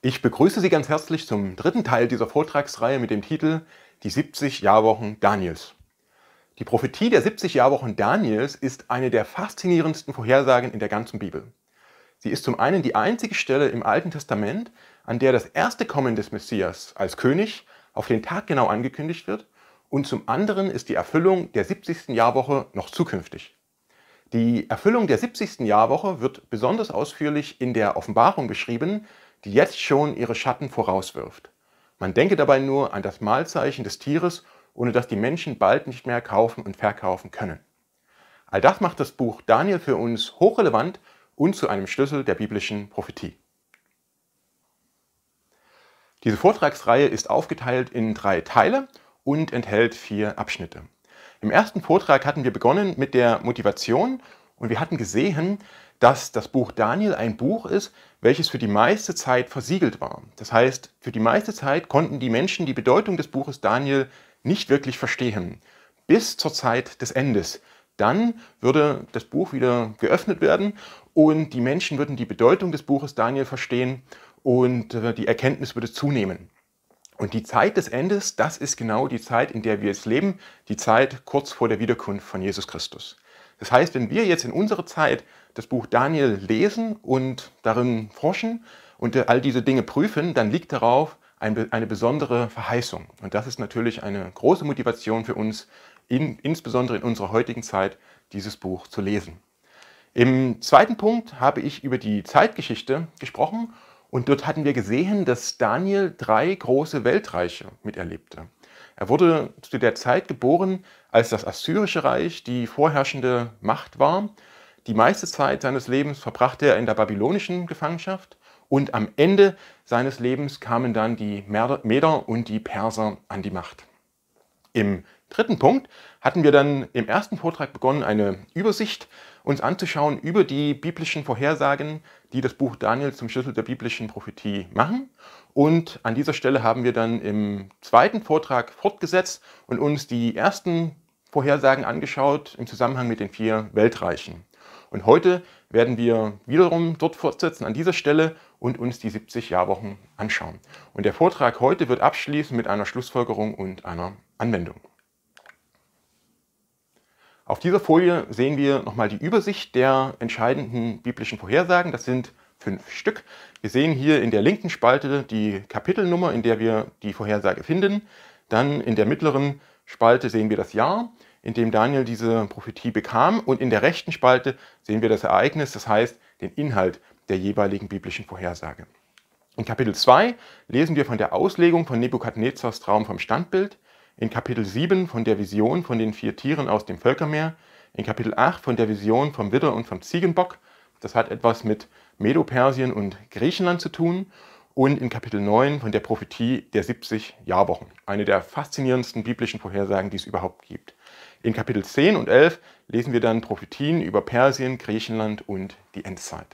Ich begrüße Sie ganz herzlich zum dritten Teil dieser Vortragsreihe mit dem Titel Die 70 Jahrwochen Daniels. Die Prophetie der 70 Jahrwochen Daniels ist eine der faszinierendsten Vorhersagen in der ganzen Bibel. Sie ist zum einen die einzige Stelle im Alten Testament, an der das erste Kommen des Messias als König auf den Tag genau angekündigt wird, und zum anderen ist die Erfüllung der 70. Jahrwoche noch zukünftig. Die Erfüllung der 70. Jahrwoche wird besonders ausführlich in der Offenbarung beschrieben, die jetzt schon ihre Schatten vorauswirft. Man denke dabei nur an das Mahlzeichen des Tieres, ohne dass die Menschen bald nicht mehr kaufen und verkaufen können. All das macht das Buch Daniel für uns hochrelevant und zu einem Schlüssel der biblischen Prophetie. Diese Vortragsreihe ist aufgeteilt in drei Teile und enthält vier Abschnitte. Im ersten Vortrag hatten wir begonnen mit der Motivation und wir hatten gesehen, dass das Buch Daniel ein Buch ist, welches für die meiste Zeit versiegelt war. Das heißt, für die meiste Zeit konnten die Menschen die Bedeutung des Buches Daniel nicht wirklich verstehen. Bis zur Zeit des Endes. Dann würde das Buch wieder geöffnet werden und die Menschen würden die Bedeutung des Buches Daniel verstehen und äh, die Erkenntnis würde zunehmen. Und die Zeit des Endes, das ist genau die Zeit, in der wir jetzt leben, die Zeit kurz vor der Wiederkunft von Jesus Christus. Das heißt, wenn wir jetzt in unserer Zeit das Buch Daniel lesen und darin forschen und all diese Dinge prüfen, dann liegt darauf eine besondere Verheißung. Und das ist natürlich eine große Motivation für uns, in, insbesondere in unserer heutigen Zeit, dieses Buch zu lesen. Im zweiten Punkt habe ich über die Zeitgeschichte gesprochen und dort hatten wir gesehen, dass Daniel drei große Weltreiche miterlebte. Er wurde zu der Zeit geboren, als das Assyrische Reich die vorherrschende Macht war. Die meiste Zeit seines Lebens verbrachte er in der babylonischen Gefangenschaft und am Ende seines Lebens kamen dann die Meder und die Perser an die Macht. Im dritten Punkt hatten wir dann im ersten Vortrag begonnen, eine Übersicht uns anzuschauen über die biblischen Vorhersagen die das Buch Daniel zum Schlüssel der biblischen Prophetie machen. Und an dieser Stelle haben wir dann im zweiten Vortrag fortgesetzt und uns die ersten Vorhersagen angeschaut im Zusammenhang mit den vier Weltreichen. Und heute werden wir wiederum dort fortsetzen an dieser Stelle und uns die 70 Jahrwochen anschauen. Und der Vortrag heute wird abschließen mit einer Schlussfolgerung und einer Anwendung. Auf dieser Folie sehen wir nochmal die Übersicht der entscheidenden biblischen Vorhersagen. Das sind fünf Stück. Wir sehen hier in der linken Spalte die Kapitelnummer, in der wir die Vorhersage finden. Dann in der mittleren Spalte sehen wir das Jahr, in dem Daniel diese Prophetie bekam. Und in der rechten Spalte sehen wir das Ereignis, das heißt den Inhalt der jeweiligen biblischen Vorhersage. In Kapitel 2 lesen wir von der Auslegung von Nebukadnezars Traum vom Standbild in Kapitel 7 von der Vision von den vier Tieren aus dem Völkermeer, in Kapitel 8 von der Vision vom Widder und vom Ziegenbock, das hat etwas mit Medopersien und Griechenland zu tun, und in Kapitel 9 von der Prophetie der 70 Jahrwochen, eine der faszinierendsten biblischen Vorhersagen, die es überhaupt gibt. In Kapitel 10 und 11 lesen wir dann Prophetien über Persien, Griechenland und die Endzeit.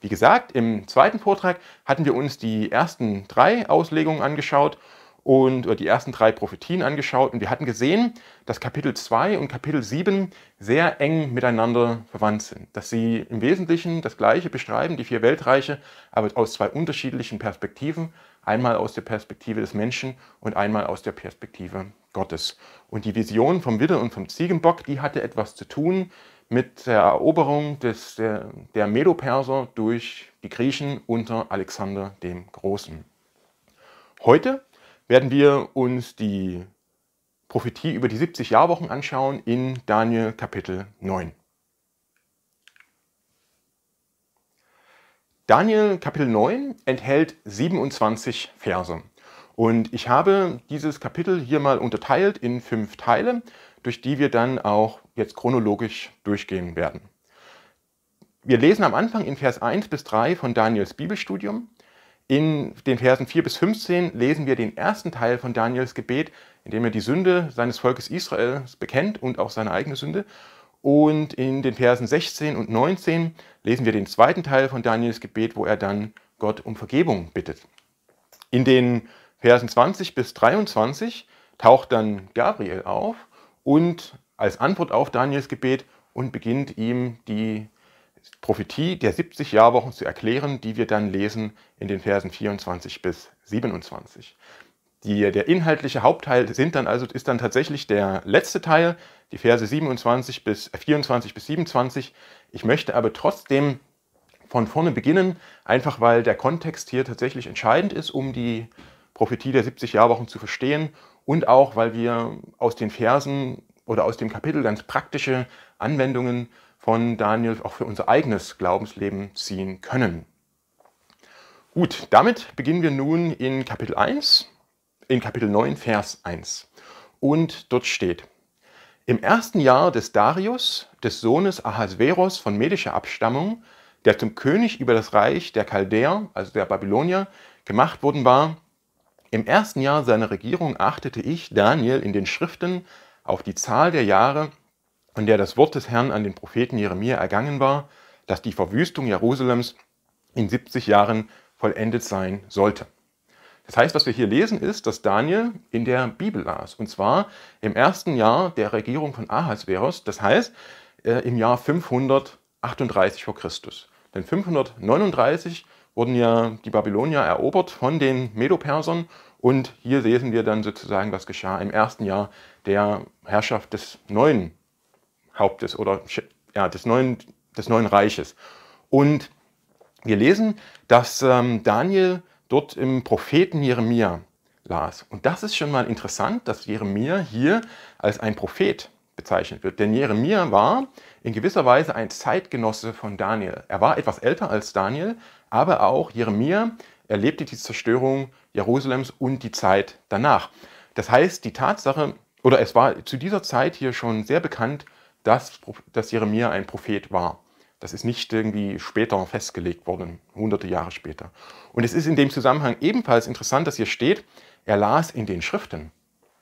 Wie gesagt, im zweiten Vortrag hatten wir uns die ersten drei Auslegungen angeschaut und die ersten drei Prophetien angeschaut und wir hatten gesehen, dass Kapitel 2 und Kapitel 7 sehr eng miteinander verwandt sind, dass sie im Wesentlichen das Gleiche beschreiben, die vier Weltreiche, aber aus zwei unterschiedlichen Perspektiven, einmal aus der Perspektive des Menschen und einmal aus der Perspektive Gottes. Und die Vision vom Widder und vom Ziegenbock, die hatte etwas zu tun mit der Eroberung des, der, der Medoperser durch die Griechen unter Alexander dem Großen. Heute werden wir uns die Prophetie über die 70 Jahrwochen anschauen in Daniel Kapitel 9. Daniel Kapitel 9 enthält 27 Verse. Und ich habe dieses Kapitel hier mal unterteilt in fünf Teile, durch die wir dann auch jetzt chronologisch durchgehen werden. Wir lesen am Anfang in Vers 1 bis 3 von Daniels Bibelstudium. In den Versen 4 bis 15 lesen wir den ersten Teil von Daniels Gebet, in dem er die Sünde seines Volkes Israels bekennt und auch seine eigene Sünde. Und in den Versen 16 und 19 lesen wir den zweiten Teil von Daniels Gebet, wo er dann Gott um Vergebung bittet. In den Versen 20 bis 23 taucht dann Gabriel auf und als Antwort auf Daniels Gebet und beginnt ihm die Prophetie der 70 Jahrwochen zu erklären, die wir dann lesen in den Versen 24 bis 27. Die, der inhaltliche Hauptteil sind dann also, ist dann tatsächlich der letzte Teil, die Verse 27 bis, 24 äh, bis 27. Ich möchte aber trotzdem von vorne beginnen, einfach weil der Kontext hier tatsächlich entscheidend ist, um die Prophetie der 70 Jahrwochen zu verstehen und auch, weil wir aus den Versen oder aus dem Kapitel ganz praktische Anwendungen äh, von Daniel auch für unser eigenes Glaubensleben ziehen können. Gut, damit beginnen wir nun in Kapitel 1, in Kapitel 9, Vers 1. Und dort steht, im ersten Jahr des Darius, des Sohnes Ahasveros von medischer Abstammung, der zum König über das Reich der Chaldäer, also der Babylonier, gemacht worden war, im ersten Jahr seiner Regierung achtete ich, Daniel, in den Schriften auf die Zahl der Jahre und der das Wort des Herrn an den Propheten Jeremia ergangen war, dass die Verwüstung Jerusalems in 70 Jahren vollendet sein sollte. Das heißt, was wir hier lesen, ist, dass Daniel in der Bibel las, und zwar im ersten Jahr der Regierung von Ahasverus, das heißt äh, im Jahr 538 vor Christus. Denn 539 wurden ja die Babylonier erobert von den Medopersern und hier lesen wir dann sozusagen, was geschah im ersten Jahr der Herrschaft des neuen Hauptes oder ja, des, neuen, des neuen Reiches. Und wir lesen, dass ähm, Daniel dort im Propheten Jeremia las. Und das ist schon mal interessant, dass Jeremia hier als ein Prophet bezeichnet wird. Denn Jeremia war in gewisser Weise ein Zeitgenosse von Daniel. Er war etwas älter als Daniel, aber auch Jeremia erlebte die Zerstörung Jerusalems und die Zeit danach. Das heißt, die Tatsache, oder es war zu dieser Zeit hier schon sehr bekannt, dass, dass Jeremia ein Prophet war. Das ist nicht irgendwie später festgelegt worden, hunderte Jahre später. Und es ist in dem Zusammenhang ebenfalls interessant, dass hier steht, er las in den Schriften.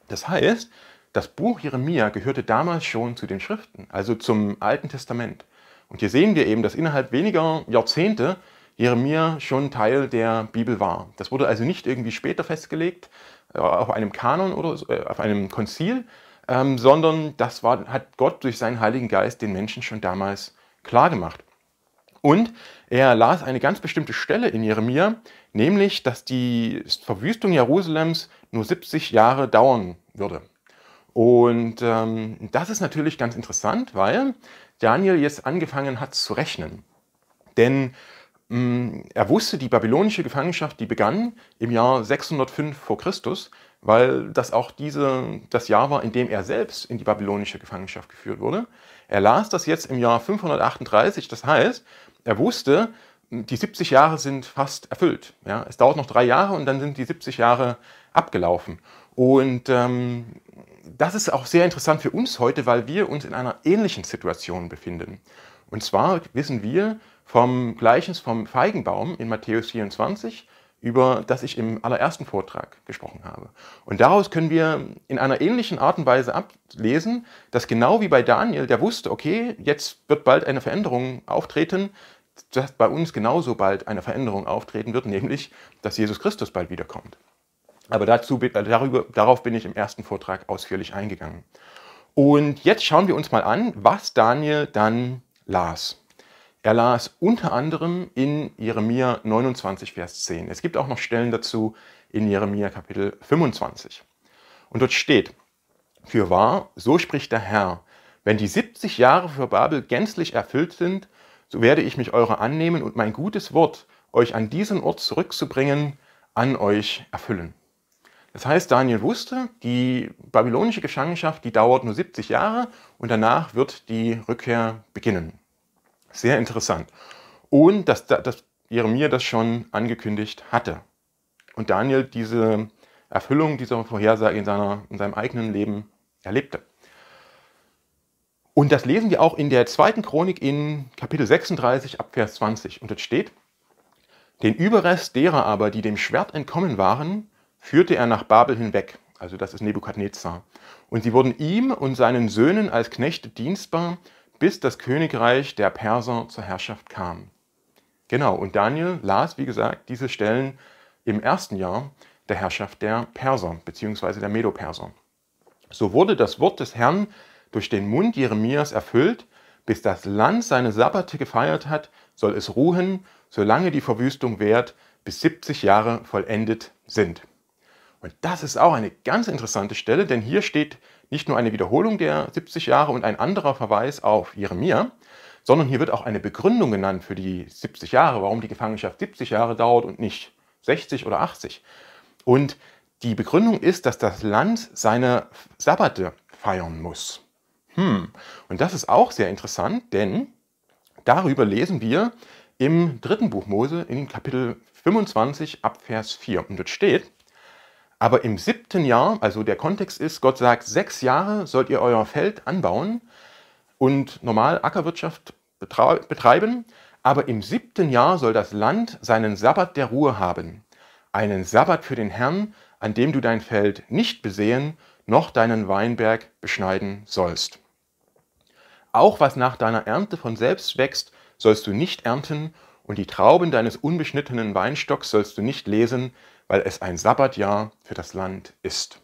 Das heißt, das Buch Jeremia gehörte damals schon zu den Schriften, also zum Alten Testament. Und hier sehen wir eben, dass innerhalb weniger Jahrzehnte Jeremia schon Teil der Bibel war. Das wurde also nicht irgendwie später festgelegt, äh, auf einem Kanon oder äh, auf einem Konzil, ähm, sondern das war, hat Gott durch seinen Heiligen Geist den Menschen schon damals klar gemacht. Und er las eine ganz bestimmte Stelle in Jeremia, nämlich, dass die Verwüstung Jerusalems nur 70 Jahre dauern würde. Und ähm, das ist natürlich ganz interessant, weil Daniel jetzt angefangen hat zu rechnen. Denn ähm, er wusste, die babylonische Gefangenschaft, die begann im Jahr 605 vor Christus, weil das auch diese, das Jahr war, in dem er selbst in die babylonische Gefangenschaft geführt wurde. Er las das jetzt im Jahr 538, das heißt, er wusste, die 70 Jahre sind fast erfüllt. Ja? Es dauert noch drei Jahre und dann sind die 70 Jahre abgelaufen. Und ähm, das ist auch sehr interessant für uns heute, weil wir uns in einer ähnlichen Situation befinden. Und zwar wissen wir vom Gleichnis vom Feigenbaum in Matthäus 24, über das ich im allerersten Vortrag gesprochen habe. Und daraus können wir in einer ähnlichen Art und Weise ablesen, dass genau wie bei Daniel, der wusste, okay, jetzt wird bald eine Veränderung auftreten, dass bei uns genauso bald eine Veränderung auftreten wird, nämlich, dass Jesus Christus bald wiederkommt. Aber dazu, darüber, darauf bin ich im ersten Vortrag ausführlich eingegangen. Und jetzt schauen wir uns mal an, was Daniel dann las. Er las unter anderem in Jeremia 29, Vers 10. Es gibt auch noch Stellen dazu in Jeremia Kapitel 25. Und dort steht, für wahr, so spricht der Herr, wenn die 70 Jahre für Babel gänzlich erfüllt sind, so werde ich mich eurer annehmen und mein gutes Wort, euch an diesen Ort zurückzubringen, an euch erfüllen. Das heißt, Daniel wusste, die babylonische Gefangenschaft, die dauert nur 70 Jahre und danach wird die Rückkehr beginnen. Sehr interessant. Und dass, dass Jeremia das schon angekündigt hatte. Und Daniel diese Erfüllung dieser Vorhersage in, seiner, in seinem eigenen Leben erlebte. Und das lesen wir auch in der zweiten Chronik in Kapitel 36 ab Vers 20. Und es steht, den Überrest derer aber, die dem Schwert entkommen waren, führte er nach Babel hinweg. Also das ist Nebukadnezar. Und sie wurden ihm und seinen Söhnen als Knechte dienstbar bis das Königreich der Perser zur Herrschaft kam. Genau, und Daniel las, wie gesagt, diese Stellen im ersten Jahr der Herrschaft der Perser bzw. der Medoperser. So wurde das Wort des Herrn durch den Mund Jeremias erfüllt, bis das Land seine Sabbate gefeiert hat, soll es ruhen, solange die Verwüstung währt, bis 70 Jahre vollendet sind. Und das ist auch eine ganz interessante Stelle, denn hier steht nicht nur eine Wiederholung der 70 Jahre und ein anderer Verweis auf Jeremia, sondern hier wird auch eine Begründung genannt für die 70 Jahre, warum die Gefangenschaft 70 Jahre dauert und nicht 60 oder 80. Und die Begründung ist, dass das Land seine Sabbate feiern muss. Hm. Und das ist auch sehr interessant, denn darüber lesen wir im dritten Buch Mose in Kapitel 25 ab Vers 4. Und dort steht, aber im siebten Jahr, also der Kontext ist, Gott sagt, sechs Jahre sollt ihr euer Feld anbauen und normal Ackerwirtschaft betreiben, aber im siebten Jahr soll das Land seinen Sabbat der Ruhe haben, einen Sabbat für den Herrn, an dem du dein Feld nicht besehen noch deinen Weinberg beschneiden sollst. Auch was nach deiner Ernte von selbst wächst, sollst du nicht ernten, und die Trauben deines unbeschnittenen Weinstocks sollst du nicht lesen, weil es ein Sabbatjahr für das Land ist.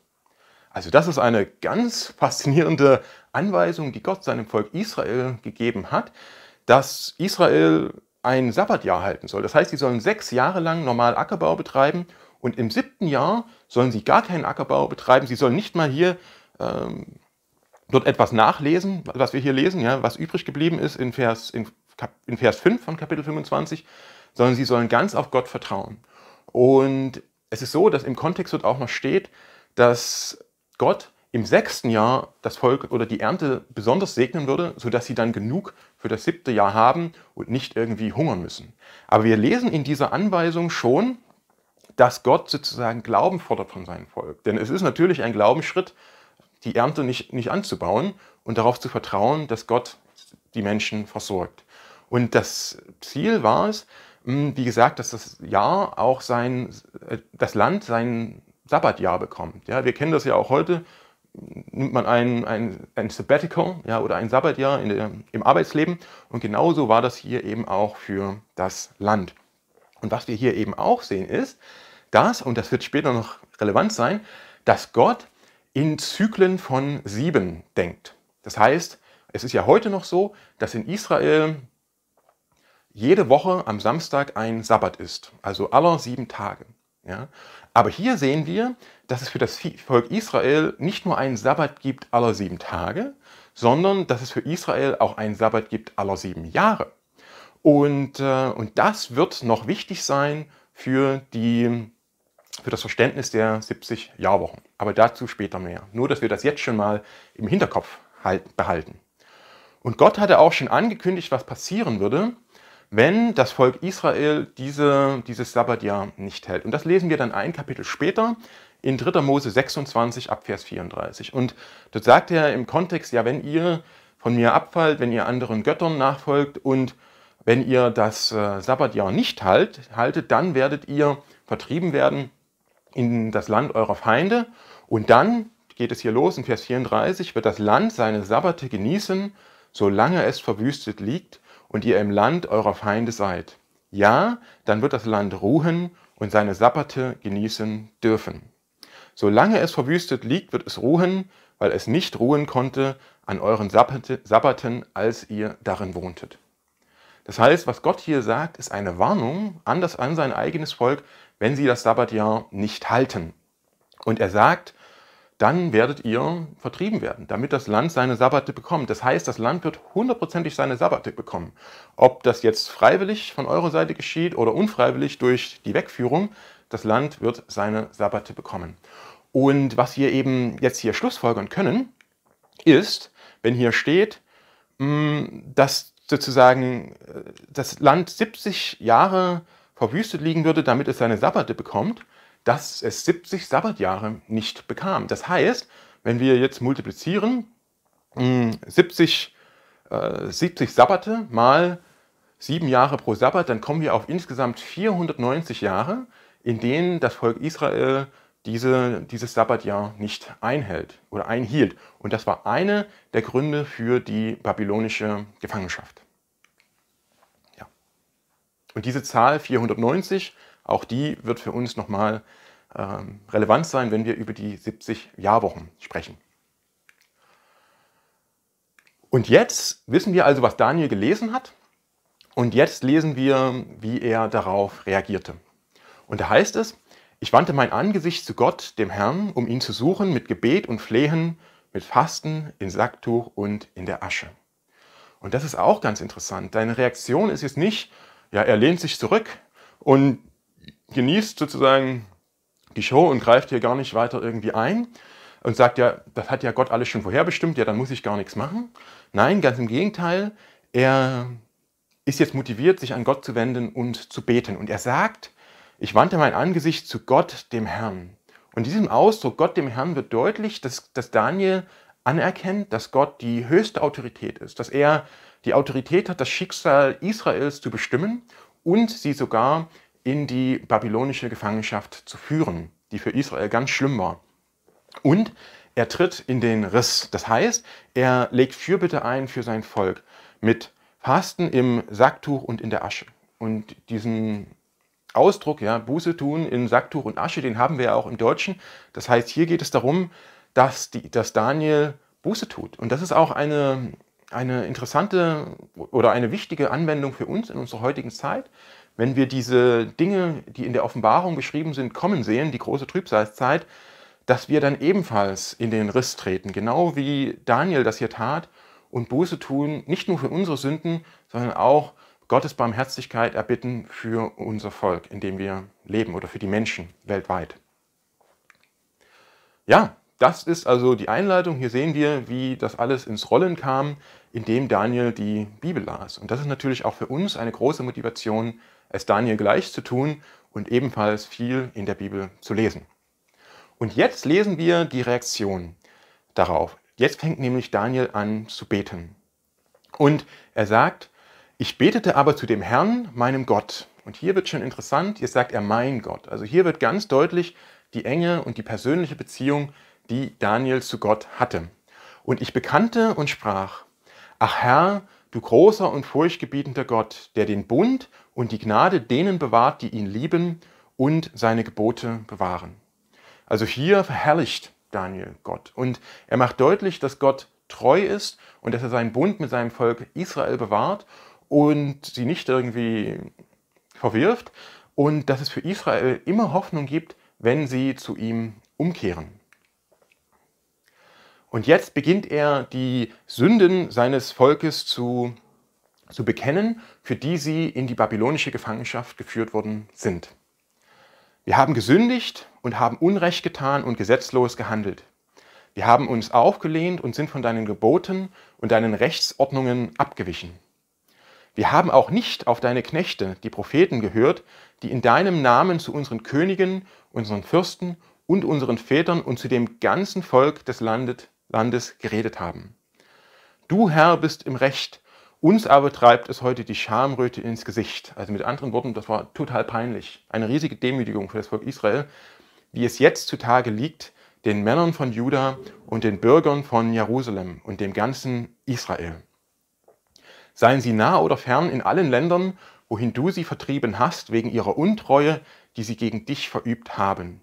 Also das ist eine ganz faszinierende Anweisung, die Gott seinem Volk Israel gegeben hat, dass Israel ein Sabbatjahr halten soll. Das heißt, sie sollen sechs Jahre lang normal Ackerbau betreiben und im siebten Jahr sollen sie gar keinen Ackerbau betreiben. Sie sollen nicht mal hier ähm, dort etwas nachlesen, was wir hier lesen, ja, was übrig geblieben ist in Vers, in, in Vers 5 von Kapitel 25, sondern sie sollen ganz auf Gott vertrauen. Und es ist so, dass im Kontext dort auch noch steht, dass Gott im sechsten Jahr das Volk oder die Ernte besonders segnen würde, sodass sie dann genug für das siebte Jahr haben und nicht irgendwie hungern müssen. Aber wir lesen in dieser Anweisung schon, dass Gott sozusagen Glauben fordert von seinem Volk. Denn es ist natürlich ein Glaubensschritt, die Ernte nicht, nicht anzubauen und darauf zu vertrauen, dass Gott die Menschen versorgt. Und das Ziel war es, hm, wie gesagt, dass das Jahr auch sein, äh, das Land sein Sabbatjahr bekommt. Ja, wir kennen das ja auch heute. Nimmt man ein, ein, ein Sabbatical ja, oder ein Sabbatjahr der, im Arbeitsleben. Und genauso war das hier eben auch für das Land. Und was wir hier eben auch sehen ist, dass, und das wird später noch relevant sein, dass Gott in Zyklen von sieben denkt. Das heißt, es ist ja heute noch so, dass in Israel jede Woche am Samstag ein Sabbat ist, also aller sieben Tage. Ja? Aber hier sehen wir, dass es für das Volk Israel nicht nur einen Sabbat gibt aller sieben Tage, sondern dass es für Israel auch einen Sabbat gibt aller sieben Jahre. Und, äh, und das wird noch wichtig sein für, die, für das Verständnis der 70 Jahrwochen. Aber dazu später mehr. Nur, dass wir das jetzt schon mal im Hinterkopf halt, behalten. Und Gott hatte auch schon angekündigt, was passieren würde, wenn das Volk Israel diese, dieses Sabbatjahr nicht hält. Und das lesen wir dann ein Kapitel später in 3. Mose 26 ab Vers 34. Und dort sagt er im Kontext, ja, wenn ihr von mir abfallt, wenn ihr anderen Göttern nachfolgt und wenn ihr das äh, Sabbatjahr nicht halt, haltet, dann werdet ihr vertrieben werden in das Land eurer Feinde. Und dann geht es hier los in Vers 34, wird das Land seine Sabbate genießen, solange es verwüstet liegt und ihr im Land eurer Feinde seid. Ja, dann wird das Land ruhen und seine Sabbate genießen dürfen. Solange es verwüstet liegt, wird es ruhen, weil es nicht ruhen konnte an euren Sabbaten, als ihr darin wohntet. Das heißt, was Gott hier sagt, ist eine Warnung an das an sein eigenes Volk, wenn sie das Sabbatjahr nicht halten. Und er sagt, dann werdet ihr vertrieben werden, damit das Land seine Sabbate bekommt. Das heißt, das Land wird hundertprozentig seine Sabbate bekommen. Ob das jetzt freiwillig von eurer Seite geschieht oder unfreiwillig durch die Wegführung, das Land wird seine Sabbate bekommen. Und was wir eben jetzt hier schlussfolgern können, ist, wenn hier steht, mm, dass sozusagen äh, das Land 70 Jahre verwüstet liegen würde, damit es seine Sabbate bekommt, dass es 70 Sabbatjahre nicht bekam. Das heißt, wenn wir jetzt multiplizieren, 70, mm, äh, 70 Sabbate mal 7 Jahre pro Sabbat, dann kommen wir auf insgesamt 490 Jahre, in denen das Volk Israel diese, dieses Sabbatjahr nicht einhält oder einhielt. Und das war einer der Gründe für die babylonische Gefangenschaft. Ja. Und diese Zahl 490 auch die wird für uns nochmal ähm, relevant sein, wenn wir über die 70 Jahrwochen sprechen. Und jetzt wissen wir also, was Daniel gelesen hat. Und jetzt lesen wir, wie er darauf reagierte. Und da heißt es, ich wandte mein Angesicht zu Gott, dem Herrn, um ihn zu suchen mit Gebet und Flehen, mit Fasten, in Sacktuch und in der Asche. Und das ist auch ganz interessant. Deine Reaktion ist jetzt nicht, ja, er lehnt sich zurück und genießt sozusagen die Show und greift hier gar nicht weiter irgendwie ein und sagt ja, das hat ja Gott alles schon vorherbestimmt, ja, dann muss ich gar nichts machen. Nein, ganz im Gegenteil, er ist jetzt motiviert, sich an Gott zu wenden und zu beten. Und er sagt, ich wandte mein Angesicht zu Gott, dem Herrn. Und diesem Ausdruck, Gott, dem Herrn, wird deutlich, dass, dass Daniel anerkennt, dass Gott die höchste Autorität ist, dass er die Autorität hat, das Schicksal Israels zu bestimmen und sie sogar in die babylonische Gefangenschaft zu führen, die für Israel ganz schlimm war. Und er tritt in den Riss. Das heißt, er legt Fürbitte ein für sein Volk mit Fasten im Sacktuch und in der Asche. Und diesen Ausdruck, ja, Buße tun in Sacktuch und Asche, den haben wir ja auch im Deutschen. Das heißt, hier geht es darum, dass, die, dass Daniel Buße tut. Und das ist auch eine, eine interessante oder eine wichtige Anwendung für uns in unserer heutigen Zeit, wenn wir diese Dinge, die in der Offenbarung beschrieben sind, kommen sehen, die große Trübsalzeit, dass wir dann ebenfalls in den Riss treten, genau wie Daniel das hier tat und Buße tun, nicht nur für unsere Sünden, sondern auch Gottes Barmherzigkeit erbitten für unser Volk, in dem wir leben oder für die Menschen weltweit. Ja, das ist also die Einleitung. Hier sehen wir, wie das alles ins Rollen kam, indem Daniel die Bibel las. Und das ist natürlich auch für uns eine große Motivation, es Daniel gleich zu tun und ebenfalls viel in der Bibel zu lesen. Und jetzt lesen wir die Reaktion darauf. Jetzt fängt nämlich Daniel an zu beten. Und er sagt, ich betete aber zu dem Herrn, meinem Gott. Und hier wird schon interessant, jetzt sagt er mein Gott. Also hier wird ganz deutlich die enge und die persönliche Beziehung, die Daniel zu Gott hatte. Und ich bekannte und sprach, ach Herr, du großer und furchtgebietender Gott, der den Bund und die Gnade denen bewahrt, die ihn lieben und seine Gebote bewahren. Also hier verherrlicht Daniel Gott und er macht deutlich, dass Gott treu ist und dass er seinen Bund mit seinem Volk Israel bewahrt und sie nicht irgendwie verwirft und dass es für Israel immer Hoffnung gibt, wenn sie zu ihm umkehren. Und jetzt beginnt er die Sünden seines Volkes zu zu bekennen, für die sie in die babylonische Gefangenschaft geführt worden sind. Wir haben gesündigt und haben Unrecht getan und gesetzlos gehandelt. Wir haben uns aufgelehnt und sind von deinen Geboten und deinen Rechtsordnungen abgewichen. Wir haben auch nicht auf deine Knechte, die Propheten, gehört, die in deinem Namen zu unseren Königen, unseren Fürsten und unseren Vätern und zu dem ganzen Volk des Landes geredet haben. Du Herr bist im Recht uns aber treibt es heute die Schamröte ins Gesicht. Also mit anderen Worten, das war total peinlich. Eine riesige Demütigung für das Volk Israel, wie es jetzt zutage liegt, den Männern von Juda und den Bürgern von Jerusalem und dem ganzen Israel. Seien sie nah oder fern in allen Ländern, wohin du sie vertrieben hast, wegen ihrer Untreue, die sie gegen dich verübt haben.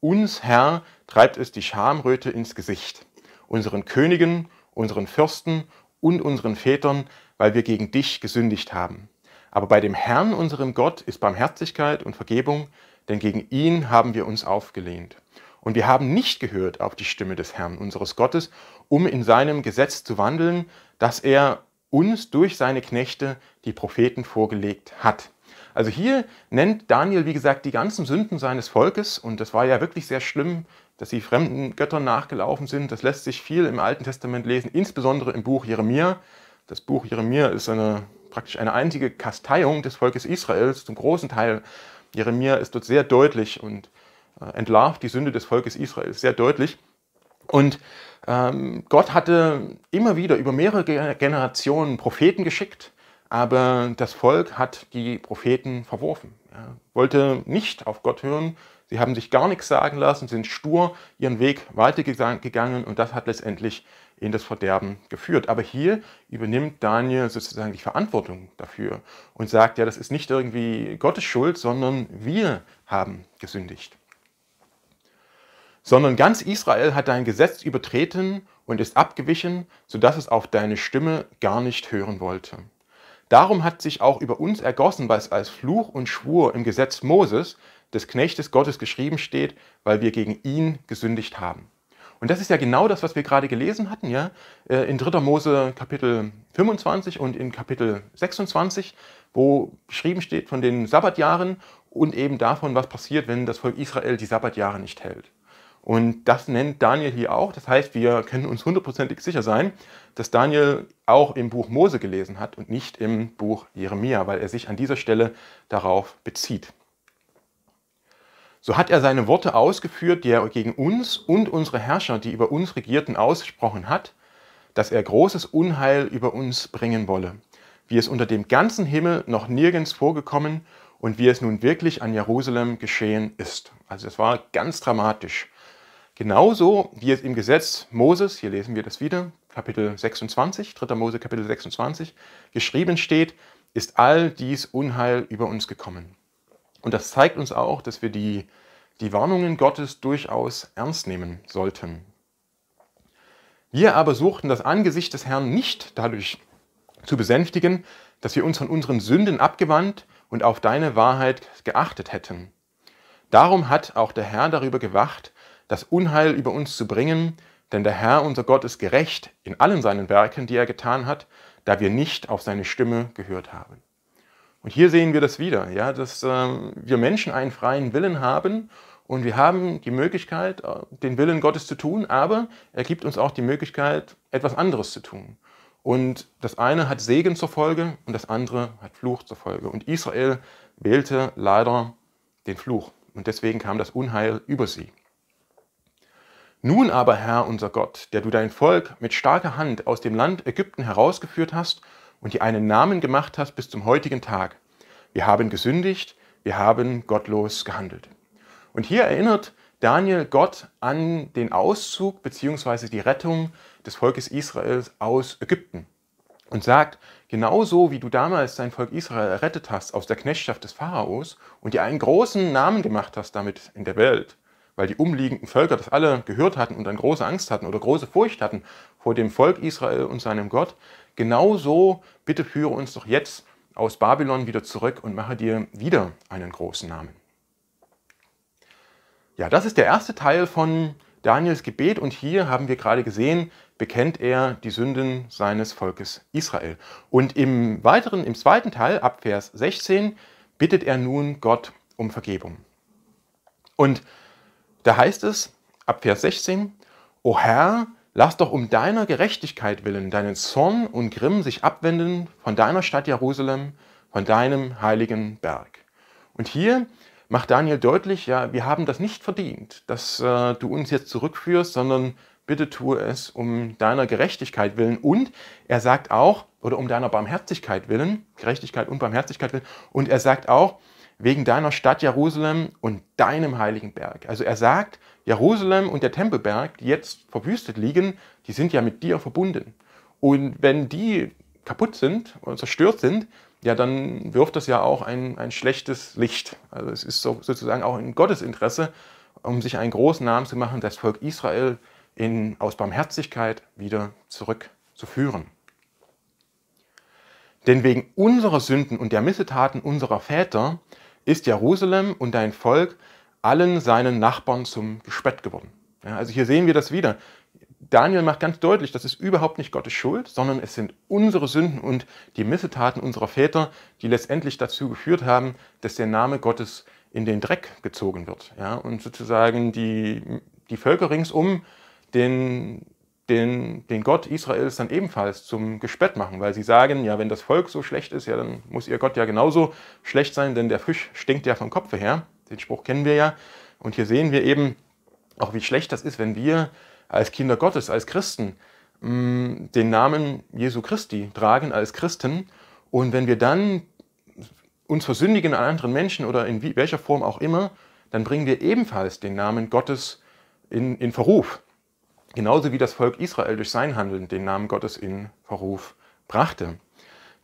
Uns, Herr, treibt es die Schamröte ins Gesicht. Unseren Königen, unseren Fürsten und unseren Vätern weil wir gegen dich gesündigt haben. Aber bei dem Herrn, unserem Gott, ist Barmherzigkeit und Vergebung, denn gegen ihn haben wir uns aufgelehnt. Und wir haben nicht gehört auf die Stimme des Herrn, unseres Gottes, um in seinem Gesetz zu wandeln, das er uns durch seine Knechte, die Propheten, vorgelegt hat. Also hier nennt Daniel, wie gesagt, die ganzen Sünden seines Volkes und das war ja wirklich sehr schlimm, dass sie fremden Göttern nachgelaufen sind. Das lässt sich viel im Alten Testament lesen, insbesondere im Buch Jeremia. Das Buch Jeremia ist eine, praktisch eine einzige Kasteiung des Volkes Israels zum großen Teil. Jeremia ist dort sehr deutlich und äh, entlarvt die Sünde des Volkes Israels sehr deutlich. Und ähm, Gott hatte immer wieder über mehrere Generationen Propheten geschickt, aber das Volk hat die Propheten verworfen, Er wollte nicht auf Gott hören. Sie haben sich gar nichts sagen lassen, sind stur ihren Weg weitergegangen und das hat letztendlich in das Verderben geführt. Aber hier übernimmt Daniel sozusagen die Verantwortung dafür und sagt, ja, das ist nicht irgendwie Gottes Schuld, sondern wir haben gesündigt. Sondern ganz Israel hat dein Gesetz übertreten und ist abgewichen, sodass es auf deine Stimme gar nicht hören wollte. Darum hat sich auch über uns ergossen, was als Fluch und Schwur im Gesetz Moses, des Knechtes Gottes, geschrieben steht, weil wir gegen ihn gesündigt haben. Und das ist ja genau das, was wir gerade gelesen hatten, ja, äh, in 3. Mose Kapitel 25 und in Kapitel 26, wo beschrieben steht von den Sabbatjahren und eben davon, was passiert, wenn das Volk Israel die Sabbatjahre nicht hält. Und das nennt Daniel hier auch. Das heißt, wir können uns hundertprozentig sicher sein, dass Daniel auch im Buch Mose gelesen hat und nicht im Buch Jeremia, weil er sich an dieser Stelle darauf bezieht. So hat er seine Worte ausgeführt, die er gegen uns und unsere Herrscher, die über uns regierten, ausgesprochen hat, dass er großes Unheil über uns bringen wolle, wie es unter dem ganzen Himmel noch nirgends vorgekommen und wie es nun wirklich an Jerusalem geschehen ist. Also es war ganz dramatisch. Genauso wie es im Gesetz Moses, hier lesen wir das wieder, Kapitel 26, 3. Mose Kapitel 26, geschrieben steht, ist all dies Unheil über uns gekommen. Und das zeigt uns auch, dass wir die, die Warnungen Gottes durchaus ernst nehmen sollten. Wir aber suchten das Angesicht des Herrn nicht dadurch zu besänftigen, dass wir uns von unseren Sünden abgewandt und auf deine Wahrheit geachtet hätten. Darum hat auch der Herr darüber gewacht, das Unheil über uns zu bringen, denn der Herr unser Gott ist gerecht in allen seinen Werken, die er getan hat, da wir nicht auf seine Stimme gehört haben. Und hier sehen wir das wieder, ja, dass ähm, wir Menschen einen freien Willen haben und wir haben die Möglichkeit, äh, den Willen Gottes zu tun, aber er gibt uns auch die Möglichkeit, etwas anderes zu tun. Und das eine hat Segen zur Folge und das andere hat Fluch zur Folge. Und Israel wählte leider den Fluch und deswegen kam das Unheil über sie. Nun aber, Herr unser Gott, der du dein Volk mit starker Hand aus dem Land Ägypten herausgeführt hast und dir einen Namen gemacht hast bis zum heutigen Tag. Wir haben gesündigt, wir haben gottlos gehandelt. Und hier erinnert Daniel Gott an den Auszug bzw. die Rettung des Volkes Israels aus Ägypten und sagt, genauso wie du damals dein Volk Israel errettet hast aus der Knechtschaft des Pharaos und dir einen großen Namen gemacht hast damit in der Welt, weil die umliegenden Völker das alle gehört hatten und dann große Angst hatten oder große Furcht hatten vor dem Volk Israel und seinem Gott, genauso bitte führe uns doch jetzt aus Babylon wieder zurück und mache dir wieder einen großen Namen. Ja, das ist der erste Teil von Daniels Gebet und hier haben wir gerade gesehen, bekennt er die Sünden seines Volkes Israel. Und im weiteren, im zweiten Teil, ab Vers 16, bittet er nun Gott um Vergebung. Und da heißt es, ab Vers 16, O Herr, Lass doch um deiner Gerechtigkeit willen deinen Zorn und Grimm sich abwenden von deiner Stadt Jerusalem, von deinem heiligen Berg. Und hier macht Daniel deutlich, ja, wir haben das nicht verdient, dass äh, du uns jetzt zurückführst, sondern bitte tue es um deiner Gerechtigkeit willen. Und er sagt auch, oder um deiner Barmherzigkeit willen, Gerechtigkeit und Barmherzigkeit willen. Und er sagt auch, wegen deiner Stadt Jerusalem und deinem heiligen Berg. Also er sagt, Jerusalem und der Tempelberg, die jetzt verwüstet liegen, die sind ja mit dir verbunden. Und wenn die kaputt sind und zerstört sind, ja, dann wirft das ja auch ein, ein schlechtes Licht. Also es ist so, sozusagen auch in Gottes Interesse, um sich einen großen Namen zu machen, das Volk Israel in, aus Barmherzigkeit wieder zurückzuführen. Denn wegen unserer Sünden und der Missetaten unserer Väter ist Jerusalem und dein Volk allen seinen Nachbarn zum Gespött geworden. Ja, also hier sehen wir das wieder. Daniel macht ganz deutlich, das ist überhaupt nicht Gottes Schuld, sondern es sind unsere Sünden und die Missetaten unserer Väter, die letztendlich dazu geführt haben, dass der Name Gottes in den Dreck gezogen wird. Ja, und sozusagen die, die Völker ringsum den, den, den Gott Israels dann ebenfalls zum Gespött machen, weil sie sagen, ja, wenn das Volk so schlecht ist, ja, dann muss ihr Gott ja genauso schlecht sein, denn der Fisch stinkt ja vom Kopfe her. Den Spruch kennen wir ja. Und hier sehen wir eben auch, wie schlecht das ist, wenn wir als Kinder Gottes, als Christen, mm, den Namen Jesu Christi tragen als Christen. Und wenn wir dann uns versündigen an anderen Menschen oder in welcher Form auch immer, dann bringen wir ebenfalls den Namen Gottes in, in Verruf. Genauso wie das Volk Israel durch sein Handeln den Namen Gottes in Verruf brachte.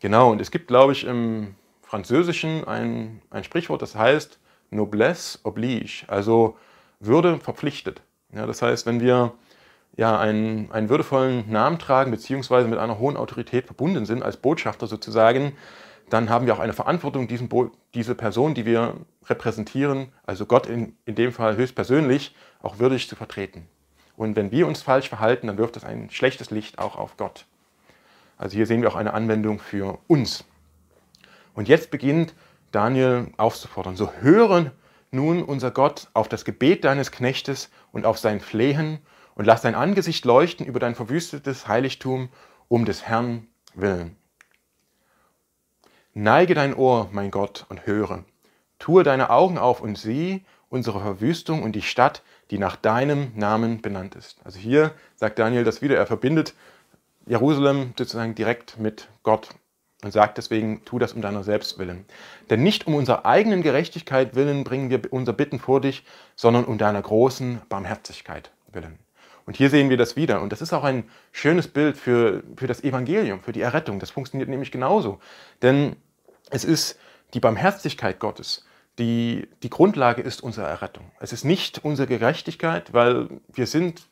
Genau, und es gibt, glaube ich, im Französischen ein, ein Sprichwort, das heißt, Noblesse oblige, also Würde verpflichtet. Ja, das heißt, wenn wir ja, einen, einen würdevollen Namen tragen, beziehungsweise mit einer hohen Autorität verbunden sind, als Botschafter sozusagen, dann haben wir auch eine Verantwortung, diesen Bo diese Person, die wir repräsentieren, also Gott in, in dem Fall höchstpersönlich, auch würdig zu vertreten. Und wenn wir uns falsch verhalten, dann wirft das ein schlechtes Licht auch auf Gott. Also hier sehen wir auch eine Anwendung für uns. Und jetzt beginnt Daniel aufzufordern. So höre nun unser Gott auf das Gebet deines Knechtes und auf sein Flehen und lass dein Angesicht leuchten über dein verwüstetes Heiligtum um des Herrn willen. Neige dein Ohr, mein Gott, und höre. Tue deine Augen auf und sieh unsere Verwüstung und die Stadt, die nach deinem Namen benannt ist. Also hier sagt Daniel das wieder, er verbindet Jerusalem sozusagen direkt mit Gott und sagt deswegen, tu das um deiner selbst willen. Denn nicht um unserer eigenen Gerechtigkeit willen bringen wir unser Bitten vor dich, sondern um deiner großen Barmherzigkeit willen. Und hier sehen wir das wieder. Und das ist auch ein schönes Bild für, für das Evangelium, für die Errettung. Das funktioniert nämlich genauso. Denn es ist die Barmherzigkeit Gottes, die die Grundlage ist unserer Errettung. Es ist nicht unsere Gerechtigkeit, weil wir sind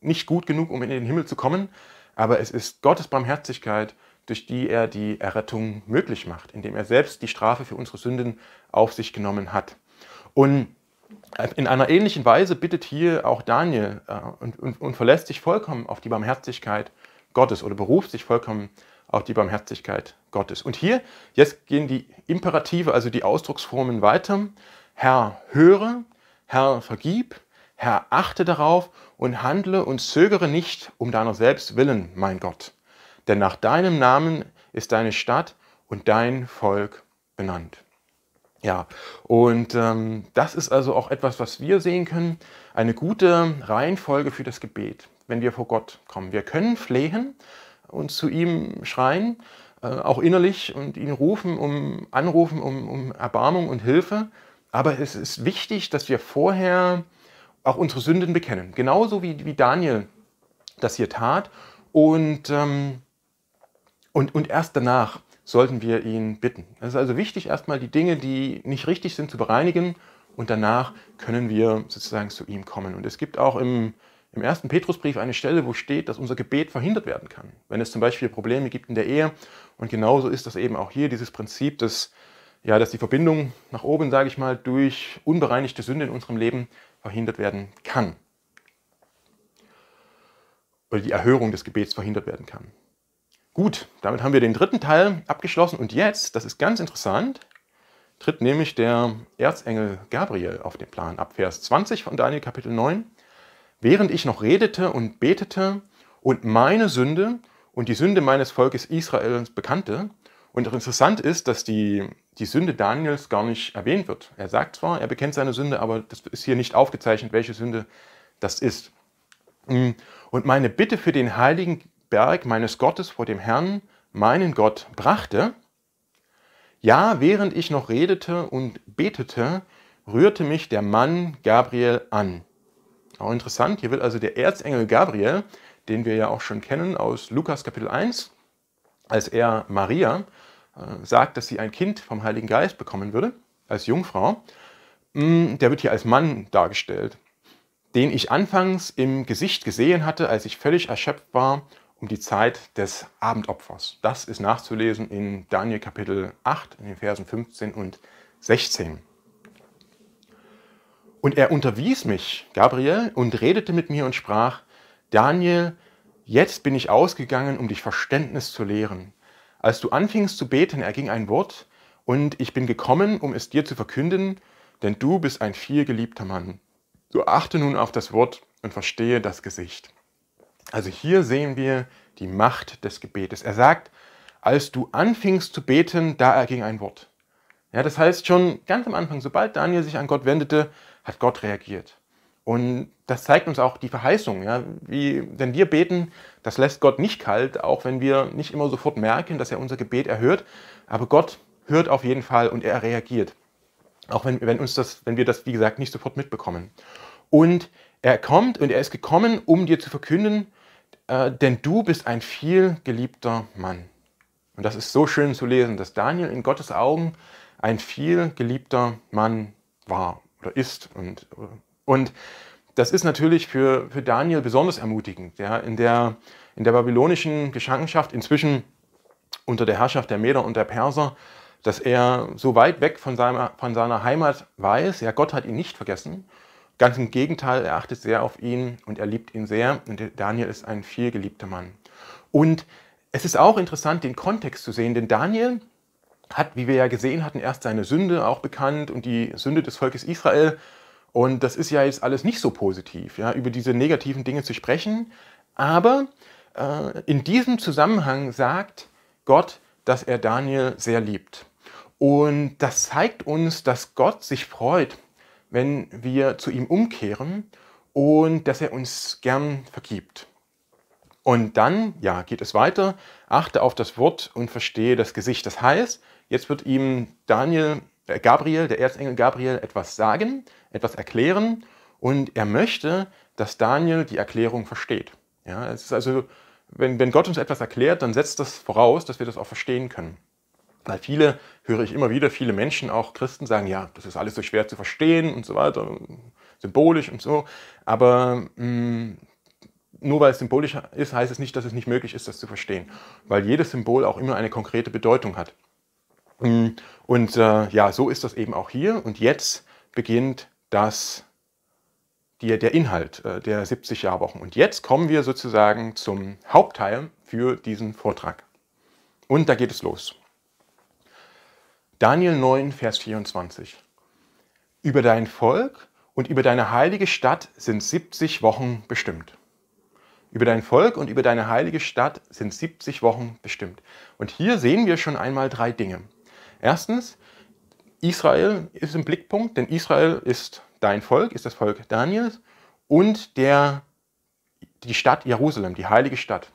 nicht gut genug, um in den Himmel zu kommen, aber es ist Gottes Barmherzigkeit, durch die er die Errettung möglich macht, indem er selbst die Strafe für unsere Sünden auf sich genommen hat. Und äh, in einer ähnlichen Weise bittet hier auch Daniel äh, und, und, und, verlässt sich vollkommen auf die Barmherzigkeit Gottes oder beruft sich vollkommen auf die Barmherzigkeit Gottes. Und hier, jetzt gehen die Imperative, also die Ausdrucksformen weiter. Herr, höre, Herr, vergib, Herr, achte darauf und handle und zögere nicht um deiner selbst willen, mein Gott denn nach deinem Namen ist deine Stadt und dein Volk benannt. Ja, und ähm, das ist also auch etwas, was wir sehen können, eine gute Reihenfolge für das Gebet, wenn wir vor Gott kommen. Wir können flehen und zu ihm schreien, äh, auch innerlich und ihn rufen, um anrufen, um, um Erbarmung und Hilfe. Aber es ist wichtig, dass wir vorher auch unsere Sünden bekennen. Genauso wie, wie Daniel das hier tat. Und ähm, und, und erst danach sollten wir ihn bitten. Es ist also wichtig, erstmal die Dinge, die nicht richtig sind, zu bereinigen und danach können wir sozusagen zu ihm kommen. Und es gibt auch im, im ersten Petrusbrief eine Stelle, wo steht, dass unser Gebet verhindert werden kann, wenn es zum Beispiel Probleme gibt in der Ehe. Und genauso ist das eben auch hier dieses Prinzip, dass, ja, dass die Verbindung nach oben, sage ich mal, durch unbereinigte Sünde in unserem Leben verhindert werden kann. Oder die Erhörung des Gebets verhindert werden kann. Gut, damit haben wir den dritten Teil abgeschlossen und jetzt, das ist ganz interessant, tritt nämlich der Erzengel Gabriel auf den Plan ab. Vers 20 von Daniel Kapitel 9. Während ich noch redete und betete und meine Sünde und die Sünde meines Volkes Israels bekannte, und interessant ist, dass die, die Sünde Daniels gar nicht erwähnt wird. Er sagt zwar, er bekennt seine Sünde, aber das ist hier nicht aufgezeichnet, welche Sünde das ist. Und meine Bitte für den heiligen Berg meines Gottes vor dem Herrn, meinen Gott, brachte, ja, während ich noch redete und betete, rührte mich der Mann Gabriel an. Auch interessant, hier wird also der Erzengel Gabriel, den wir ja auch schon kennen aus Lukas Kapitel 1, als er Maria äh, sagt, dass sie ein Kind vom Heiligen Geist bekommen würde, als Jungfrau, mh, mm, der wird hier als Mann dargestellt, den ich anfangs im Gesicht gesehen hatte, als ich völlig erschöpft war um die Zeit des Abendopfers. Das ist nachzulesen in Daniel Kapitel 8, in den Versen 15 und 16. Und er unterwies mich, Gabriel, und redete mit mir und sprach, Daniel, jetzt bin ich ausgegangen, um dich Verständnis zu lehren. Als du anfingst zu beten, erging ein Wort, und ich bin gekommen, um es dir zu verkünden, denn du bist ein vielgeliebter Mann. So achte nun auf das Wort und verstehe das Gesicht. Also hier sehen wir die Macht des Gebetes. Er sagt, als du anfingst zu beten, da erging ein Wort. Ja, das heißt schon ganz am Anfang, sobald Daniel sich an Gott wendete, hat Gott reagiert. Und das zeigt uns auch die Verheißung. Ja? Wie, wenn wir beten, das lässt Gott nicht kalt, auch wenn wir nicht immer sofort merken, dass er unser Gebet erhört. Aber Gott hört auf jeden Fall und er reagiert. Auch wenn, wenn, uns das, wenn wir das, wie gesagt, nicht sofort mitbekommen. Und er kommt und er ist gekommen, um dir zu verkünden, äh, denn du bist ein viel geliebter Mann. Und das ist so schön zu lesen, dass Daniel in Gottes Augen ein viel geliebter Mann war oder ist. Und, und das ist natürlich für, für Daniel besonders ermutigend, ja, in, der, in der babylonischen Geschangenschaft inzwischen unter der Herrschaft der Meder und der Perser, dass er so weit weg von seiner, von seiner Heimat weiß, ja, Gott hat ihn nicht vergessen Ganz im Gegenteil, er achtet sehr auf ihn und er liebt ihn sehr. Und Daniel ist ein vielgeliebter Mann. Und es ist auch interessant, den Kontext zu sehen, denn Daniel hat, wie wir ja gesehen hatten, erst seine Sünde auch bekannt und die Sünde des Volkes Israel. Und das ist ja jetzt alles nicht so positiv, ja, über diese negativen Dinge zu sprechen. Aber äh, in diesem Zusammenhang sagt Gott, dass er Daniel sehr liebt. Und das zeigt uns, dass Gott sich freut, wenn wir zu ihm umkehren und dass er uns gern vergibt. Und dann, ja, geht es weiter, achte auf das Wort und verstehe das Gesicht. Das heißt, jetzt wird ihm Daniel, äh Gabriel, der Erzengel Gabriel etwas sagen, etwas erklären und er möchte, dass Daniel die Erklärung versteht. Ja, es ist also, wenn, wenn Gott uns etwas erklärt, dann setzt das voraus, dass wir das auch verstehen können. Weil viele, höre ich immer wieder, viele Menschen, auch Christen, sagen, ja, das ist alles so schwer zu verstehen und so weiter, symbolisch und so. Aber mh, mm, nur weil es symbolisch ist, heißt es nicht, dass es nicht möglich ist, das zu verstehen. Weil jedes Symbol auch immer eine konkrete Bedeutung hat. Mm, und äh, ja, so ist das eben auch hier. Und jetzt beginnt das, die, der Inhalt äh, der 70-Jahr-Wochen. Und jetzt kommen wir sozusagen zum Hauptteil für diesen Vortrag. Und da geht es los. Daniel 9, Vers 24. Über dein Volk und über deine heilige Stadt sind 70 Wochen bestimmt. Über dein Volk und über deine heilige Stadt sind 70 Wochen bestimmt. Und hier sehen wir schon einmal drei Dinge. Erstens, Israel ist im Blickpunkt, denn Israel ist dein Volk, ist das Volk Daniels und der, die Stadt Jerusalem, die heilige Stadt.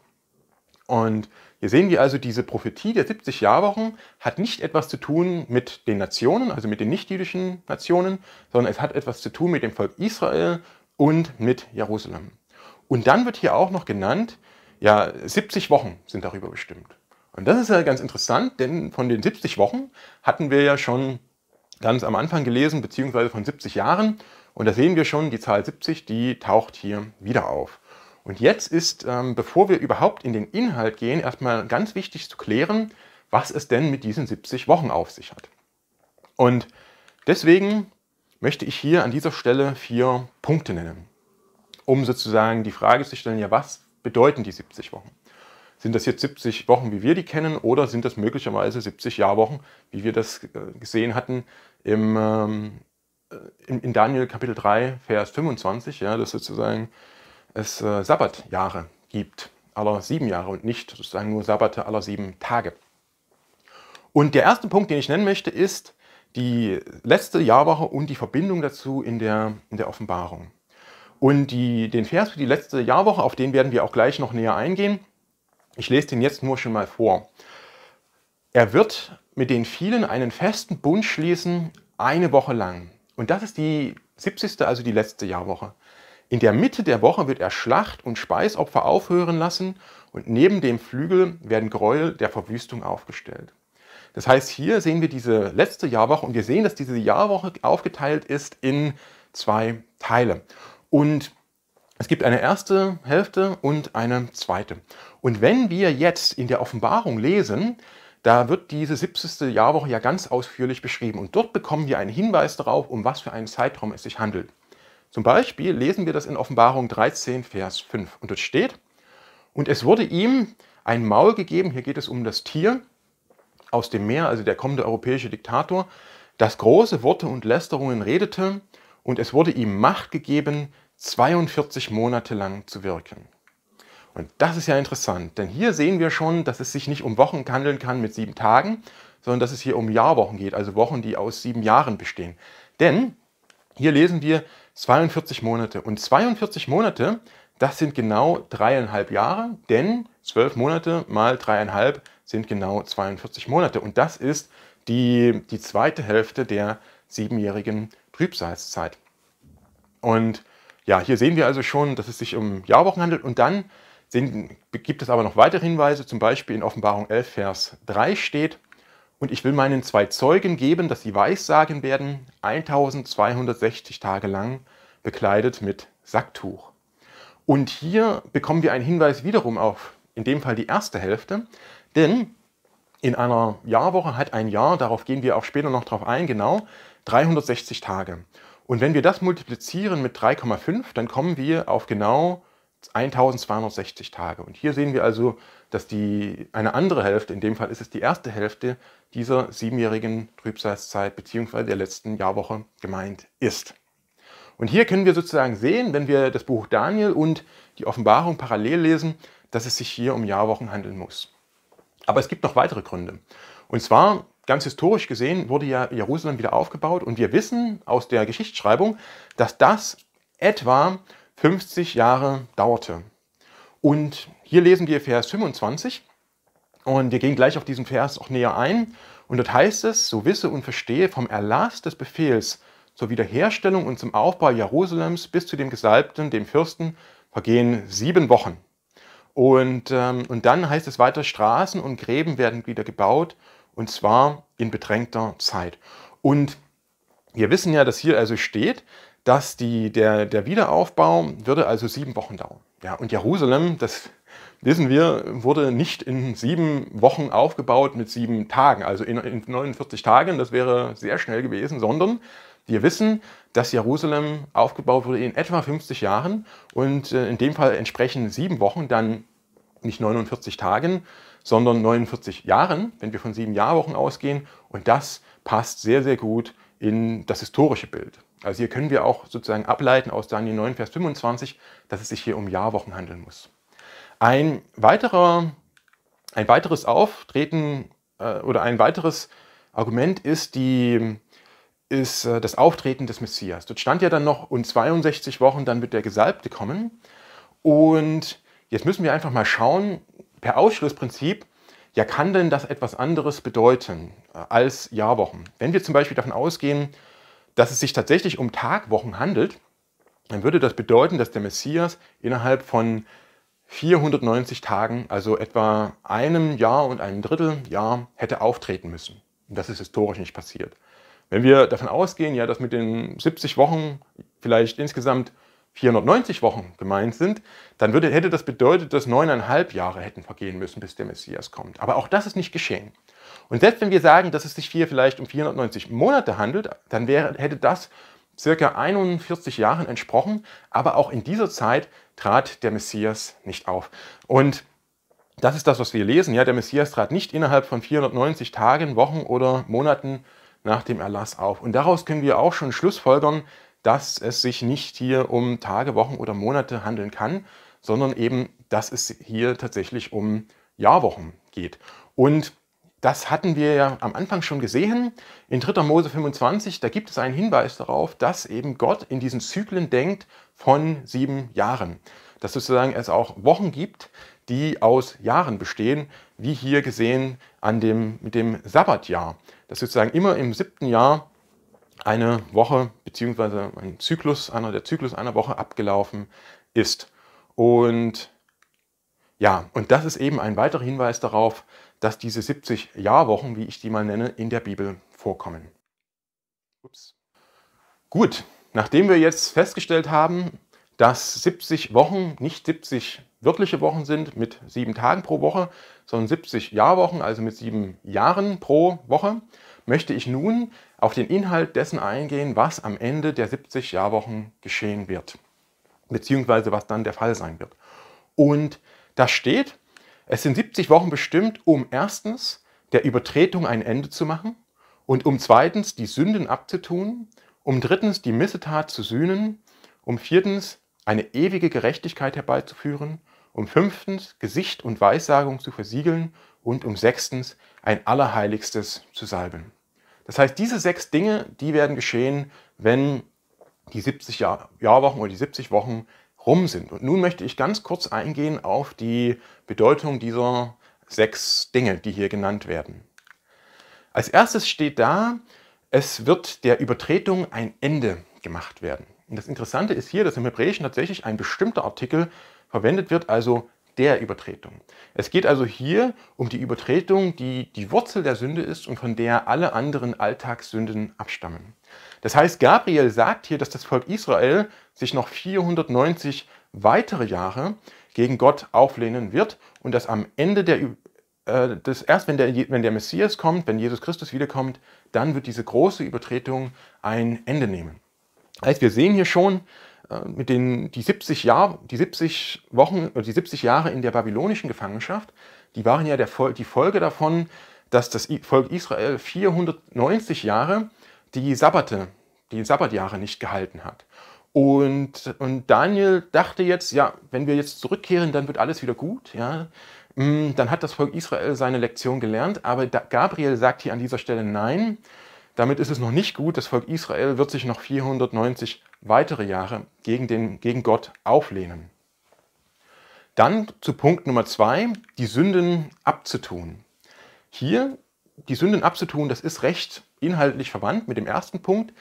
Und hier sehen wir also, diese Prophetie der 70 Jahrwochen hat nicht etwas zu tun mit den Nationen, also mit den nichtjüdischen Nationen, sondern es hat etwas zu tun mit dem Volk Israel und mit Jerusalem. Und dann wird hier auch noch genannt, ja, 70 Wochen sind darüber bestimmt. Und das ist ja ganz interessant, denn von den 70 Wochen hatten wir ja schon ganz am Anfang gelesen, beziehungsweise von 70 Jahren. Und da sehen wir schon, die Zahl 70, die taucht hier wieder auf. Und jetzt ist, ähm, bevor wir überhaupt in den Inhalt gehen, erstmal ganz wichtig zu klären, was es denn mit diesen 70 Wochen auf sich hat. Und deswegen möchte ich hier an dieser Stelle vier Punkte nennen, um sozusagen die Frage zu stellen, ja, was bedeuten die 70 Wochen? Sind das jetzt 70 Wochen, wie wir die kennen, oder sind das möglicherweise 70 Jahrwochen, wie wir das äh, gesehen hatten im, ähm, äh, in Daniel Kapitel 3, Vers 25, ja, das sozusagen es äh, Sabbatjahre gibt, aller sieben Jahre und nicht sozusagen nur Sabbate aller sieben Tage. Und der erste Punkt, den ich nennen möchte, ist die letzte Jahrwoche und die Verbindung dazu in der, in der Offenbarung. Und die, den Vers für die letzte Jahrwoche, auf den werden wir auch gleich noch näher eingehen. Ich lese den jetzt nur schon mal vor. Er wird mit den vielen einen festen Bund schließen, eine Woche lang. Und das ist die 70. also die letzte Jahrwoche. In der Mitte der Woche wird er Schlacht- und Speisopfer aufhören lassen und neben dem Flügel werden Gräuel der Verwüstung aufgestellt. Das heißt, hier sehen wir diese letzte Jahrwoche und wir sehen, dass diese Jahrwoche aufgeteilt ist in zwei Teile. Und es gibt eine erste Hälfte und eine zweite. Und wenn wir jetzt in der Offenbarung lesen, da wird diese 70. Jahrwoche ja ganz ausführlich beschrieben. Und dort bekommen wir einen Hinweis darauf, um was für einen Zeitraum es sich handelt. Zum Beispiel lesen wir das in Offenbarung 13, Vers 5. Und dort steht, und es wurde ihm ein Maul gegeben, hier geht es um das Tier aus dem Meer, also der kommende europäische Diktator, das große Worte und Lästerungen redete, und es wurde ihm Macht gegeben, 42 Monate lang zu wirken. Und das ist ja interessant, denn hier sehen wir schon, dass es sich nicht um Wochen handeln kann mit sieben Tagen, sondern dass es hier um Jahrwochen geht, also Wochen, die aus sieben Jahren bestehen. Denn hier lesen wir, 42 Monate. Und 42 Monate, das sind genau dreieinhalb Jahre, denn 12 Monate mal dreieinhalb sind genau 42 Monate. Und das ist die, die zweite Hälfte der siebenjährigen Trübsalzeit. Und ja, hier sehen wir also schon, dass es sich um Jahrwochen handelt. Und dann sind, gibt es aber noch weitere Hinweise, zum Beispiel in Offenbarung 11, Vers 3 steht, und ich will meinen zwei Zeugen geben, dass sie weissagen werden, 1260 Tage lang bekleidet mit Sacktuch. Und hier bekommen wir einen Hinweis wiederum auf, in dem Fall die erste Hälfte, denn in einer Jahrwoche hat ein Jahr, darauf gehen wir auch später noch drauf ein, genau 360 Tage. Und wenn wir das multiplizieren mit 3,5, dann kommen wir auf genau 1260 Tage. Und hier sehen wir also, dass die, eine andere Hälfte, in dem Fall ist es die erste Hälfte, dieser siebenjährigen Trübsalzeit bzw. der letzten Jahrwoche gemeint ist. Und hier können wir sozusagen sehen, wenn wir das Buch Daniel und die Offenbarung parallel lesen, dass es sich hier um Jahrwochen handeln muss. Aber es gibt noch weitere Gründe. Und zwar, ganz historisch gesehen, wurde ja Jerusalem wieder aufgebaut und wir wissen aus der Geschichtsschreibung, dass das etwa 50 Jahre dauerte. Und hier lesen wir Vers 25. Und wir gehen gleich auf diesen Vers auch näher ein. Und dort heißt es, so wisse und verstehe vom Erlass des Befehls zur Wiederherstellung und zum Aufbau Jerusalems bis zu dem Gesalbten, dem Fürsten, vergehen sieben Wochen. Und, ähm, und dann heißt es weiter, Straßen und Gräben werden wieder gebaut, und zwar in bedrängter Zeit. Und wir wissen ja, dass hier also steht, dass die, der, der Wiederaufbau würde also sieben Wochen dauern. Ja, und Jerusalem, das wissen wir, wurde nicht in sieben Wochen aufgebaut mit sieben Tagen, also in, 49 Tagen, das wäre sehr schnell gewesen, sondern wir wissen, dass Jerusalem aufgebaut wurde in etwa 50 Jahren und äh, in dem Fall entsprechen sieben Wochen dann nicht 49 Tagen, sondern 49 Jahren, wenn wir von sieben Jahrwochen ausgehen. Und das passt sehr, sehr gut in das historische Bild. Also hier können wir auch sozusagen ableiten aus Daniel 9, Vers 25, dass es sich hier um Jahrwochen handeln muss. Ein, weiterer, ein weiteres Auftreten äh, oder ein weiteres Argument ist, die, ist äh, das Auftreten des Messias. Dort stand ja dann noch, und 62 Wochen, dann wird der Gesalbte kommen. Und jetzt müssen wir einfach mal schauen, per Ausschlussprinzip, ja, kann denn das etwas anderes bedeuten äh, als Jahrwochen? Wenn wir zum Beispiel davon ausgehen, dass es sich tatsächlich um Tagwochen handelt, dann würde das bedeuten, dass der Messias innerhalb von 490 Tagen, also etwa einem Jahr und einem Drittel Jahr, hätte auftreten müssen. Und das ist historisch nicht passiert. Wenn wir davon ausgehen, ja, dass mit den 70 Wochen vielleicht insgesamt 490 Wochen gemeint sind, dann würde, hätte das bedeutet, dass neuneinhalb Jahre hätten vergehen müssen, bis der Messias kommt. Aber auch das ist nicht geschehen. Und selbst wenn wir sagen, dass es sich hier vielleicht um 490 Monate handelt, dann wäre, hätte das circa 41 Jahren entsprochen. Aber auch in dieser Zeit trat der Messias nicht auf. Und das ist das, was wir lesen. Ja, der Messias trat nicht innerhalb von 490 Tagen, Wochen oder Monaten nach dem Erlass auf. Und daraus können wir auch schon schlussfolgern, dass es sich nicht hier um Tage, Wochen oder Monate handeln kann, sondern eben, dass es hier tatsächlich um Jahrwochen geht. Und das hatten wir ja am Anfang schon gesehen. In 3. Mose 25, da gibt es einen Hinweis darauf, dass eben Gott in diesen Zyklen denkt von sieben Jahren. Dass sozusagen es auch Wochen gibt, die aus Jahren bestehen, wie hier gesehen an dem, mit dem Sabbatjahr. Dass sozusagen immer im siebten Jahr eine Woche bzw. ein Zyklus, einer, der Zyklus einer Woche abgelaufen ist. Und ja, und das ist eben ein weiterer Hinweis darauf, dass diese 70 Jahrwochen, wie ich die mal nenne, in der Bibel vorkommen. Ups. Gut, nachdem wir jetzt festgestellt haben, dass 70 Wochen nicht 70 wörtliche Wochen sind mit sieben Tagen pro Woche, sondern 70 Jahrwochen, also mit sieben Jahren pro Woche, möchte ich nun auf den Inhalt dessen eingehen, was am Ende der 70 Jahrwochen geschehen wird, beziehungsweise was dann der Fall sein wird. Und da steht, es sind 70 Wochen bestimmt, um erstens der Übertretung ein Ende zu machen und um zweitens die Sünden abzutun, um drittens die Missetat zu sühnen, um viertens eine ewige Gerechtigkeit herbeizuführen, um fünftens Gesicht und Weissagung zu versiegeln und um sechstens ein Allerheiligstes zu salben. Das heißt, diese sechs Dinge, die werden geschehen, wenn die 70 Jahrwochen oder die 70 Wochen rum sind. Und nun möchte ich ganz kurz eingehen auf die Bedeutung dieser sechs Dinge, die hier genannt werden. Als erstes steht da, es wird der Übertretung ein Ende gemacht werden. Und das Interessante ist hier, dass im Hebräischen tatsächlich ein bestimmter Artikel verwendet wird, also der Übertretung. Es geht also hier um die Übertretung, die die Wurzel der Sünde ist und von der alle anderen Alltagssünden abstammen. Das heißt, Gabriel sagt hier, dass das Volk Israel sich noch 490 weitere Jahre gegen Gott auflehnen wird und dass am Ende der, äh, das erst wenn der, wenn der Messias kommt, wenn Jesus Christus wiederkommt, dann wird diese große Übertretung ein Ende nehmen. Also wir sehen hier schon, äh, mit denen die 70, Jahr, die 70 Wochen, äh, die 70 Jahre in der babylonischen Gefangenschaft, die waren ja der, die Folge davon, dass das Volk Israel 490 Jahre die Sabbate, die Sabbatjahre nicht gehalten hat. Und, und Daniel dachte jetzt, ja, wenn wir jetzt zurückkehren, dann wird alles wieder gut, ja. Mm, dann hat das Volk Israel seine Lektion gelernt, aber Gabriel sagt hier an dieser Stelle nein. Damit ist es noch nicht gut. Das Volk Israel wird sich noch 490 weitere Jahre gegen, den, gegen Gott auflehnen. Dann zu Punkt Nummer zwei, die Sünden abzutun. Hier die Sünden abzutun, das ist recht inhaltlich verwandt mit dem ersten Punkt.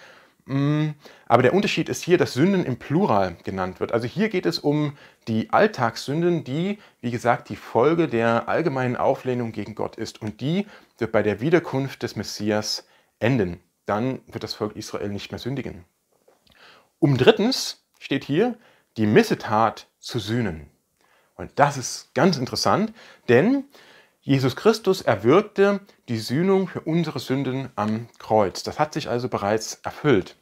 Mm, aber der Unterschied ist hier, dass Sünden im Plural genannt wird. Also hier geht es um die Alltagssünden, die, wie gesagt, die Folge der allgemeinen Auflehnung gegen Gott ist. Und die wird bei der Wiederkunft des Messias enden. Dann wird das Volk Israel nicht mehr sündigen. Um drittens steht hier, die Missetat zu sühnen. Und das ist ganz interessant, denn Jesus Christus erwirkte die Sühnung für unsere Sünden am Kreuz. Das hat sich also bereits erfüllt.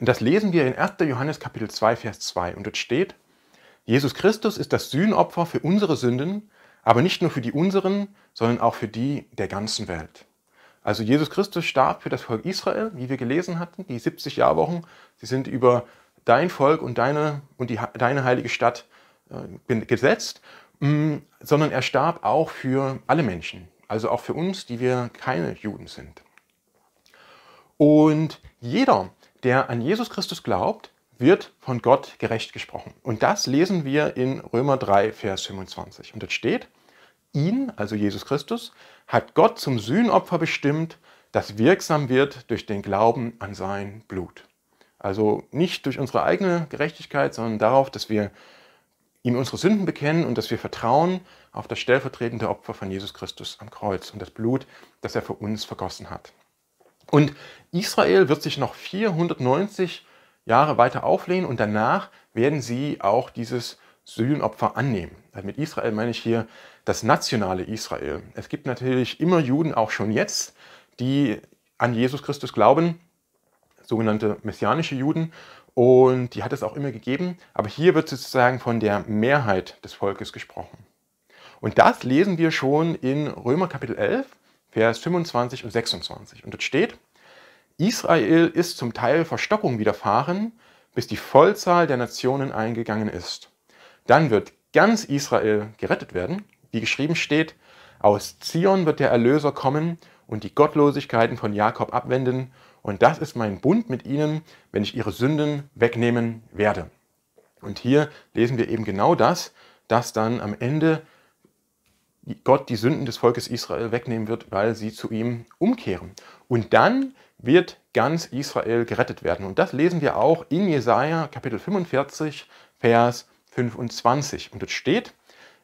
Und das lesen wir in 1. Johannes Kapitel 2, Vers 2. Und dort steht, Jesus Christus ist das Sühnopfer für unsere Sünden, aber nicht nur für die unseren, sondern auch für die der ganzen Welt. Also Jesus Christus starb für das Volk Israel, wie wir gelesen hatten, die 70 Jahrwochen. Sie sind über dein Volk und deine, und die, deine heilige Stadt äh, gesetzt, mh, mm, sondern er starb auch für alle Menschen, also auch für uns, die wir keine Juden sind. Und jeder, der an Jesus Christus glaubt, wird von Gott gerecht gesprochen. Und das lesen wir in Römer 3, Vers 25. Und dort steht, ihn, also Jesus Christus, hat Gott zum Sühnopfer bestimmt, das wirksam wird durch den Glauben an sein Blut. Also nicht durch unsere eigene Gerechtigkeit, sondern darauf, dass wir ihm unsere Sünden bekennen und dass wir vertrauen auf das stellvertretende Opfer von Jesus Christus am Kreuz und das Blut, das er für uns vergossen hat. Und Israel wird sich noch 490 Jahre weiter auflehnen und danach werden sie auch dieses Sühnopfer annehmen. Also mit Israel meine ich hier das nationale Israel. Es gibt natürlich immer Juden, auch schon jetzt, die an Jesus Christus glauben, sogenannte messianische Juden. Und die hat es auch immer gegeben. Aber hier wird sozusagen von der Mehrheit des Volkes gesprochen. Und das lesen wir schon in Römer Kapitel 11, Vers 25 und 26. Und dort steht, Israel ist zum Teil Verstockung widerfahren, bis die Vollzahl der Nationen eingegangen ist. Dann wird ganz Israel gerettet werden, wie geschrieben steht, aus Zion wird der Erlöser kommen und die Gottlosigkeiten von Jakob abwenden, und das ist mein Bund mit ihnen, wenn ich ihre Sünden wegnehmen werde. Und hier lesen wir eben genau das, dass dann am Ende Gott die Sünden des Volkes Israel wegnehmen wird, weil sie zu ihm umkehren. Und dann wird ganz Israel gerettet werden. Und das lesen wir auch in Jesaja Kapitel 45, Vers 25. Und dort steht,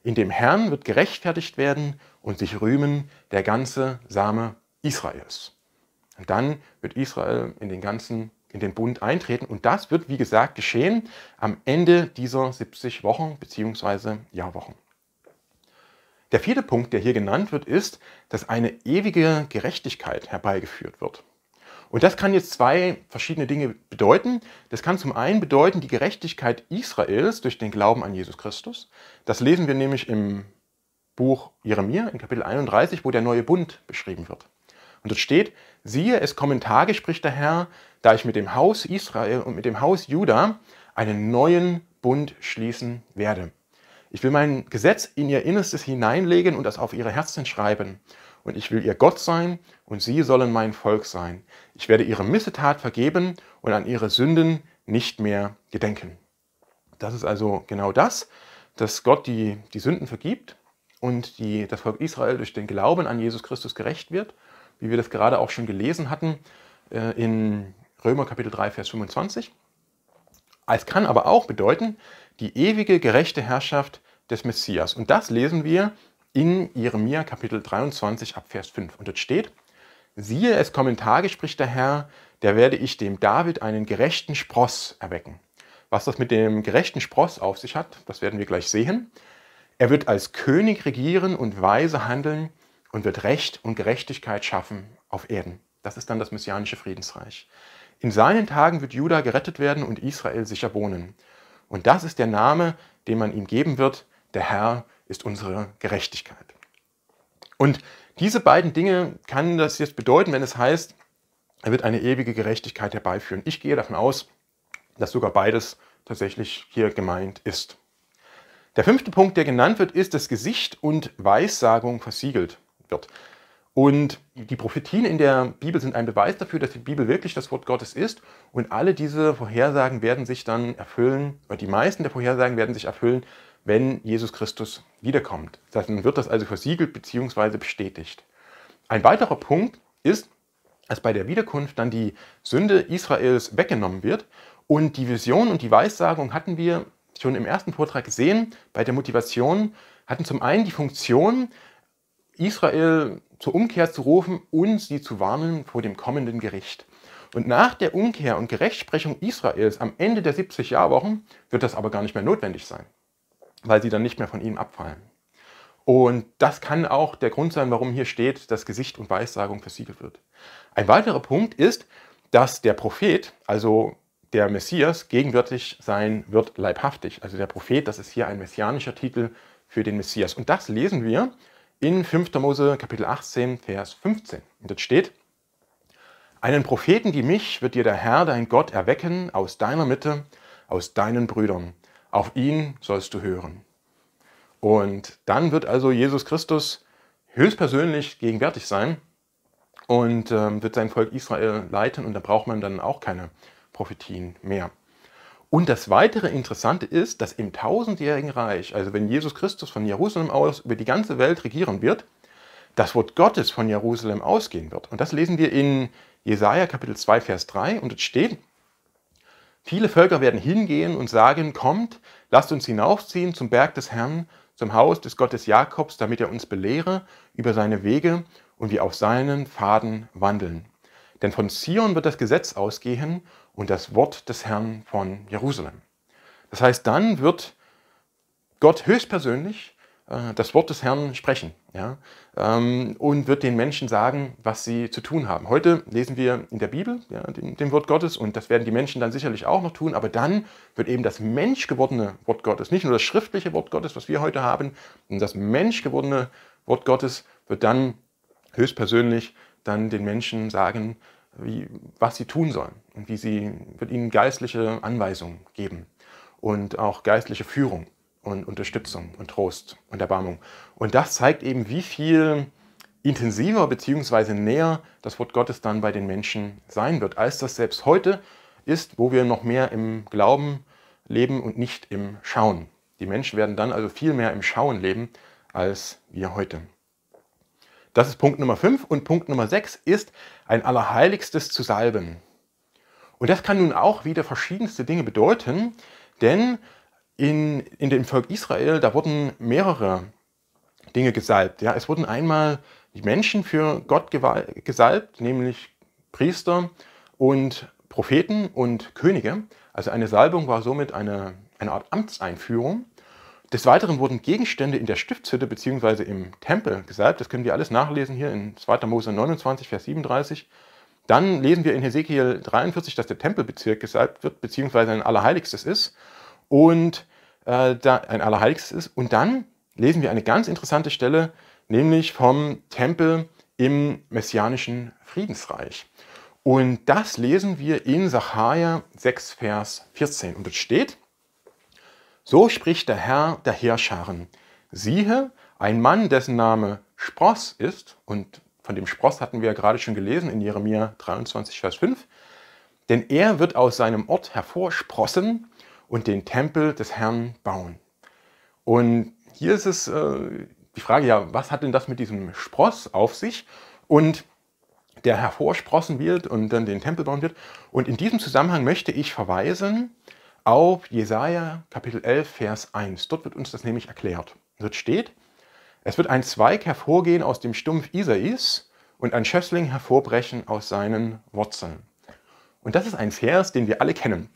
in dem Herrn wird gerechtfertigt werden und sich rühmen der ganze Same Israels. Und dann wird Israel in den ganzen in den Bund eintreten und das wird wie gesagt geschehen am Ende dieser 70 Wochen bzw. Jahrwochen. Der vierte Punkt, der hier genannt wird, ist, dass eine ewige Gerechtigkeit herbeigeführt wird. Und das kann jetzt zwei verschiedene Dinge bedeuten. Das kann zum einen bedeuten die Gerechtigkeit Israels durch den Glauben an Jesus Christus. Das lesen wir nämlich im Buch Jeremia in Kapitel 31, wo der neue Bund beschrieben wird. Und dort steht, siehe, es kommen Tage, spricht der Herr, da ich mit dem Haus Israel und mit dem Haus Juda einen neuen Bund schließen werde. Ich will mein Gesetz in ihr Innerstes hineinlegen und das auf ihre Herzen schreiben und ich will ihr Gott sein, und sie sollen mein Volk sein. Ich werde ihre Missetat vergeben und an ihre Sünden nicht mehr gedenken. Das ist also genau das, dass Gott die, die Sünden vergibt und die, das Volk Israel durch den Glauben an Jesus Christus gerecht wird, wie wir das gerade auch schon gelesen hatten äh, in Römer Kapitel 3, Vers 25. Es kann aber auch bedeuten, die ewige gerechte Herrschaft des Messias. Und das lesen wir in Jeremia Kapitel 23 ab Vers 5. Und dort steht, siehe, es kommen Tage, spricht der Herr, der werde ich dem David einen gerechten Spross erwecken. Was das mit dem gerechten Spross auf sich hat, das werden wir gleich sehen. Er wird als König regieren und weise handeln und wird Recht und Gerechtigkeit schaffen auf Erden. Das ist dann das messianische Friedensreich. In seinen Tagen wird Juda gerettet werden und Israel sicher wohnen. Und das ist der Name, den man ihm geben wird, der Herr ist unsere Gerechtigkeit. Und diese beiden Dinge kann das jetzt bedeuten, wenn es heißt, er wird eine ewige Gerechtigkeit herbeiführen. Ich gehe davon aus, dass sogar beides tatsächlich hier gemeint ist. Der fünfte Punkt, der genannt wird, ist, dass Gesicht und Weissagung versiegelt wird. Und die Prophetien in der Bibel sind ein Beweis dafür, dass die Bibel wirklich das Wort Gottes ist. Und alle diese Vorhersagen werden sich dann erfüllen, oder die meisten der Vorhersagen werden sich erfüllen, wenn Jesus Christus wiederkommt. dann wird das also versiegelt bzw. bestätigt. Ein weiterer Punkt ist, dass bei der Wiederkunft dann die Sünde Israels weggenommen wird. Und die Vision und die Weissagung hatten wir schon im ersten Vortrag gesehen, bei der Motivation hatten zum einen die Funktion, Israel zur Umkehr zu rufen und sie zu warnen vor dem kommenden Gericht. Und nach der Umkehr und Gerechtsprechung Israels am Ende der 70 Jahrwochen wird das aber gar nicht mehr notwendig sein weil sie dann nicht mehr von ihm abfallen. Und das kann auch der Grund sein, warum hier steht, dass Gesicht und Weissagung versiegelt wird. Ein weiterer Punkt ist, dass der Prophet, also der Messias, gegenwärtig sein wird leibhaftig. Also der Prophet, das ist hier ein messianischer Titel für den Messias. Und das lesen wir in 5. Mose Kapitel 18, Vers 15. Und dort steht, einen Propheten wie mich wird dir der Herr, dein Gott, erwecken aus deiner Mitte, aus deinen Brüdern auf ihn sollst du hören. Und dann wird also Jesus Christus höchstpersönlich gegenwärtig sein und ähm, wird sein Volk Israel leiten und da braucht man dann auch keine Prophetien mehr. Und das weitere Interessante ist, dass im tausendjährigen Reich, also wenn Jesus Christus von Jerusalem aus über die ganze Welt regieren wird, das Wort Gottes von Jerusalem ausgehen wird. Und das lesen wir in Jesaja Kapitel 2, Vers 3 und es steht, Viele Völker werden hingehen und sagen, kommt, lasst uns hinaufziehen zum Berg des Herrn, zum Haus des Gottes Jakobs, damit er uns belehre über seine Wege und wir auf seinen Pfaden wandeln. Denn von Zion wird das Gesetz ausgehen und das Wort des Herrn von Jerusalem. Das heißt, dann wird Gott höchstpersönlich äh, das Wort des Herrn sprechen. Ja? ähm, und wird den Menschen sagen, was sie zu tun haben. Heute lesen wir in der Bibel, ja, dem, dem Wort Gottes, und das werden die Menschen dann sicherlich auch noch tun, aber dann wird eben das menschgewordene Wort Gottes, nicht nur das schriftliche Wort Gottes, was wir heute haben, sondern das menschgewordene Wort Gottes wird dann höchstpersönlich dann den Menschen sagen, wie, was sie tun sollen und wie sie wird ihnen geistliche Anweisungen geben und auch geistliche Führung und Unterstützung und Trost und Erbarmung. Und das zeigt eben, wie viel intensiver bzw. näher das Wort Gottes dann bei den Menschen sein wird, als das selbst heute ist, wo wir noch mehr im Glauben leben und nicht im Schauen. Die Menschen werden dann also viel mehr im Schauen leben als wir heute. Das ist Punkt Nummer 5 und Punkt Nummer 6 ist ein Allerheiligstes zu salben. Und das kann nun auch wieder verschiedenste Dinge bedeuten, denn in, in dem Volk Israel, da wurden mehrere Dinge gesalbt. Ja, es wurden einmal die Menschen für Gott gesalbt, nämlich Priester und Propheten und Könige. Also eine Salbung war somit eine, eine Art Amtseinführung. Des Weiteren wurden Gegenstände in der Stiftshütte bzw. im Tempel gesalbt. Das können wir alles nachlesen hier in 2. Mose 29, Vers 37. Dann lesen wir in Hesekiel 43, dass der Tempelbezirk gesalbt wird bzw. ein Allerheiligstes ist und äh, da ein Allerheiligstes ist. Und dann lesen wir eine ganz interessante Stelle, nämlich vom Tempel im messianischen Friedensreich. Und das lesen wir in Sacharja 6, Vers 14. Und es steht, so spricht der Herr der Heerscharen, siehe, ein Mann, dessen Name Spross ist, und von dem Spross hatten wir ja gerade schon gelesen in Jeremia 23, Vers 5, denn er wird aus seinem Ort hervorsprossen und den Tempel des Herrn bauen. Und hier ist es äh, die Frage, ja, was hat denn das mit diesem Spross auf sich? Und der hervorsprossen wird und dann den Tempel bauen wird. Und in diesem Zusammenhang möchte ich verweisen auf Jesaja Kapitel 11, Vers 1. Dort wird uns das nämlich erklärt. Dort steht, es wird ein Zweig hervorgehen aus dem Stumpf Isais und ein Schössling hervorbrechen aus seinen Wurzeln. Und das ist ein Vers, den wir alle kennen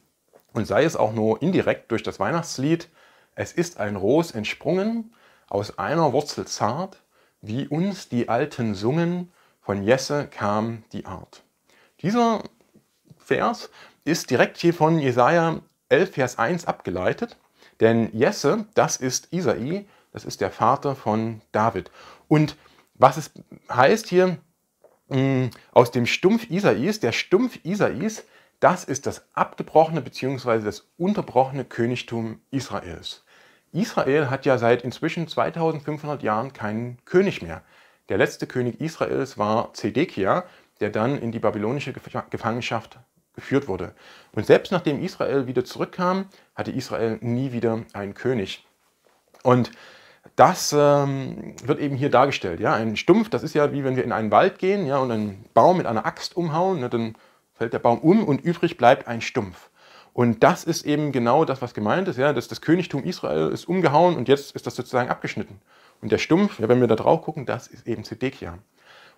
und sei es auch nur indirekt durch das Weihnachtslied Es ist ein Ros entsprungen, aus einer Wurzel zart, wie uns die Alten sungen, von Jesse kam die Art. Dieser Vers ist direkt hier von Jesaja 11, Vers 1 abgeleitet, denn Jesse, das ist Isai, das ist der Vater von David. Und was es heißt hier, mm, aus dem Stumpf Isais, der Stumpf Isais das ist das abgebrochene bzw. das unterbrochene Königtum Israels. Israel hat ja seit inzwischen 2500 Jahren keinen König mehr. Der letzte König Israels war Zedekia, der dann in die babylonische Gefangenschaft geführt wurde. Und selbst nachdem Israel wieder zurückkam, hatte Israel nie wieder einen König. Und das ähm, wird eben hier dargestellt. Ja? Ein Stumpf, das ist ja wie wenn wir in einen Wald gehen ja, und einen Baum mit einer Axt umhauen, ne, dann fällt der Baum um und übrig bleibt ein Stumpf. Und das ist eben genau das, was gemeint ist. Ja? Das, das Königtum Israel ist umgehauen und jetzt ist das sozusagen abgeschnitten. Und der Stumpf, ja, wenn wir da drauf gucken, das ist eben Zedekia.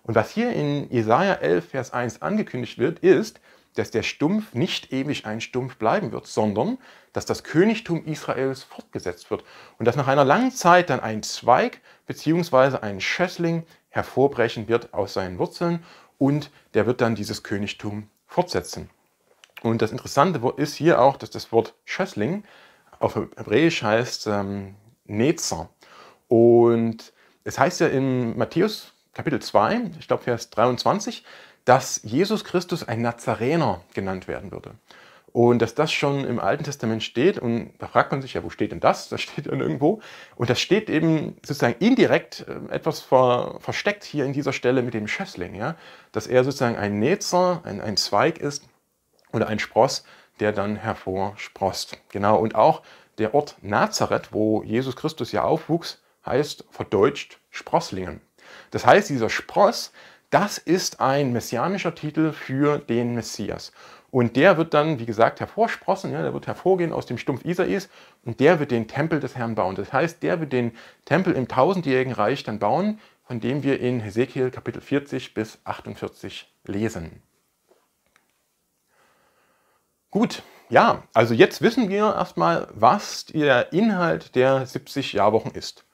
Und was hier in Jesaja 11, Vers 1 angekündigt wird, ist, dass der Stumpf nicht ewig ein Stumpf bleiben wird, sondern dass das Königtum Israels fortgesetzt wird und dass nach einer langen Zeit dann ein Zweig bzw. ein Schössling hervorbrechen wird aus seinen Wurzeln und der wird dann dieses Königtum fortsetzen. Und das Interessante ist hier auch, dass das Wort Schössling auf Hebräisch heißt ähm, Netzer. Und es heißt ja in Matthäus Kapitel 2, ich glaube Vers 23, dass Jesus Christus ein Nazarener genannt werden würde. Und dass das schon im Alten Testament steht, und da fragt man sich ja, wo steht denn das? Das steht dann irgendwo. Und das steht eben sozusagen indirekt äh, etwas ver, versteckt hier in dieser Stelle mit dem Schössling, ja? dass er sozusagen ein Netzer, ein, ein Zweig ist oder ein Spross, der dann hervorsprost. Genau, und auch der Ort Nazareth, wo Jesus Christus ja aufwuchs, heißt verdeutscht Sprosslingen. Das heißt, dieser Spross, das ist ein messianischer Titel für den Messias. Und der wird dann, wie gesagt, hervorsprossen, ja, der wird hervorgehen aus dem Stumpf Isais und der wird den Tempel des Herrn bauen. Das heißt, der wird den Tempel im tausendjährigen Reich dann bauen, von dem wir in Hesekiel Kapitel 40 bis 48 lesen. Gut, ja, also jetzt wissen wir erstmal, was der Inhalt der 70 Jahrwochen ist.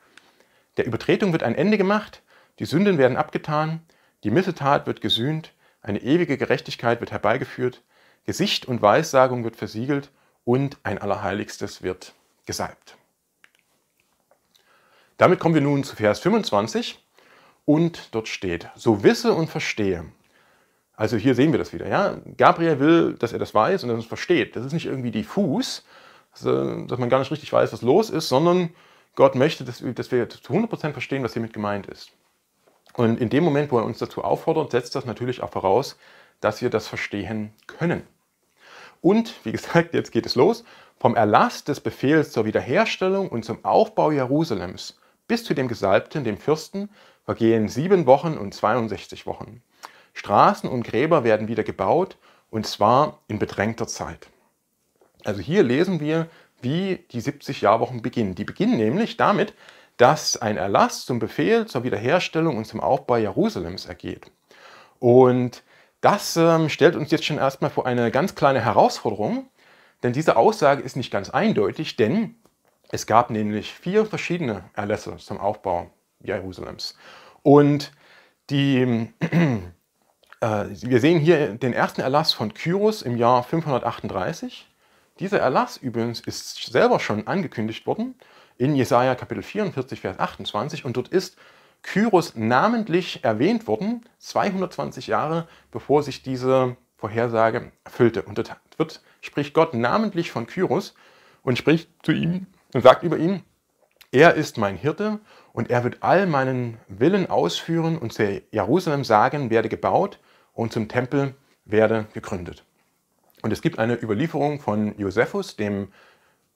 Der Übertretung wird ein Ende gemacht, die Sünden werden abgetan, die Missetat wird gesühnt, eine ewige Gerechtigkeit wird herbeigeführt, Gesicht und Weissagung wird versiegelt und ein Allerheiligstes wird gesalbt. Damit kommen wir nun zu Vers 25 und dort steht, so wisse und verstehe. Also hier sehen wir das wieder. Ja? Gabriel will, dass er das weiß und dass er es versteht. Das ist nicht irgendwie diffus, dass äh, man gar nicht richtig weiß, was los ist, sondern Gott möchte, dass wir zu 100% verstehen, was hiermit gemeint ist. Und in dem Moment, wo er uns dazu auffordert, setzt das natürlich auch voraus, dass wir das verstehen können. Und wie gesagt, jetzt geht es los. Vom Erlass des Befehls zur Wiederherstellung und zum Aufbau Jerusalems bis zu dem Gesalbten, dem Fürsten, vergehen sieben Wochen und 62 Wochen. Straßen und Gräber werden wieder gebaut und zwar in bedrängter Zeit. Also hier lesen wir, wie die 70 Jahrwochen beginnen. Die beginnen nämlich damit, dass ein Erlass zum Befehl zur Wiederherstellung und zum Aufbau Jerusalems ergeht. Und das ähm, stellt uns jetzt schon erstmal vor eine ganz kleine Herausforderung, denn diese Aussage ist nicht ganz eindeutig, denn es gab nämlich vier verschiedene Erlässe zum Aufbau Jerusalems. Und die, äh, wir sehen hier den ersten Erlass von Kyros im Jahr 538. Dieser Erlass übrigens ist selber schon angekündigt worden in Jesaja Kapitel 44, Vers 28 und dort ist Kyros namentlich erwähnt wurden, 220 Jahre bevor sich diese Vorhersage erfüllte. Und dort wird, spricht Gott namentlich von Kyros und spricht zu ihm und sagt über ihn, er ist mein Hirte und er wird all meinen Willen ausführen und zu Jerusalem sagen, werde gebaut und zum Tempel werde gegründet. Und es gibt eine Überlieferung von Josephus, dem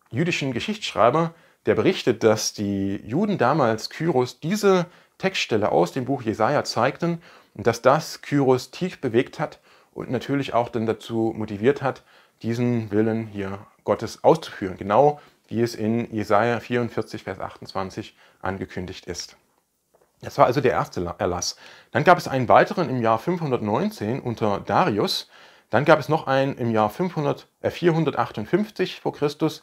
jüdischen Geschichtsschreiber, der berichtet, dass die Juden damals Kyros diese Textstelle aus dem Buch Jesaja zeigten, dass das Kyros tief bewegt hat und natürlich auch dann dazu motiviert hat, diesen Willen hier Gottes auszuführen, genau wie es in Jesaja 44, Vers 28 angekündigt ist. Das war also der erste Erlass. Dann gab es einen weiteren im Jahr 519 unter Darius. Dann gab es noch einen im Jahr 500, äh 458 vor Christus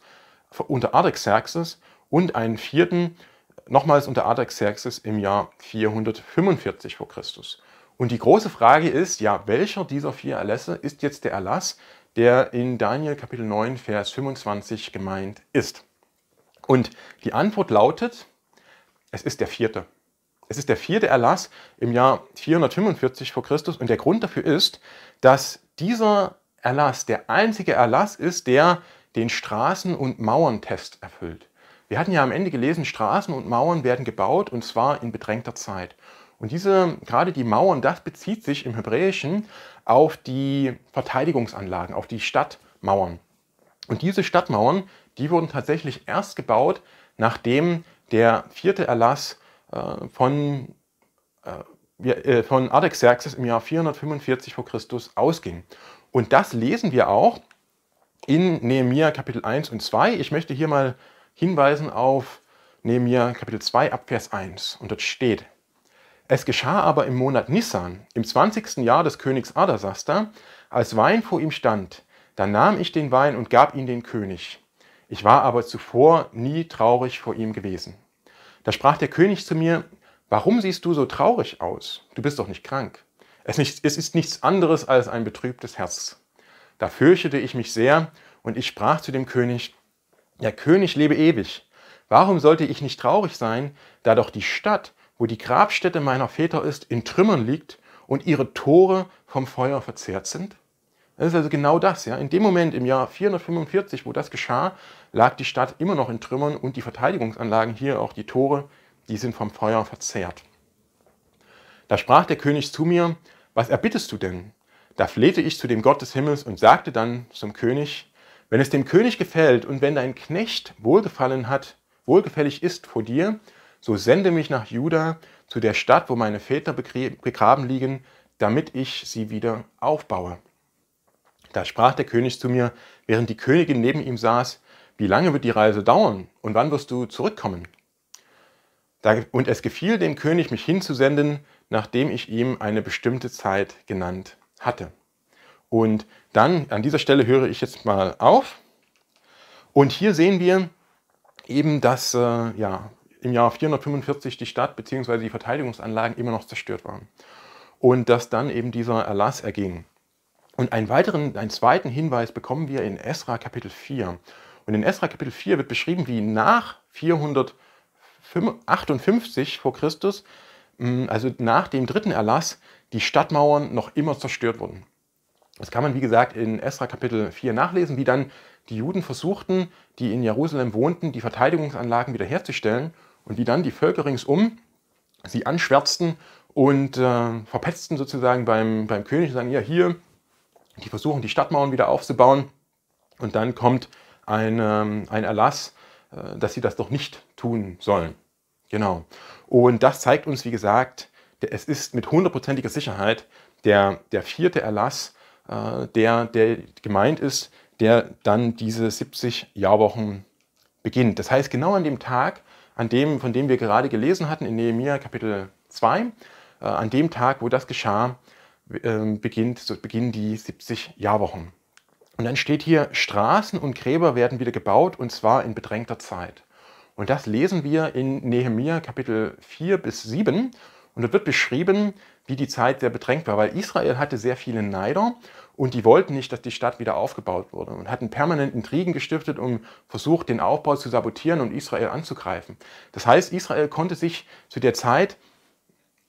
unter Artaxerxes und einen vierten nochmals unter Artaxerxes im Jahr 445 vor Christus. Und die große Frage ist, ja, welcher dieser vier Erlässe ist jetzt der Erlass, der in Daniel Kapitel 9, Vers 25 gemeint ist? Und die Antwort lautet, es ist der vierte. Es ist der vierte Erlass im Jahr 445 vor Christus und der Grund dafür ist, dass dieser Erlass der einzige Erlass ist, der den Straßen- und Mauerntest erfüllt. Wir hatten ja am Ende gelesen, Straßen und Mauern werden gebaut und zwar in bedrängter Zeit. Und diese, gerade die Mauern, das bezieht sich im Hebräischen auf die Verteidigungsanlagen, auf die Stadtmauern. Und diese Stadtmauern, die wurden tatsächlich erst gebaut, nachdem der vierte Erlass äh, von, äh, äh von Artaxerxes im Jahr 445 vor Christus ausging. Und das lesen wir auch in Nehemiah Kapitel 1 und 2. Ich möchte hier mal hinweisen auf Nehemiah Kapitel 2 ab Vers 1 und dort steht, es geschah aber im Monat Nissan, im 20. Jahr des Königs Adasasta, als Wein vor ihm stand, da nahm ich den Wein und gab ihn den König. Ich war aber zuvor nie traurig vor ihm gewesen. Da sprach der König zu mir, warum siehst du so traurig aus? Du bist doch nicht krank. Es ist nichts anderes als ein betrübtes Herz. Da fürchtete ich mich sehr und ich sprach zu dem König, der König lebe ewig. Warum sollte ich nicht traurig sein, da doch die Stadt, wo die Grabstätte meiner Väter ist, in Trümmern liegt und ihre Tore vom Feuer verzehrt sind? Das ist also genau das. Ja. In dem Moment im Jahr 445, wo das geschah, lag die Stadt immer noch in Trümmern und die Verteidigungsanlagen hier, auch die Tore, die sind vom Feuer verzehrt. Da sprach der König zu mir, was erbittest du denn? Da flehte ich zu dem Gott des Himmels und sagte dann zum König, wenn es dem König gefällt und wenn dein Knecht wohlgefallen hat, wohlgefällig ist vor dir, so sende mich nach Juda zu der Stadt, wo meine Väter begraben liegen, damit ich sie wieder aufbaue. Da sprach der König zu mir, während die Königin neben ihm saß, wie lange wird die Reise dauern und wann wirst du zurückkommen? und es gefiel dem König, mich hinzusenden, nachdem ich ihm eine bestimmte Zeit genannt hatte. Und dann an dieser Stelle höre ich jetzt mal auf. Und hier sehen wir eben, dass äh, ja, im Jahr 445 die Stadt bzw. die Verteidigungsanlagen immer noch zerstört waren. Und dass dann eben dieser Erlass erging. Und einen weiteren, einen zweiten Hinweis bekommen wir in Esra Kapitel 4. Und in Esra Kapitel 4 wird beschrieben, wie nach 458 vor Christus, mm, also nach dem dritten Erlass, die Stadtmauern noch immer zerstört wurden. Das kann man, wie gesagt, in Esra Kapitel 4 nachlesen, wie dann die Juden versuchten, die in Jerusalem wohnten, die Verteidigungsanlagen wiederherzustellen und wie dann die Völker ringsum sie anschwärzten und äh, verpetzten sozusagen beim, beim König und sagen, ja, hier, die versuchen, die Stadtmauern wieder aufzubauen. Und dann kommt ein, ähm, ein Erlass, äh, dass sie das doch nicht tun sollen. Genau. Und das zeigt uns, wie gesagt, es ist mit hundertprozentiger Sicherheit der, der vierte Erlass, äh, der, der gemeint ist, der dann diese 70 Jahrwochen beginnt. Das heißt, genau an dem Tag, an dem, von dem wir gerade gelesen hatten in Nehemiah Kapitel 2, äh, an dem Tag, wo das geschah, äh, beginnt, so beginnen die 70 Jahrwochen. Und dann steht hier, Straßen und Gräber werden wieder gebaut und zwar in bedrängter Zeit. Und das lesen wir in Nehemiah Kapitel 4 bis 7. Und dort wird beschrieben, wie die Zeit sehr bedrängt war, weil Israel hatte sehr viele Neider und die wollten nicht, dass die Stadt wieder aufgebaut wurde und hatten permanent Intrigen gestiftet, um versucht, den Aufbau zu sabotieren und Israel anzugreifen. Das heißt, Israel konnte sich zu der Zeit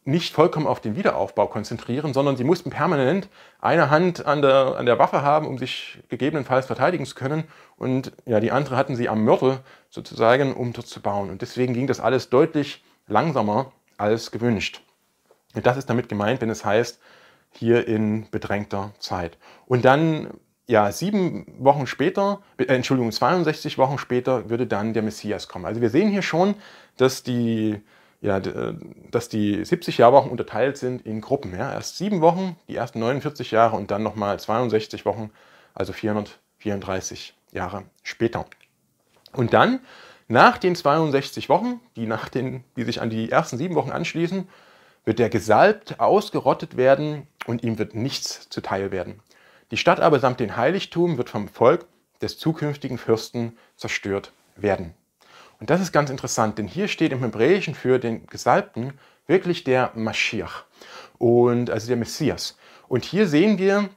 nicht vollkommen auf den Wiederaufbau konzentrieren, sondern sie mussten permanent eine Hand an der, an der Waffe haben, um sich gegebenenfalls verteidigen zu können. Und ja, die andere hatten sie am Mörtel sozusagen, um dort zu bauen. Und deswegen ging das alles deutlich langsamer als gewünscht. Und das ist damit gemeint, wenn es heißt, hier in bedrängter Zeit. Und dann, ja, sieben Wochen später, äh, Entschuldigung, 62 Wochen später würde dann der Messias kommen. Also wir sehen hier schon, dass die, ja, äh, dass die 70 Jahrwochen unterteilt sind in Gruppen. Ja. Erst sieben Wochen, die ersten 49 Jahre und dann nochmal 62 Wochen, also 434 Jahre später. Und dann nach den 62 Wochen, die, nach den, die sich an die ersten sieben Wochen anschließen, wird er gesalbt, ausgerottet werden und ihm wird nichts zuteil werden. Die Stadt aber samt den Heiligtum wird vom Volk des zukünftigen Fürsten zerstört werden. Und das ist ganz interessant, denn hier steht im Hebräischen für den Gesalbten wirklich der Mashiach und also der Messias. Und hier sehen wir,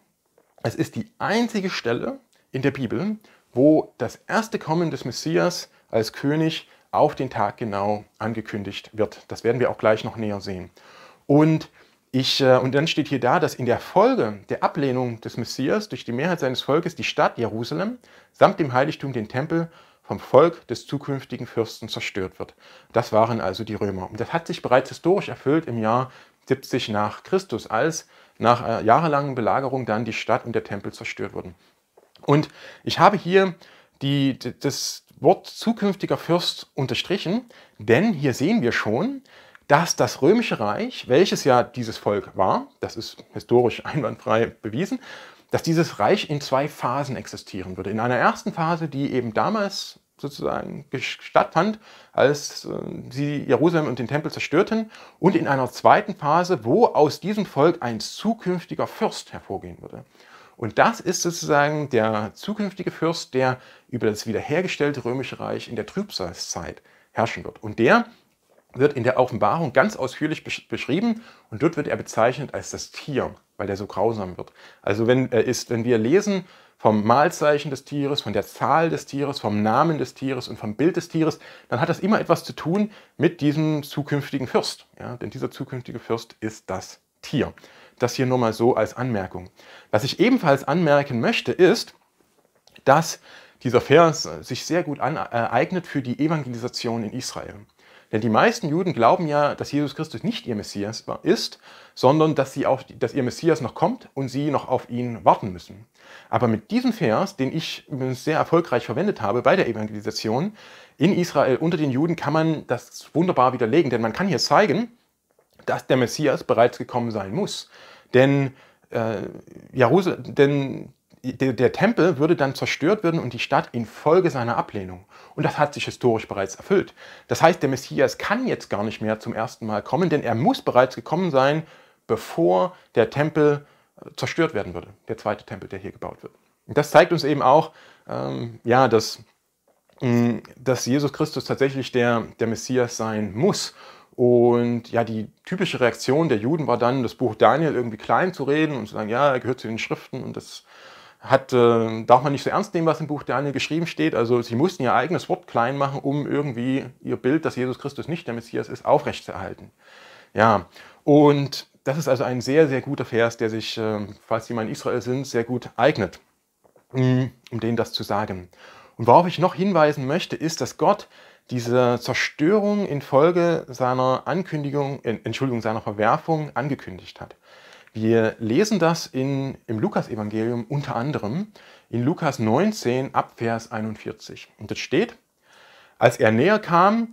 es ist die einzige Stelle in der Bibel, wo das erste Kommen des Messias als König auf den Tag genau angekündigt wird. Das werden wir auch gleich noch näher sehen. Und, ich, äh, und dann steht hier da, dass in der Folge der Ablehnung des Messias durch die Mehrheit seines Volkes die Stadt Jerusalem samt dem Heiligtum den Tempel vom Volk des zukünftigen Fürsten zerstört wird. Das waren also die Römer. Und das hat sich bereits historisch erfüllt im Jahr 70 nach Christus, als nach äh, jahrelangen Belagerung dann die Stadt und der Tempel zerstört wurden. Und ich habe hier die, das, Wort zukünftiger Fürst unterstrichen, denn hier sehen wir schon, dass das Römische Reich, welches ja dieses Volk war, das ist historisch einwandfrei bewiesen, dass dieses Reich in zwei Phasen existieren würde. In einer ersten Phase, die eben damals sozusagen stattfand, als äh, sie Jerusalem und den Tempel zerstörten, und in einer zweiten Phase, wo aus diesem Volk ein zukünftiger Fürst hervorgehen würde. Und das ist sozusagen der zukünftige Fürst, der über das wiederhergestellte römische Reich in der Trübsalzeit herrschen wird. Und der wird in der Offenbarung ganz ausführlich beschrieben und dort wird er bezeichnet als das Tier, weil der so grausam wird. Also wenn, äh, ist, wenn wir lesen vom Mahlzeichen des Tieres, von der Zahl des Tieres, vom Namen des Tieres und vom Bild des Tieres, dann hat das immer etwas zu tun mit diesem zukünftigen Fürst. Ja? Denn dieser zukünftige Fürst ist das Tier. Das hier nur mal so als Anmerkung. Was ich ebenfalls anmerken möchte, ist, dass dieser Vers sich sehr gut äh, eignet für die Evangelisation in Israel. Denn die meisten Juden glauben ja, dass Jesus Christus nicht ihr Messias ist, sondern dass, sie auf, dass ihr Messias noch kommt und sie noch auf ihn warten müssen. Aber mit diesem Vers, den ich sehr erfolgreich verwendet habe bei der Evangelisation in Israel unter den Juden, kann man das wunderbar widerlegen. Denn man kann hier zeigen, dass der Messias bereits gekommen sein muss. Denn, äh, Jerusalem, denn der, der Tempel würde dann zerstört werden und die Stadt infolge seiner Ablehnung. Und das hat sich historisch bereits erfüllt. Das heißt, der Messias kann jetzt gar nicht mehr zum ersten Mal kommen, denn er muss bereits gekommen sein, bevor der Tempel äh, zerstört werden würde, der zweite Tempel, der hier gebaut wird. Und das zeigt uns eben auch, ähm, ja, dass, mh, mm, dass Jesus Christus tatsächlich der, der Messias sein muss und ja, die typische Reaktion der Juden war dann, das Buch Daniel irgendwie klein zu reden und zu sagen, ja, er gehört zu den Schriften und das hat, äh, darf man nicht so ernst nehmen, was im Buch Daniel geschrieben steht. Also sie mussten ihr eigenes Wort klein machen, um irgendwie ihr Bild, dass Jesus Christus nicht der Messias ist, aufrechtzuerhalten. Ja, und das ist also ein sehr, sehr guter Vers, der sich, äh, falls Sie mal in Israel sind, sehr gut eignet, mm, um denen das zu sagen. Und worauf ich noch hinweisen möchte, ist, dass Gott diese Zerstörung infolge seiner Ankündigung, äh, Entschuldigung, seiner Verwerfung angekündigt hat. Wir lesen das in, im Lukasevangelium unter anderem in Lukas 19 ab Vers 41. Und das steht, als er näher kam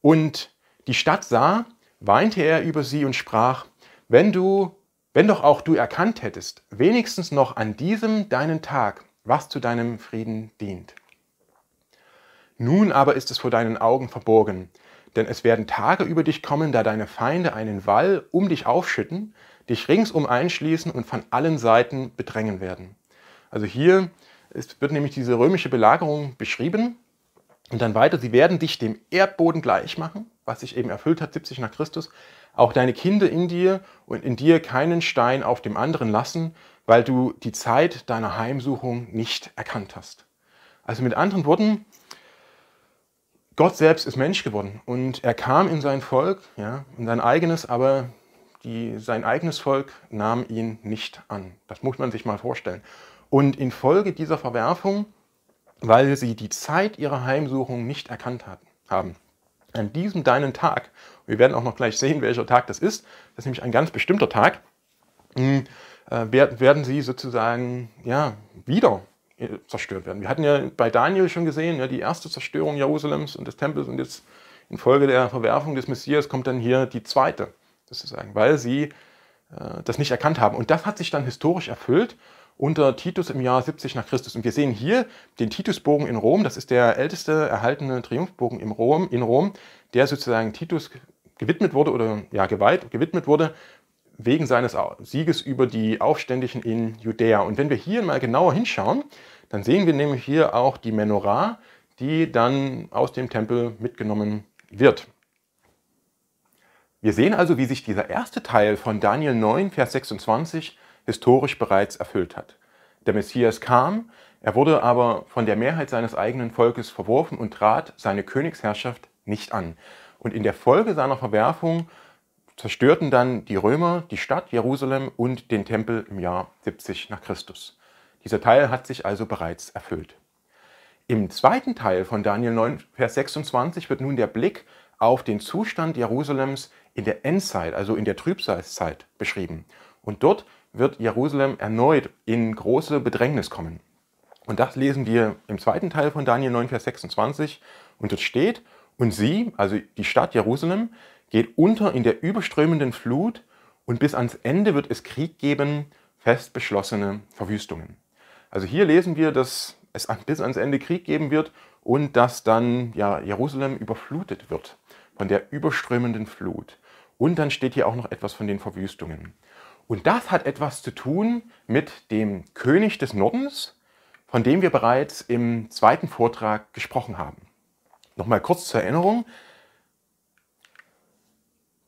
und die Stadt sah, weinte er über sie und sprach, wenn du, wenn doch auch du erkannt hättest, wenigstens noch an diesem deinen Tag, was zu deinem Frieden dient. Nun aber ist es vor deinen Augen verborgen. Denn es werden Tage über dich kommen, da deine Feinde einen Wall um dich aufschütten, dich ringsum einschließen und von allen Seiten bedrängen werden. Also hier ist, wird nämlich diese römische Belagerung beschrieben. Und dann weiter, sie werden dich dem Erdboden gleich machen, was sich eben erfüllt hat, 70 nach Christus, auch deine Kinder in dir und in dir keinen Stein auf dem anderen lassen, weil du die Zeit deiner Heimsuchung nicht erkannt hast. Also mit anderen Worten, Gott selbst ist Mensch geworden und er kam in sein Volk, ja, in sein eigenes, aber die, sein eigenes Volk nahm ihn nicht an. Das muss man sich mal vorstellen. Und infolge dieser Verwerfung, weil sie die Zeit ihrer Heimsuchung nicht erkannt hatten, haben, an diesem deinen Tag, wir werden auch noch gleich sehen, welcher Tag das ist, das ist nämlich ein ganz bestimmter Tag, hm, äh, werden sie sozusagen ja, wieder äh, zerstört werden. Wir hatten ja bei Daniel schon gesehen, ja, die erste Zerstörung Jerusalems und des Tempels und jetzt infolge der Verwerfung des Messias kommt dann hier die zweite, sozusagen, weil sie äh, das nicht erkannt haben. Und das hat sich dann historisch erfüllt unter Titus im Jahr 70 nach Christus. Und wir sehen hier den Titusbogen in Rom, das ist der älteste erhaltene Triumphbogen in Rom, in Rom der sozusagen Titus gewidmet wurde oder ja, geweiht, gewidmet wurde, wegen seines Sieges über die Aufständischen in Judäa. Und wenn wir hier mal genauer hinschauen, dann sehen wir nämlich hier auch die Menorah, die dann aus dem Tempel mitgenommen wird. Wir sehen also, wie sich dieser erste Teil von Daniel 9, Vers 26 historisch bereits erfüllt hat. Der Messias kam, er wurde aber von der Mehrheit seines eigenen Volkes verworfen und trat seine Königsherrschaft nicht an. Und in der Folge seiner Verwerfung zerstörten dann die Römer die Stadt Jerusalem und den Tempel im Jahr 70 nach Christus. Dieser Teil hat sich also bereits erfüllt. Im zweiten Teil von Daniel 9, Vers 26 wird nun der Blick auf den Zustand Jerusalems in der Endzeit, also in der Trübsalzeit, beschrieben. Und dort wird Jerusalem erneut in große Bedrängnis kommen. Und das lesen wir im zweiten Teil von Daniel 9, Vers 26. Und dort steht, und sie, also die Stadt Jerusalem, geht unter in der überströmenden Flut und bis ans Ende wird es Krieg geben, fest beschlossene Verwüstungen. Also hier lesen wir, dass es bis ans Ende Krieg geben wird und dass dann ja, Jerusalem überflutet wird von der überströmenden Flut. Und dann steht hier auch noch etwas von den Verwüstungen. Und das hat etwas zu tun mit dem König des Nordens, von dem wir bereits im zweiten Vortrag gesprochen haben. Nochmal kurz zur Erinnerung,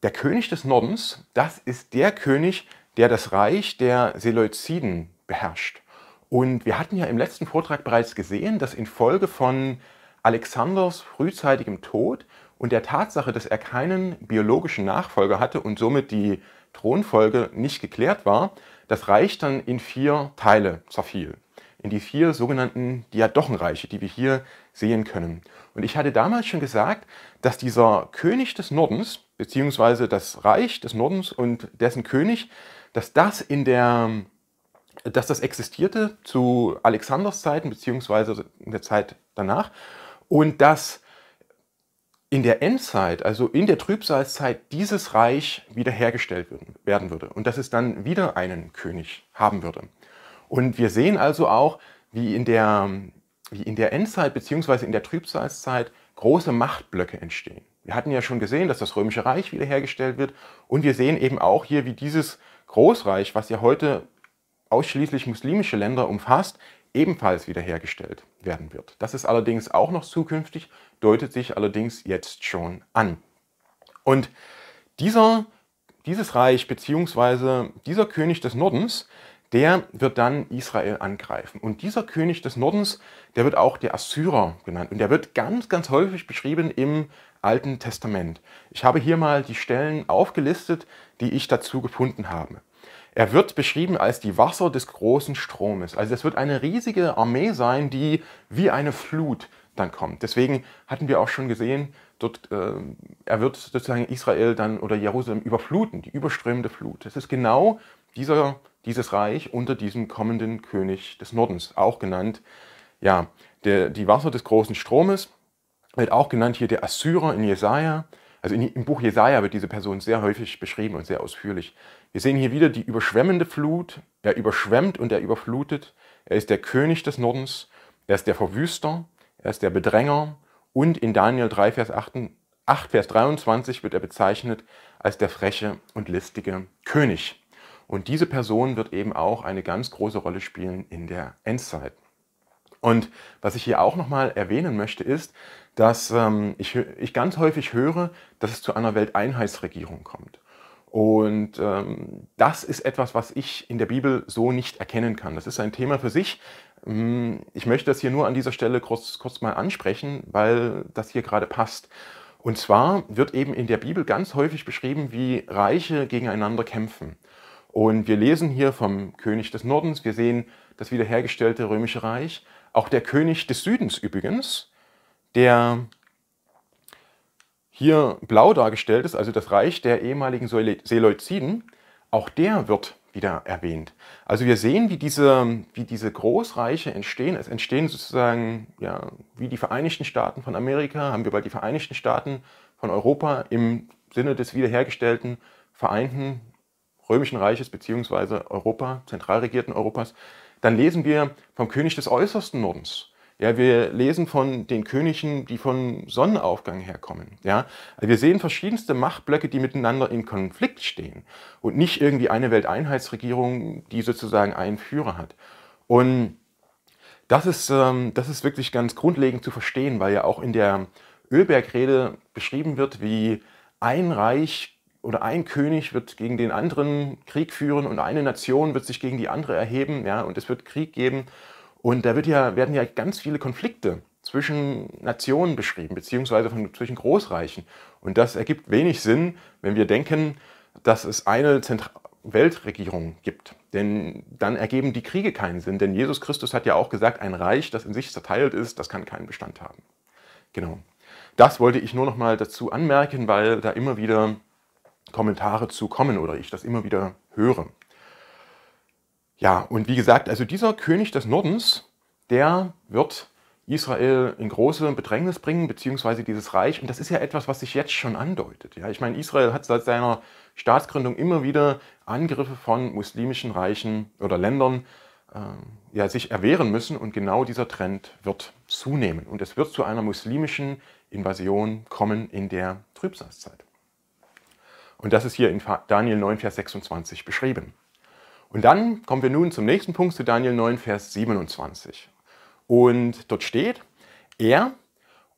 der König des Nordens, das ist der König, der das Reich der Seleuziden beherrscht. Und wir hatten ja im letzten Vortrag bereits gesehen, dass infolge von Alexanders frühzeitigem Tod und der Tatsache, dass er keinen biologischen Nachfolger hatte und somit die Thronfolge nicht geklärt war, das Reich dann in vier Teile zerfiel. In die vier sogenannten Diadochenreiche, die wir hier sehen können. Und ich hatte damals schon gesagt, dass dieser König des Nordens beziehungsweise das Reich des Nordens und dessen König, dass das in der, dass das existierte zu Alexanders Zeiten, beziehungsweise in der Zeit danach, und dass in der Endzeit, also in der Trübsalzeit, dieses Reich wiederhergestellt werden würde und dass es dann wieder einen König haben würde. Und wir sehen also auch, wie in der, wie in der Endzeit beziehungsweise in der Trübsalzeit große Machtblöcke entstehen. Wir hatten ja schon gesehen, dass das Römische Reich wiederhergestellt wird und wir sehen eben auch hier, wie dieses Großreich, was ja heute ausschließlich muslimische Länder umfasst, ebenfalls wiederhergestellt werden wird. Das ist allerdings auch noch zukünftig, deutet sich allerdings jetzt schon an. Und dieser, dieses Reich bzw. dieser König des Nordens der wird dann Israel angreifen. Und dieser König des Nordens, der wird auch der Assyrer genannt. Und der wird ganz, ganz häufig beschrieben im Alten Testament. Ich habe hier mal die Stellen aufgelistet, die ich dazu gefunden habe. Er wird beschrieben als die Wasser des großen Stromes. Also es wird eine riesige Armee sein, die wie eine Flut dann kommt. Deswegen hatten wir auch schon gesehen, dort, äh, er wird sozusagen Israel dann oder Jerusalem überfluten, die überströmende Flut. Das ist genau dieser dieses Reich unter diesem kommenden König des Nordens, auch genannt, ja, der, die Wasser des großen Stromes, wird auch genannt hier der Assyrer in Jesaja. Also in, im Buch Jesaja wird diese Person sehr häufig beschrieben und sehr ausführlich. Wir sehen hier wieder die überschwemmende Flut. Er überschwemmt und er überflutet. Er ist der König des Nordens. Er ist der Verwüster. Er ist der Bedränger. Und in Daniel 3, Vers 8, 8 Vers 23 wird er bezeichnet als der freche und listige König. Und diese Person wird eben auch eine ganz große Rolle spielen in der Endzeit. Und was ich hier auch nochmal erwähnen möchte, ist, dass ähm, ich, ich ganz häufig höre, dass es zu einer Welteinheitsregierung kommt. Und ähm, das ist etwas, was ich in der Bibel so nicht erkennen kann. Das ist ein Thema für sich. Mm, ich möchte das hier nur an dieser Stelle kurz, kurz mal ansprechen, weil das hier gerade passt. Und zwar wird eben in der Bibel ganz häufig beschrieben, wie Reiche gegeneinander kämpfen. Und wir lesen hier vom König des Nordens, wir sehen das wiederhergestellte römische Reich, auch der König des Südens übrigens, der hier blau dargestellt ist, also das Reich der ehemaligen Seleuziden, auch der wird wieder erwähnt. Also wir sehen, wie diese, wie diese Großreiche entstehen. Es entstehen sozusagen, ja, wie die Vereinigten Staaten von Amerika, haben wir bald die Vereinigten Staaten von Europa im Sinne des wiederhergestellten, vereinten Römischen Reiches bzw. Europa, zentral regierten Europas, dann lesen wir vom König des äußersten Nordens. Ja, wir lesen von den Königen, die von Sonnenaufgang herkommen. Ja, also wir sehen verschiedenste Machtblöcke, die miteinander in Konflikt stehen und nicht irgendwie eine Welteinheitsregierung, die sozusagen einen Führer hat. Und das ist, ähm, das ist wirklich ganz grundlegend zu verstehen, weil ja auch in der Ölbergrede beschrieben wird, wie ein Reich oder ein König wird gegen den anderen Krieg führen und eine Nation wird sich gegen die andere erheben, ja, und es wird Krieg geben. Und da wird ja, werden ja ganz viele Konflikte zwischen Nationen beschrieben, beziehungsweise von, zwischen Großreichen. Und das ergibt wenig Sinn, wenn wir denken, dass es eine Zentral Weltregierung gibt. Denn dann ergeben die Kriege keinen Sinn. Denn Jesus Christus hat ja auch gesagt, ein Reich, das in sich zerteilt ist, das kann keinen Bestand haben. Genau. Das wollte ich nur noch mal dazu anmerken, weil da immer wieder Kommentare zu kommen oder ich das immer wieder höre. Ja, und wie gesagt, also dieser König des Nordens, der wird Israel in große Bedrängnis bringen, beziehungsweise dieses Reich. Und das ist ja etwas, was sich jetzt schon andeutet. Ja, ich meine, Israel hat seit seiner Staatsgründung immer wieder Angriffe von muslimischen Reichen oder Ländern äh, ja, sich erwehren müssen. Und genau dieser Trend wird zunehmen. Und es wird zu einer muslimischen Invasion kommen in der Trübsalzeit. Und das ist hier in Daniel 9, Vers 26 beschrieben. Und dann kommen wir nun zum nächsten Punkt, zu Daniel 9, Vers 27. Und dort steht, er,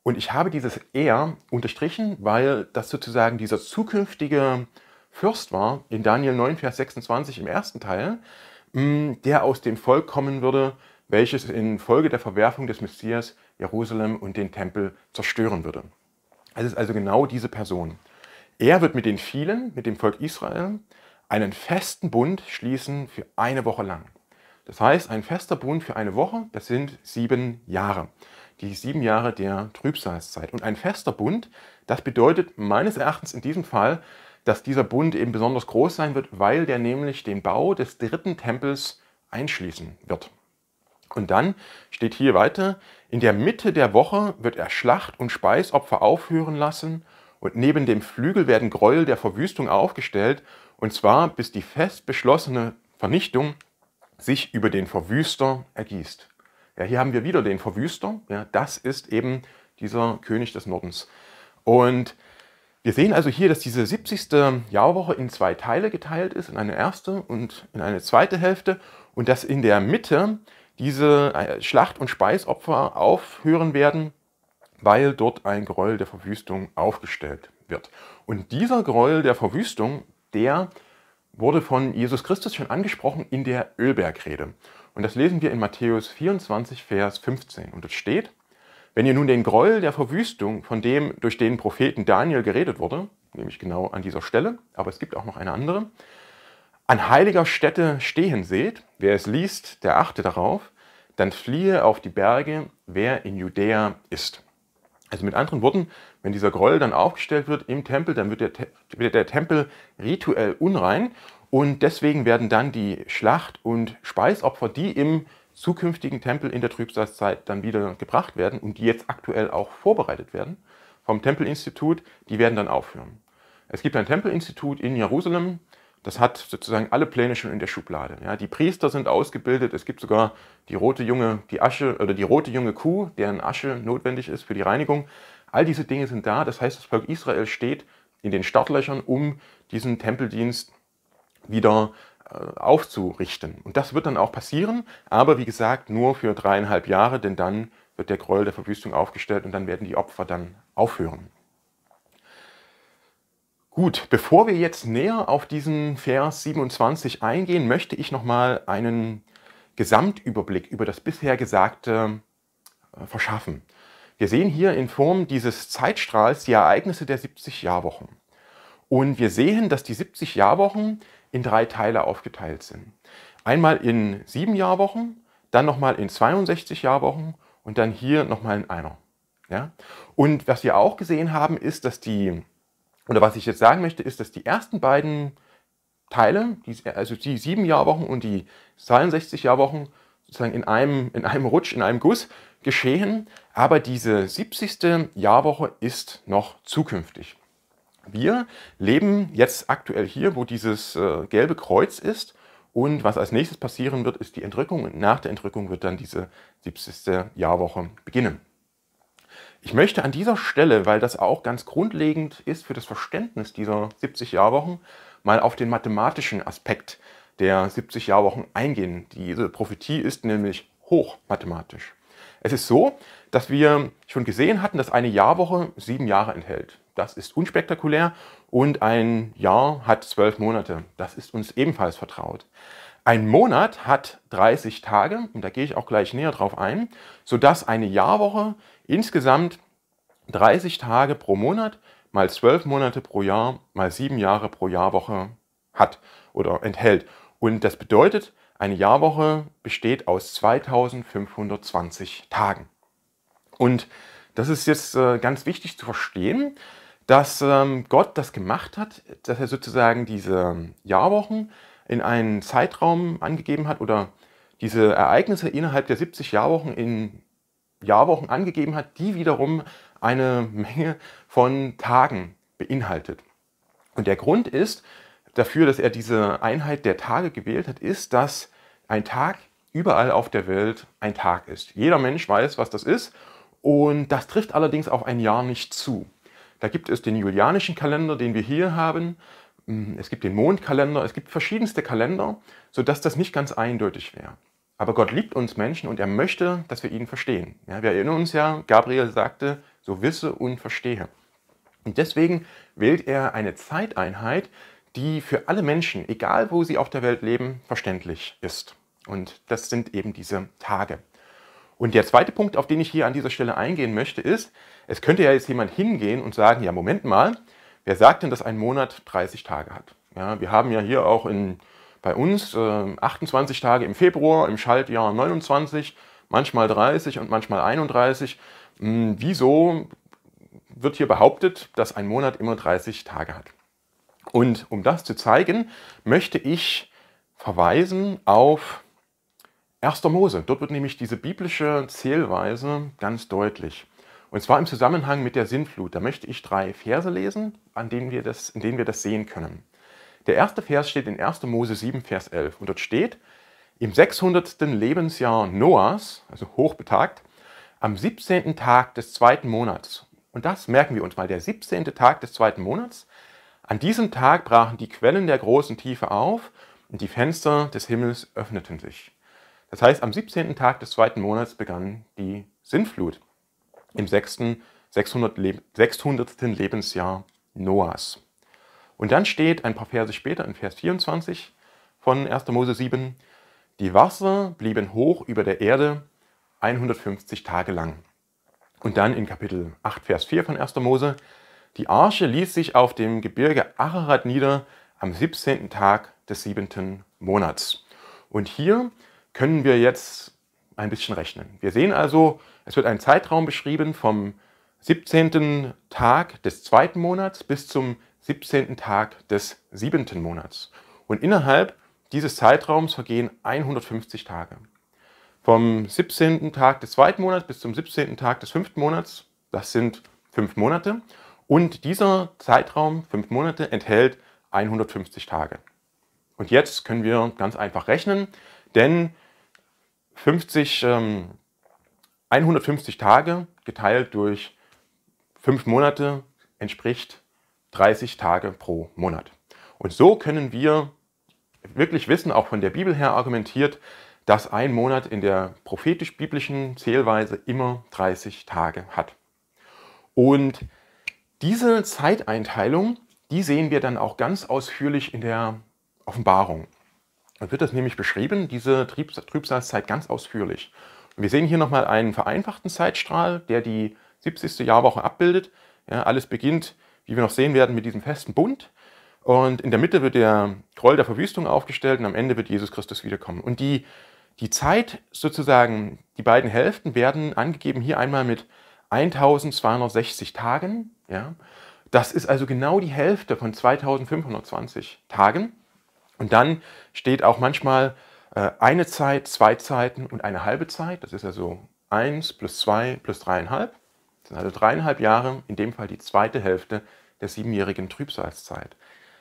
und ich habe dieses er unterstrichen, weil das sozusagen dieser zukünftige Fürst war, in Daniel 9, Vers 26 im ersten Teil, mm, der aus dem Volk kommen würde, welches infolge der Verwerfung des Messias Jerusalem und den Tempel zerstören würde. Es ist also genau diese Person. Er wird mit den vielen, mit dem Volk Israel, einen festen Bund schließen für eine Woche lang. Das heißt, ein fester Bund für eine Woche, das sind sieben Jahre. Die sieben Jahre der Trübsalzeit. Und ein fester Bund, das bedeutet meines Erachtens in diesem Fall, dass dieser Bund eben besonders groß sein wird, weil der nämlich den Bau des dritten Tempels einschließen wird. Und dann steht hier weiter, in der Mitte der Woche wird er Schlacht und Speisopfer aufhören lassen und neben dem Flügel werden Gräuel der Verwüstung aufgestellt, und zwar bis die fest beschlossene Vernichtung sich über den Verwüster ergießt. Ja, hier haben wir wieder den Verwüster. Ja, das ist eben dieser König des Nordens. Und wir sehen also hier, dass diese 70. Jahrwoche in zwei Teile geteilt ist, in eine erste und in eine zweite Hälfte, und dass in der Mitte diese äh, Schlacht- und Speisopfer aufhören werden weil dort ein Gräuel der Verwüstung aufgestellt wird. Und dieser Gräuel der Verwüstung, der wurde von Jesus Christus schon angesprochen in der Ölbergrede. Und das lesen wir in Matthäus 24, Vers 15. Und dort steht, wenn ihr nun den Gräuel der Verwüstung, von dem durch den Propheten Daniel geredet wurde, nämlich genau an dieser Stelle, aber es gibt auch noch eine andere, an heiliger Stätte stehen seht, wer es liest, der achte darauf, dann fliehe auf die Berge, wer in Judäa ist. Also mit anderen Worten, wenn dieser Groll dann aufgestellt wird im Tempel, dann wird der, wird der Tempel rituell unrein und deswegen werden dann die Schlacht- und Speisopfer, die im zukünftigen Tempel in der Trübsalzeit dann wieder gebracht werden und die jetzt aktuell auch vorbereitet werden vom Tempelinstitut, die werden dann aufhören. Es gibt ein Tempelinstitut in Jerusalem, das hat sozusagen alle Pläne schon in der Schublade. Ja, die Priester sind ausgebildet, es gibt sogar die rote junge, die Asche oder die rote junge Kuh, deren Asche notwendig ist für die Reinigung. All diese Dinge sind da, das heißt, das Volk Israel steht in den Startlöchern, um diesen Tempeldienst wieder äh, aufzurichten. Und das wird dann auch passieren, aber wie gesagt, nur für dreieinhalb Jahre, denn dann wird der Gräuel der Verwüstung aufgestellt und dann werden die Opfer dann aufhören. Gut, bevor wir jetzt näher auf diesen Vers 27 eingehen, möchte ich nochmal einen Gesamtüberblick über das bisher Gesagte äh, verschaffen. Wir sehen hier in Form dieses Zeitstrahls die Ereignisse der 70 Jahrwochen. Und wir sehen, dass die 70 Jahrwochen in drei Teile aufgeteilt sind. Einmal in sieben Jahrwochen, dann nochmal in 62 Jahrwochen und dann hier nochmal in einer. Ja? Und was wir auch gesehen haben, ist, dass die oder was ich jetzt sagen möchte, ist, dass die ersten beiden Teile, also die 7 Jahrwochen und die 62 Jahrwochen, sozusagen in einem, in einem Rutsch, in einem Guss geschehen, aber diese 70. Jahrwoche ist noch zukünftig. Wir leben jetzt aktuell hier, wo dieses äh, gelbe Kreuz ist. Und was als nächstes passieren wird, ist die Entrückung. Und nach der Entrückung wird dann diese 70. Jahrwoche beginnen. Ich möchte an dieser Stelle, weil das auch ganz grundlegend ist für das Verständnis dieser 70 Jahrwochen, mal auf den mathematischen Aspekt der 70 Jahrwochen eingehen. Diese Prophetie ist nämlich hochmathematisch. Es ist so, dass wir schon gesehen hatten, dass eine Jahrwoche sieben Jahre enthält. Das ist unspektakulär und ein Jahr hat zwölf Monate. Das ist uns ebenfalls vertraut. Ein Monat hat 30 Tage, und da gehe ich auch gleich näher drauf ein, sodass eine Jahrwoche insgesamt 30 Tage pro Monat mal 12 Monate pro Jahr mal 7 Jahre pro Jahrwoche hat oder enthält. Und das bedeutet, eine Jahrwoche besteht aus 2520 Tagen. Und das ist jetzt äh, ganz wichtig zu verstehen, dass ähm, Gott das gemacht hat, dass er sozusagen diese ähm, Jahrwochen in einen Zeitraum angegeben hat oder diese Ereignisse innerhalb der 70 Jahrwochen in Jahrwochen angegeben hat, die wiederum eine Menge von Tagen beinhaltet. Und der Grund ist dafür, dass er diese Einheit der Tage gewählt hat, ist, dass ein Tag überall auf der Welt ein Tag ist. Jeder Mensch weiß, was das ist und das trifft allerdings auf ein Jahr nicht zu. Da gibt es den julianischen Kalender, den wir hier haben, hm, es gibt den Mondkalender, es gibt verschiedenste Kalender, sodass das nicht ganz eindeutig wäre. Aber Gott liebt uns Menschen und er möchte, dass wir ihn verstehen. Ja, wir erinnern uns ja, Gabriel sagte, so wisse und verstehe. Und deswegen wählt er eine Zeiteinheit, die für alle Menschen, egal wo sie auf der Welt leben, verständlich ist. Und das sind eben diese Tage. Und der zweite Punkt, auf den ich hier an dieser Stelle eingehen möchte, ist, es könnte ja jetzt jemand hingehen und sagen, ja, Moment mal, Wer sagt denn, dass ein Monat 30 Tage hat? Ja, wir haben ja hier auch in, bei uns äh, 28 Tage im Februar, im Schaltjahr 29, manchmal 30 und manchmal 31. Hm, wieso wird hier behauptet, dass ein Monat immer 30 Tage hat? Und um das zu zeigen, möchte ich verweisen auf 1. Mose. Dort wird nämlich diese biblische Zählweise ganz deutlich. Und zwar im Zusammenhang mit der Sintflut. Da möchte ich drei Verse lesen, an denen wir das, in denen wir das sehen können. Der erste Vers steht in 1. Mose 7, Vers 11. Und dort steht, im 600. Lebensjahr Noahs, also hochbetagt, am 17. Tag des zweiten Monats. Und das merken wir uns mal, der 17. Tag des zweiten Monats. An diesem Tag brachen die Quellen der großen Tiefe auf und die Fenster des Himmels öffneten sich. Das heißt, am 17. Tag des zweiten Monats begann die Sintflut im sechsten, 600 Le 600. Lebensjahr Noahs. Und dann steht ein paar Verse später in Vers 24 von 1. Mose 7, die Wasser blieben hoch über der Erde 150 Tage lang. Und dann in Kapitel 8, Vers 4 von 1. Mose, die Arche ließ sich auf dem Gebirge Ararat nieder am 17. Tag des siebenten Monats. Und hier können wir jetzt ein bisschen rechnen. Wir sehen also, es wird ein Zeitraum beschrieben vom 17. Tag des zweiten Monats bis zum 17. Tag des siebenten Monats. Und innerhalb dieses Zeitraums vergehen 150 Tage. Vom 17. Tag des zweiten Monats bis zum 17. Tag des fünften Monats, das sind fünf Monate. Und dieser Zeitraum, fünf Monate, enthält 150 Tage. Und jetzt können wir ganz einfach rechnen, denn 50 ähm, 150 Tage geteilt durch 5 Monate entspricht 30 Tage pro Monat. Und so können wir wirklich wissen, auch von der Bibel her argumentiert, dass ein Monat in der prophetisch-biblischen Zählweise immer 30 Tage hat. Und diese Zeiteinteilung, die sehen wir dann auch ganz ausführlich in der Offenbarung. Da wird das nämlich beschrieben, diese Trübsalzeit ganz ausführlich. Wir sehen hier nochmal einen vereinfachten Zeitstrahl, der die 70. Jahrwoche abbildet. Ja, alles beginnt, wie wir noch sehen werden, mit diesem festen Bund. Und in der Mitte wird der Groll der Verwüstung aufgestellt und am Ende wird Jesus Christus wiederkommen. Und die, die Zeit sozusagen, die beiden Hälften werden angegeben hier einmal mit 1260 Tagen. Ja. Das ist also genau die Hälfte von 2520 Tagen. Und dann steht auch manchmal äh, eine Zeit, zwei Zeiten und eine halbe Zeit. Das ist also 1 plus 2 plus 3,5. Das sind also dreieinhalb Jahre, in dem Fall die zweite Hälfte der siebenjährigen Trübsalzeit.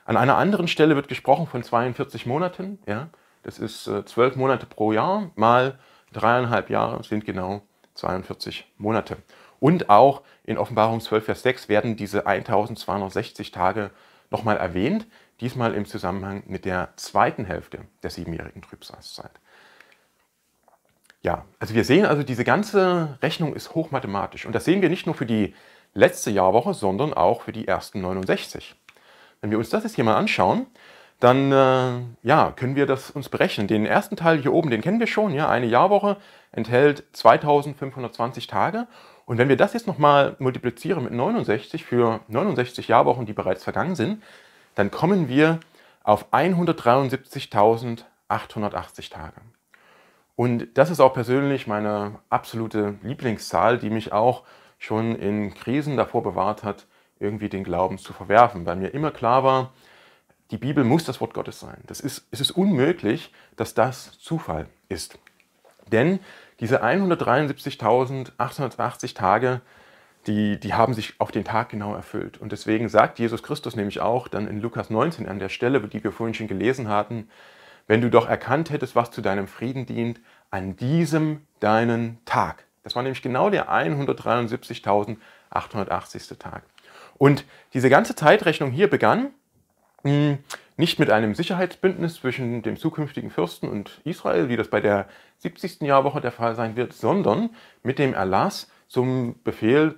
An einer anderen Stelle wird gesprochen von 42 Monaten. Ja? Das ist äh, zwölf Monate pro Jahr mal dreieinhalb Jahre sind genau 42 Monate. Und auch in Offenbarung 12, Vers 6 werden diese 1260 Tage nochmal erwähnt diesmal im Zusammenhang mit der zweiten Hälfte der siebenjährigen Trübsalzeit. Ja, also wir sehen also, diese ganze Rechnung ist hochmathematisch. Und das sehen wir nicht nur für die letzte Jahrwoche, sondern auch für die ersten 69. Wenn wir uns das jetzt hier mal anschauen, dann äh, ja, können wir das uns berechnen. Den ersten Teil hier oben, den kennen wir schon. Ja? Eine Jahrwoche enthält 2520 Tage. Und wenn wir das jetzt nochmal multiplizieren mit 69 für 69 Jahrwochen, die bereits vergangen sind, dann kommen wir auf 173.880 Tage. Und das ist auch persönlich meine absolute Lieblingszahl, die mich auch schon in Krisen davor bewahrt hat, irgendwie den Glauben zu verwerfen, weil mir immer klar war, die Bibel muss das Wort Gottes sein. Das ist, es ist unmöglich, dass das Zufall ist. Denn diese 173.880 Tage die, die haben sich auf den Tag genau erfüllt. Und deswegen sagt Jesus Christus nämlich auch dann in Lukas 19 an der Stelle, die wir vorhin schon gelesen hatten, wenn du doch erkannt hättest, was zu deinem Frieden dient, an diesem deinen Tag. Das war nämlich genau der 173.880. Tag. Und diese ganze Zeitrechnung hier begann hm, nicht mit einem Sicherheitsbündnis zwischen dem zukünftigen Fürsten und Israel, wie das bei der 70. Jahrwoche der Fall sein wird, sondern mit dem Erlass zum Befehl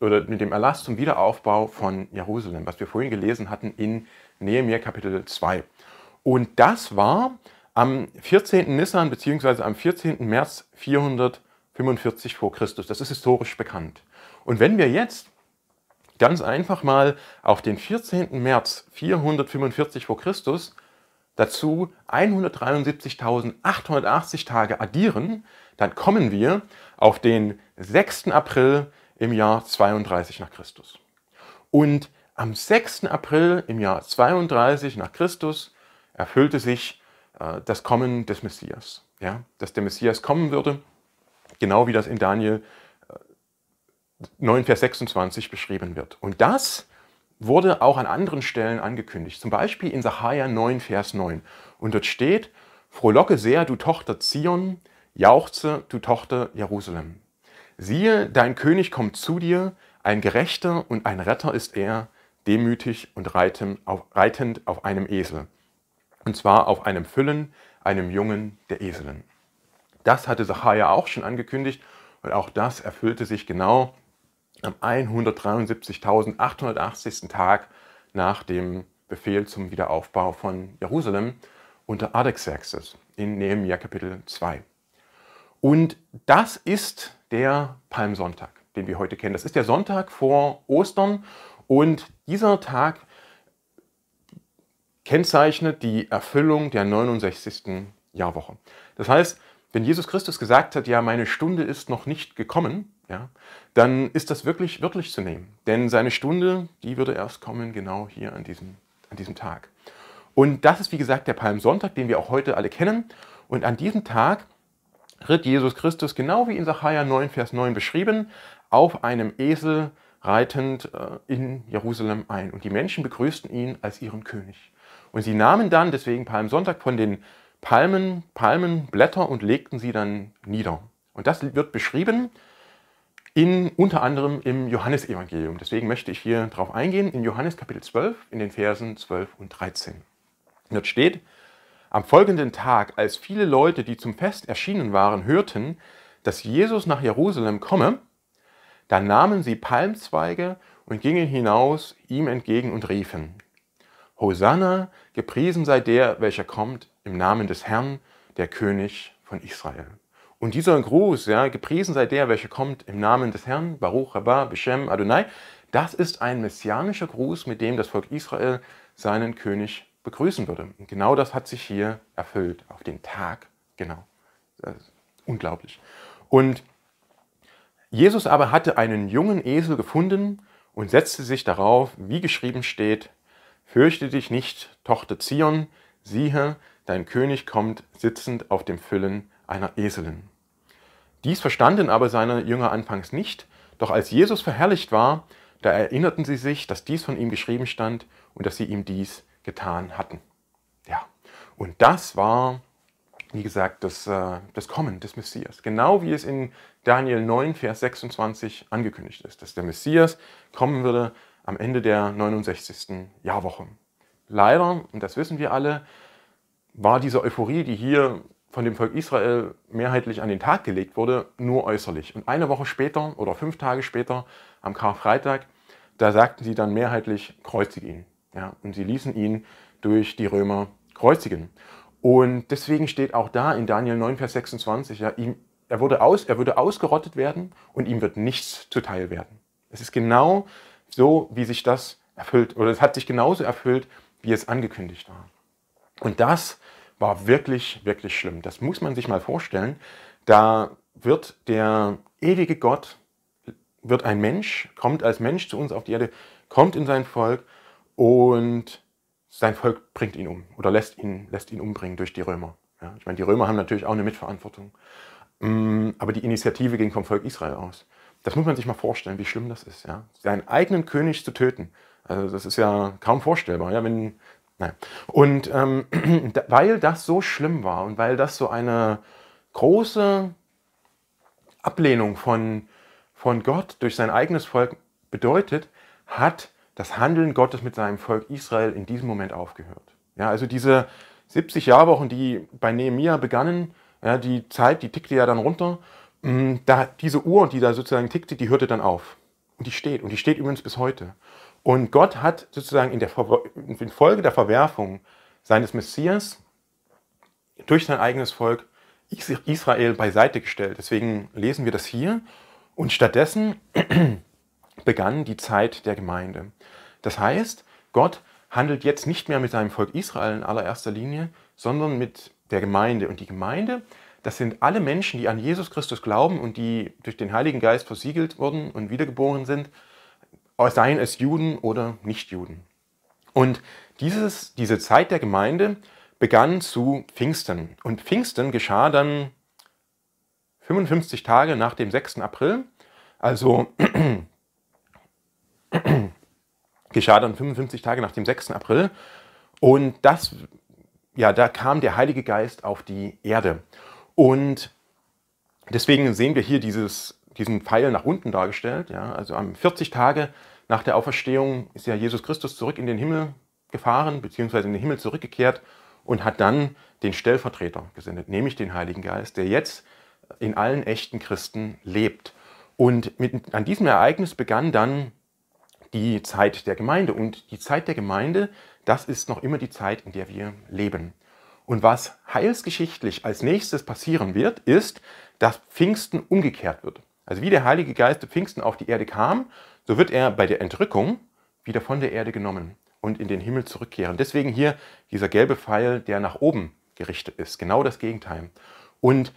oder mit dem Erlass zum Wiederaufbau von Jerusalem, was wir vorhin gelesen hatten in Nehemiah Kapitel 2. Und das war am 14. Nissan bzw. am 14. März 445 vor Christus. Das ist historisch bekannt. Und wenn wir jetzt ganz einfach mal auf den 14. März 445 vor Christus dazu 173.880 Tage addieren, dann kommen wir auf den 6. April im Jahr 32 nach Christus. Und am 6. April im Jahr 32 nach Christus erfüllte sich äh, das Kommen des Messias. Ja? Dass der Messias kommen würde, genau wie das in Daniel 9, äh, Vers 26 beschrieben wird. Und das wurde auch an anderen Stellen angekündigt, zum Beispiel in Sacharja 9, Vers 9. Und dort steht, Frohlocke sehr, du Tochter Zion, Jauchze, du Tochter Jerusalem. Siehe, dein König kommt zu dir, ein Gerechter und ein Retter ist er, demütig und reitend auf einem Esel. Und zwar auf einem Füllen, einem Jungen der Eseln. Das hatte Sacharja auch schon angekündigt und auch das erfüllte sich genau am 173.880. Tag nach dem Befehl zum Wiederaufbau von Jerusalem unter Artaxerxes in Nehemiah Kapitel 2. Und das ist der Palmsonntag, den wir heute kennen. Das ist der Sonntag vor Ostern und dieser Tag kennzeichnet die Erfüllung der 69. Jahrwoche. Das heißt, wenn Jesus Christus gesagt hat, ja, meine Stunde ist noch nicht gekommen, ja, dann ist das wirklich wörtlich zu nehmen. Denn seine Stunde, die würde erst kommen, genau hier an diesem, an diesem Tag. Und das ist, wie gesagt, der Palmsonntag, den wir auch heute alle kennen. Und an diesem Tag ritt Jesus Christus, genau wie in Sacharja 9, Vers 9 beschrieben, auf einem Esel reitend äh, in Jerusalem ein. Und die Menschen begrüßten ihn als ihren König. Und sie nahmen dann, deswegen Palmsonntag, von den Palmen, Palmenblätter und legten sie dann nieder. Und das wird beschrieben in, unter anderem im Johannesevangelium. Deswegen möchte ich hier darauf eingehen, in Johannes Kapitel 12, in den Versen 12 und 13. Dort steht, am folgenden Tag, als viele Leute, die zum Fest erschienen waren, hörten, dass Jesus nach Jerusalem komme, da nahmen sie Palmzweige und gingen hinaus ihm entgegen und riefen, Hosanna, gepriesen sei der, welcher kommt im Namen des Herrn, der König von Israel. Und dieser Gruß, ja, gepriesen sei der, welcher kommt im Namen des Herrn, Baruch, Rabba, Beshem, Adonai, das ist ein messianischer Gruß, mit dem das Volk Israel seinen König begrüßen würde. Und genau das hat sich hier erfüllt, auf den Tag, genau. unglaublich. Und Jesus aber hatte einen jungen Esel gefunden und setzte sich darauf, wie geschrieben steht, Fürchte dich nicht, Tochter Zion, siehe, dein König kommt sitzend auf dem Füllen einer Eselin. Dies verstanden aber seine Jünger anfangs nicht, doch als Jesus verherrlicht war, da erinnerten sie sich, dass dies von ihm geschrieben stand und dass sie ihm dies getan hatten. Ja, und das war, wie gesagt, das, äh, das Kommen des Messias. Genau wie es in Daniel 9, Vers 26 angekündigt ist, dass der Messias kommen würde am Ende der 69. Jahrwoche. Leider, und das wissen wir alle, war diese Euphorie, die hier von dem Volk Israel mehrheitlich an den Tag gelegt wurde, nur äußerlich. Und eine Woche später oder fünf Tage später, am Karfreitag, da sagten sie dann mehrheitlich, kreuzige ihn. Ja, und sie ließen ihn durch die Römer kreuzigen. Und deswegen steht auch da in Daniel 9, Vers 26, ja, ihm, er, wurde aus, er würde ausgerottet werden und ihm wird nichts zuteil werden. Es ist genau so, wie sich das erfüllt, oder es hat sich genauso erfüllt, wie es angekündigt war. Und das war wirklich, wirklich schlimm. Das muss man sich mal vorstellen. Da wird der ewige Gott, wird ein Mensch, kommt als Mensch zu uns auf die Erde, kommt in sein Volk und sein Volk bringt ihn um oder lässt ihn, lässt ihn umbringen durch die Römer. Ja, ich meine, die Römer haben natürlich auch eine Mitverantwortung, mm, aber die Initiative ging vom Volk Israel aus. Das muss man sich mal vorstellen, wie schlimm das ist, ja? seinen eigenen König zu töten. Also das ist ja kaum vorstellbar, ja, wenn, naja. Und ähm, weil das so schlimm war und weil das so eine große Ablehnung von, von Gott durch sein eigenes Volk bedeutet, hat das Handeln Gottes mit seinem Volk Israel in diesem Moment aufgehört. Ja, also diese 70 Jahrwochen, die bei Nehemiah begannen, ja, die Zeit, die tickte ja dann runter, mm, da diese Uhr, die da sozusagen tickte, die hörte dann auf. Und die steht, und die steht übrigens bis heute. Und Gott hat sozusagen in der in Folge der Verwerfung seines Messias durch sein eigenes Volk Israel beiseite gestellt. Deswegen lesen wir das hier. Und stattdessen begann die Zeit der Gemeinde. Das heißt, Gott handelt jetzt nicht mehr mit seinem Volk Israel in allererster Linie, sondern mit der Gemeinde. Und die Gemeinde, das sind alle Menschen, die an Jesus Christus glauben und die durch den Heiligen Geist versiegelt wurden und wiedergeboren sind, seien es Juden oder Nichtjuden. Und dieses, diese Zeit der Gemeinde begann zu Pfingsten. Und Pfingsten geschah dann 55 Tage nach dem 6. April, also geschah dann 55 Tage nach dem 6. April. Und das, ja, da kam der Heilige Geist auf die Erde. Und deswegen sehen wir hier dieses, diesen Pfeil nach unten dargestellt. Ja? Also am 40 Tage nach der Auferstehung ist ja Jesus Christus zurück in den Himmel gefahren, beziehungsweise in den Himmel zurückgekehrt und hat dann den Stellvertreter gesendet, nämlich den Heiligen Geist, der jetzt in allen echten Christen lebt. Und mit, an diesem Ereignis begann dann die Zeit der Gemeinde. Und die Zeit der Gemeinde, das ist noch immer die Zeit, in der wir leben. Und was heilsgeschichtlich als nächstes passieren wird, ist, dass Pfingsten umgekehrt wird. Also wie der Heilige Geist zu Pfingsten auf die Erde kam, so wird er bei der Entrückung wieder von der Erde genommen und in den Himmel zurückkehren. Deswegen hier dieser gelbe Pfeil, der nach oben gerichtet ist. Genau das Gegenteil. Und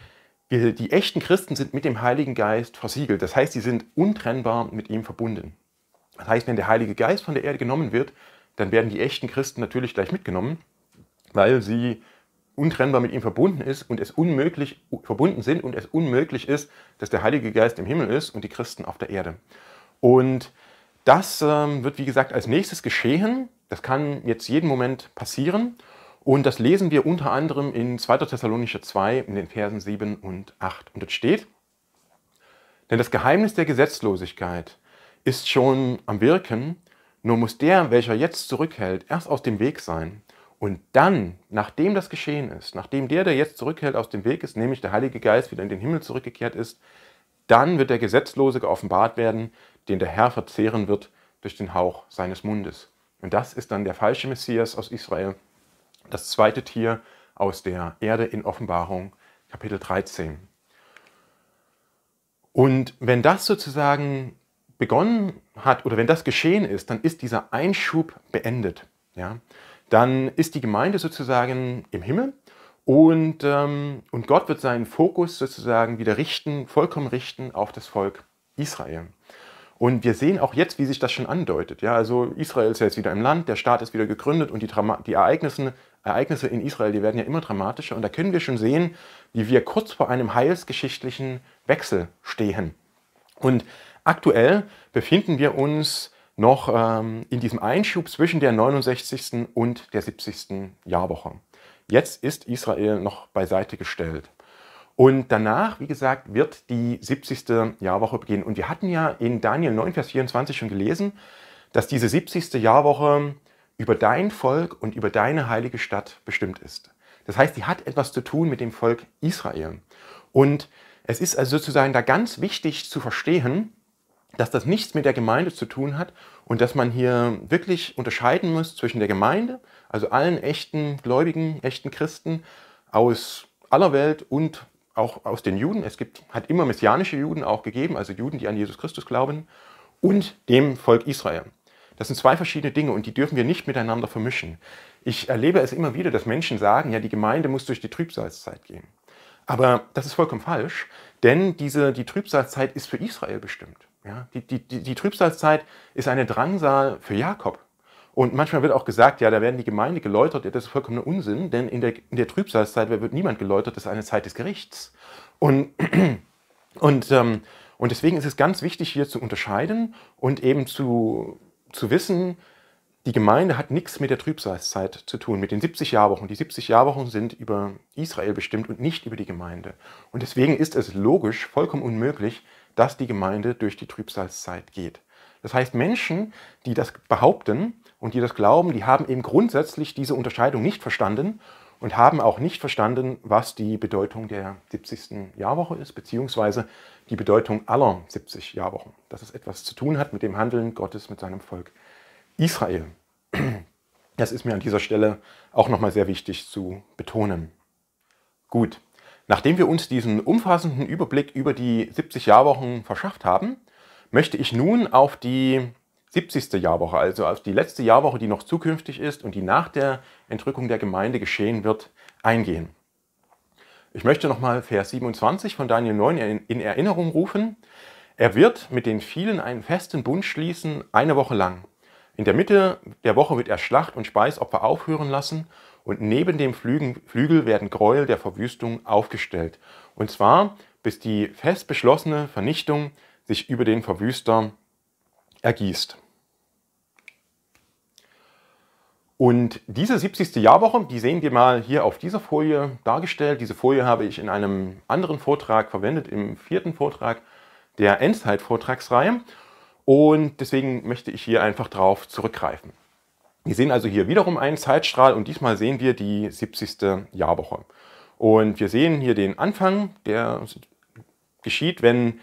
die echten Christen sind mit dem Heiligen Geist versiegelt. Das heißt, sie sind untrennbar mit ihm verbunden. Das heißt, wenn der Heilige Geist von der Erde genommen wird, dann werden die echten Christen natürlich gleich mitgenommen, weil sie untrennbar mit ihm verbunden ist und es unmöglich verbunden sind und es unmöglich ist, dass der Heilige Geist im Himmel ist und die Christen auf der Erde. Und das ähm, wird wie gesagt als nächstes geschehen. Das kann jetzt jeden Moment passieren und das lesen wir unter anderem in 2. Thessalonicher 2 in den Versen 7 und 8 und dort steht: Denn das Geheimnis der Gesetzlosigkeit ist schon am Wirken, nur muss der, welcher jetzt zurückhält, erst aus dem Weg sein. Und dann, nachdem das geschehen ist, nachdem der, der jetzt zurückhält, aus dem Weg ist, nämlich der Heilige Geist wieder in den Himmel zurückgekehrt ist, dann wird der Gesetzlose geoffenbart werden, den der Herr verzehren wird durch den Hauch seines Mundes. Und das ist dann der falsche Messias aus Israel, das zweite Tier aus der Erde in Offenbarung, Kapitel 13. Und wenn das sozusagen begonnen hat oder wenn das geschehen ist, dann ist dieser Einschub beendet. Ja? Dann ist die Gemeinde sozusagen im Himmel und, ähm, und Gott wird seinen Fokus sozusagen wieder richten, vollkommen richten auf das Volk Israel. Und wir sehen auch jetzt, wie sich das schon andeutet. Ja, also Israel ist jetzt wieder im Land, der Staat ist wieder gegründet und die, Drama die Ereignisse, Ereignisse in Israel, die werden ja immer dramatischer. Und da können wir schon sehen, wie wir kurz vor einem heilsgeschichtlichen Wechsel stehen. Und Aktuell befinden wir uns noch ähm, in diesem Einschub zwischen der 69. und der 70. Jahrwoche. Jetzt ist Israel noch beiseite gestellt. Und danach, wie gesagt, wird die 70. Jahrwoche beginnen. Und wir hatten ja in Daniel 9, Vers 24 schon gelesen, dass diese 70. Jahrwoche über dein Volk und über deine heilige Stadt bestimmt ist. Das heißt, die hat etwas zu tun mit dem Volk Israel. Und es ist also sozusagen da ganz wichtig zu verstehen, dass das nichts mit der Gemeinde zu tun hat und dass man hier wirklich unterscheiden muss zwischen der Gemeinde, also allen echten Gläubigen, echten Christen aus aller Welt und auch aus den Juden. Es gibt, hat immer messianische Juden auch gegeben, also Juden, die an Jesus Christus glauben, und dem Volk Israel. Das sind zwei verschiedene Dinge und die dürfen wir nicht miteinander vermischen. Ich erlebe es immer wieder, dass Menschen sagen, ja, die Gemeinde muss durch die Trübsalzeit gehen. Aber das ist vollkommen falsch, denn diese, die Trübsalzeit ist für Israel bestimmt. Ja, die, die, die, die Trübsalzeit ist eine Drangsal für Jakob. Und manchmal wird auch gesagt, ja, da werden die Gemeinde geläutert. Ja, das ist vollkommener Unsinn, denn in der, in der Trübsalzeit wird niemand geläutert. Das ist eine Zeit des Gerichts. Und, und, ähm, und deswegen ist es ganz wichtig, hier zu unterscheiden und eben zu, zu wissen, die Gemeinde hat nichts mit der Trübsalzeit zu tun, mit den 70 Jahrwochen. Die 70 Jahrwochen sind über Israel bestimmt und nicht über die Gemeinde. Und deswegen ist es logisch vollkommen unmöglich, dass die Gemeinde durch die Trübsalzeit geht. Das heißt, Menschen, die das behaupten und die das glauben, die haben eben grundsätzlich diese Unterscheidung nicht verstanden und haben auch nicht verstanden, was die Bedeutung der 70. Jahrwoche ist, beziehungsweise die Bedeutung aller 70 Jahrwochen, dass es etwas zu tun hat mit dem Handeln Gottes mit seinem Volk Israel. Das ist mir an dieser Stelle auch nochmal sehr wichtig zu betonen. Gut, Nachdem wir uns diesen umfassenden Überblick über die 70 Jahrwochen verschafft haben, möchte ich nun auf die 70. Jahrwoche, also auf die letzte Jahrwoche, die noch zukünftig ist und die nach der Entrückung der Gemeinde geschehen wird, eingehen. Ich möchte nochmal Vers 27 von Daniel 9 in Erinnerung rufen. Er wird mit den vielen einen festen Bund schließen, eine Woche lang. In der Mitte der Woche wird er Schlacht und Speisopfer aufhören lassen und neben dem Flügel werden Gräuel der Verwüstung aufgestellt. Und zwar, bis die fest beschlossene Vernichtung sich über den Verwüster ergießt. Und diese 70. Jahrwoche, die sehen wir mal hier auf dieser Folie dargestellt. Diese Folie habe ich in einem anderen Vortrag verwendet, im vierten Vortrag der Endzeit-Vortragsreihe. Und deswegen möchte ich hier einfach drauf zurückgreifen. Wir sehen also hier wiederum einen Zeitstrahl und diesmal sehen wir die 70. Jahrwoche. Und wir sehen hier den Anfang, der geschieht, wenn,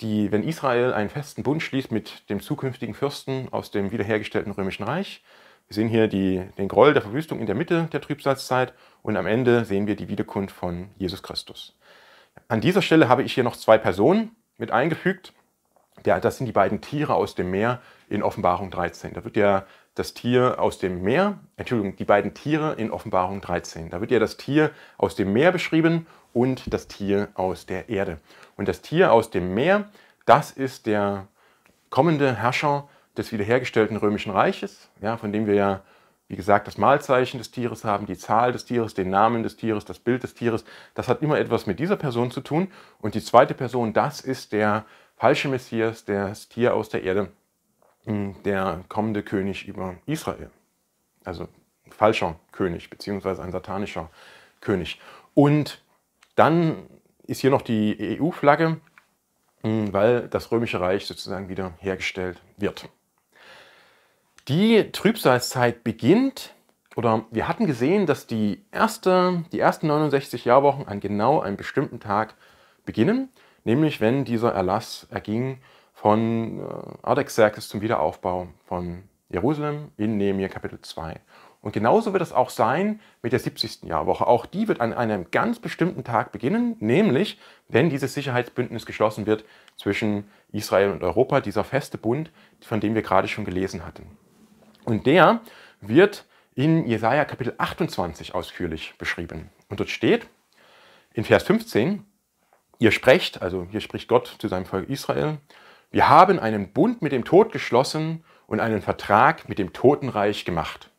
die, wenn Israel einen festen Bund schließt mit dem zukünftigen Fürsten aus dem wiederhergestellten Römischen Reich. Wir sehen hier die, den Groll der Verwüstung in der Mitte der Trübsalzeit und am Ende sehen wir die Wiederkunft von Jesus Christus. An dieser Stelle habe ich hier noch zwei Personen mit eingefügt. Ja, das sind die beiden Tiere aus dem Meer in Offenbarung 13. Da wird der das Tier aus dem Meer, Entschuldigung, die beiden Tiere in Offenbarung 13. Da wird ja das Tier aus dem Meer beschrieben und das Tier aus der Erde. Und das Tier aus dem Meer, das ist der kommende Herrscher des wiederhergestellten römischen Reiches, ja, von dem wir ja, wie gesagt, das Malzeichen des Tieres haben, die Zahl des Tieres, den Namen des Tieres, das Bild des Tieres. Das hat immer etwas mit dieser Person zu tun. Und die zweite Person, das ist der falsche Messias, das Tier aus der Erde, der kommende König über Israel. Also ein falscher König, beziehungsweise ein satanischer König. Und dann ist hier noch die EU-Flagge, hm, weil das Römische Reich sozusagen wieder hergestellt wird. Die Trübsalzeit beginnt, oder wir hatten gesehen, dass die, erste, die ersten 69 Jahrwochen an genau einem bestimmten Tag beginnen, nämlich wenn dieser Erlass erging von äh, Artaxerxes zum Wiederaufbau von Jerusalem in Nehemiah Kapitel 2. Und genauso wird es auch sein mit der 70. Jahrwoche. Auch die wird an einem ganz bestimmten Tag beginnen, nämlich wenn dieses Sicherheitsbündnis geschlossen wird zwischen Israel und Europa, dieser feste Bund, von dem wir gerade schon gelesen hatten. Und der wird in Jesaja Kapitel 28 ausführlich beschrieben. Und dort steht in Vers 15, ihr sprecht, also hier spricht Gott zu seinem Volk Israel, wir haben einen Bund mit dem Tod geschlossen und einen Vertrag mit dem Totenreich gemacht.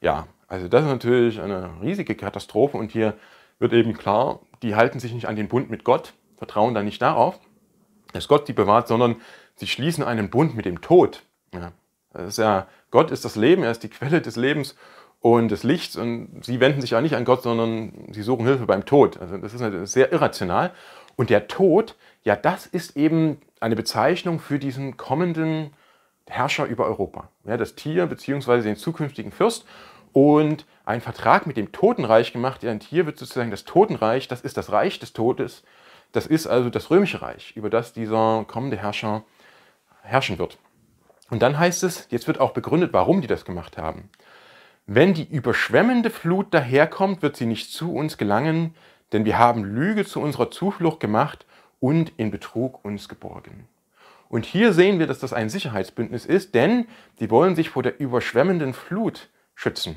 Ja, also das ist natürlich eine riesige Katastrophe und hier wird eben klar, die halten sich nicht an den Bund mit Gott, vertrauen dann nicht darauf, dass Gott sie bewahrt, sondern sie schließen einen Bund mit dem Tod. Ja, ist ja, Gott ist das Leben, er ist die Quelle des Lebens und des Lichts und sie wenden sich auch nicht an Gott, sondern sie suchen Hilfe beim Tod. Also das ist halt sehr irrational und der Tod, ja, das ist eben eine Bezeichnung für diesen kommenden Herrscher über Europa. Ja, das Tier bzw. den zukünftigen Fürst. Und ein Vertrag mit dem Totenreich gemacht. Ja, ein Tier wird sozusagen das Totenreich, das ist das Reich des Todes. Das ist also das römische Reich, über das dieser kommende Herrscher herrschen wird. Und dann heißt es, jetzt wird auch begründet, warum die das gemacht haben. Wenn die überschwemmende Flut daherkommt, wird sie nicht zu uns gelangen, denn wir haben Lüge zu unserer Zuflucht gemacht und in Betrug uns geborgen. Und hier sehen wir, dass das ein Sicherheitsbündnis ist, denn die wollen sich vor der überschwemmenden Flut schützen.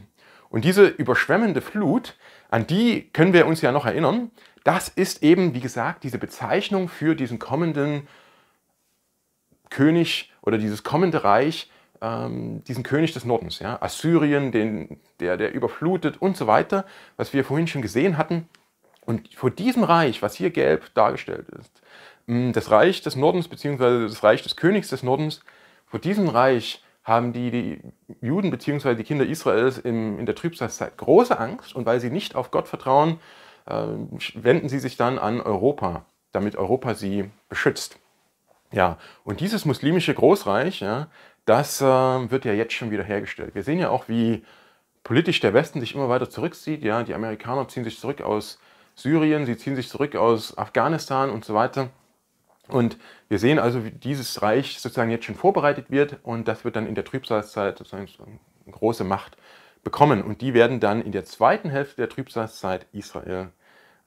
Und diese überschwemmende Flut, an die können wir uns ja noch erinnern, das ist eben, wie gesagt, diese Bezeichnung für diesen kommenden König oder dieses kommende Reich, ähm, diesen König des Nordens, ja? Assyrien, den, der, der überflutet und so weiter, was wir vorhin schon gesehen hatten. Und vor diesem Reich, was hier gelb dargestellt ist, mm, das Reich des Nordens, bzw. das Reich des Königs des Nordens, vor diesem Reich haben die, die Juden bzw. die Kinder Israels im, in der Trübsalzeit große Angst und weil sie nicht auf Gott vertrauen, äh, wenden sie sich dann an Europa, damit Europa sie beschützt. Ja, und dieses muslimische Großreich, ja, das äh, wird ja jetzt schon wieder hergestellt. Wir sehen ja auch, wie politisch der Westen sich immer weiter zurückzieht. Ja, die Amerikaner ziehen sich zurück aus Syrien, sie ziehen sich zurück aus Afghanistan und so weiter. Und wir sehen also, wie dieses Reich sozusagen jetzt schon vorbereitet wird und das wird dann in der Trübsalzeit sozusagen eine große Macht bekommen. Und die werden dann in der zweiten Hälfte der Trübsalzeit Israel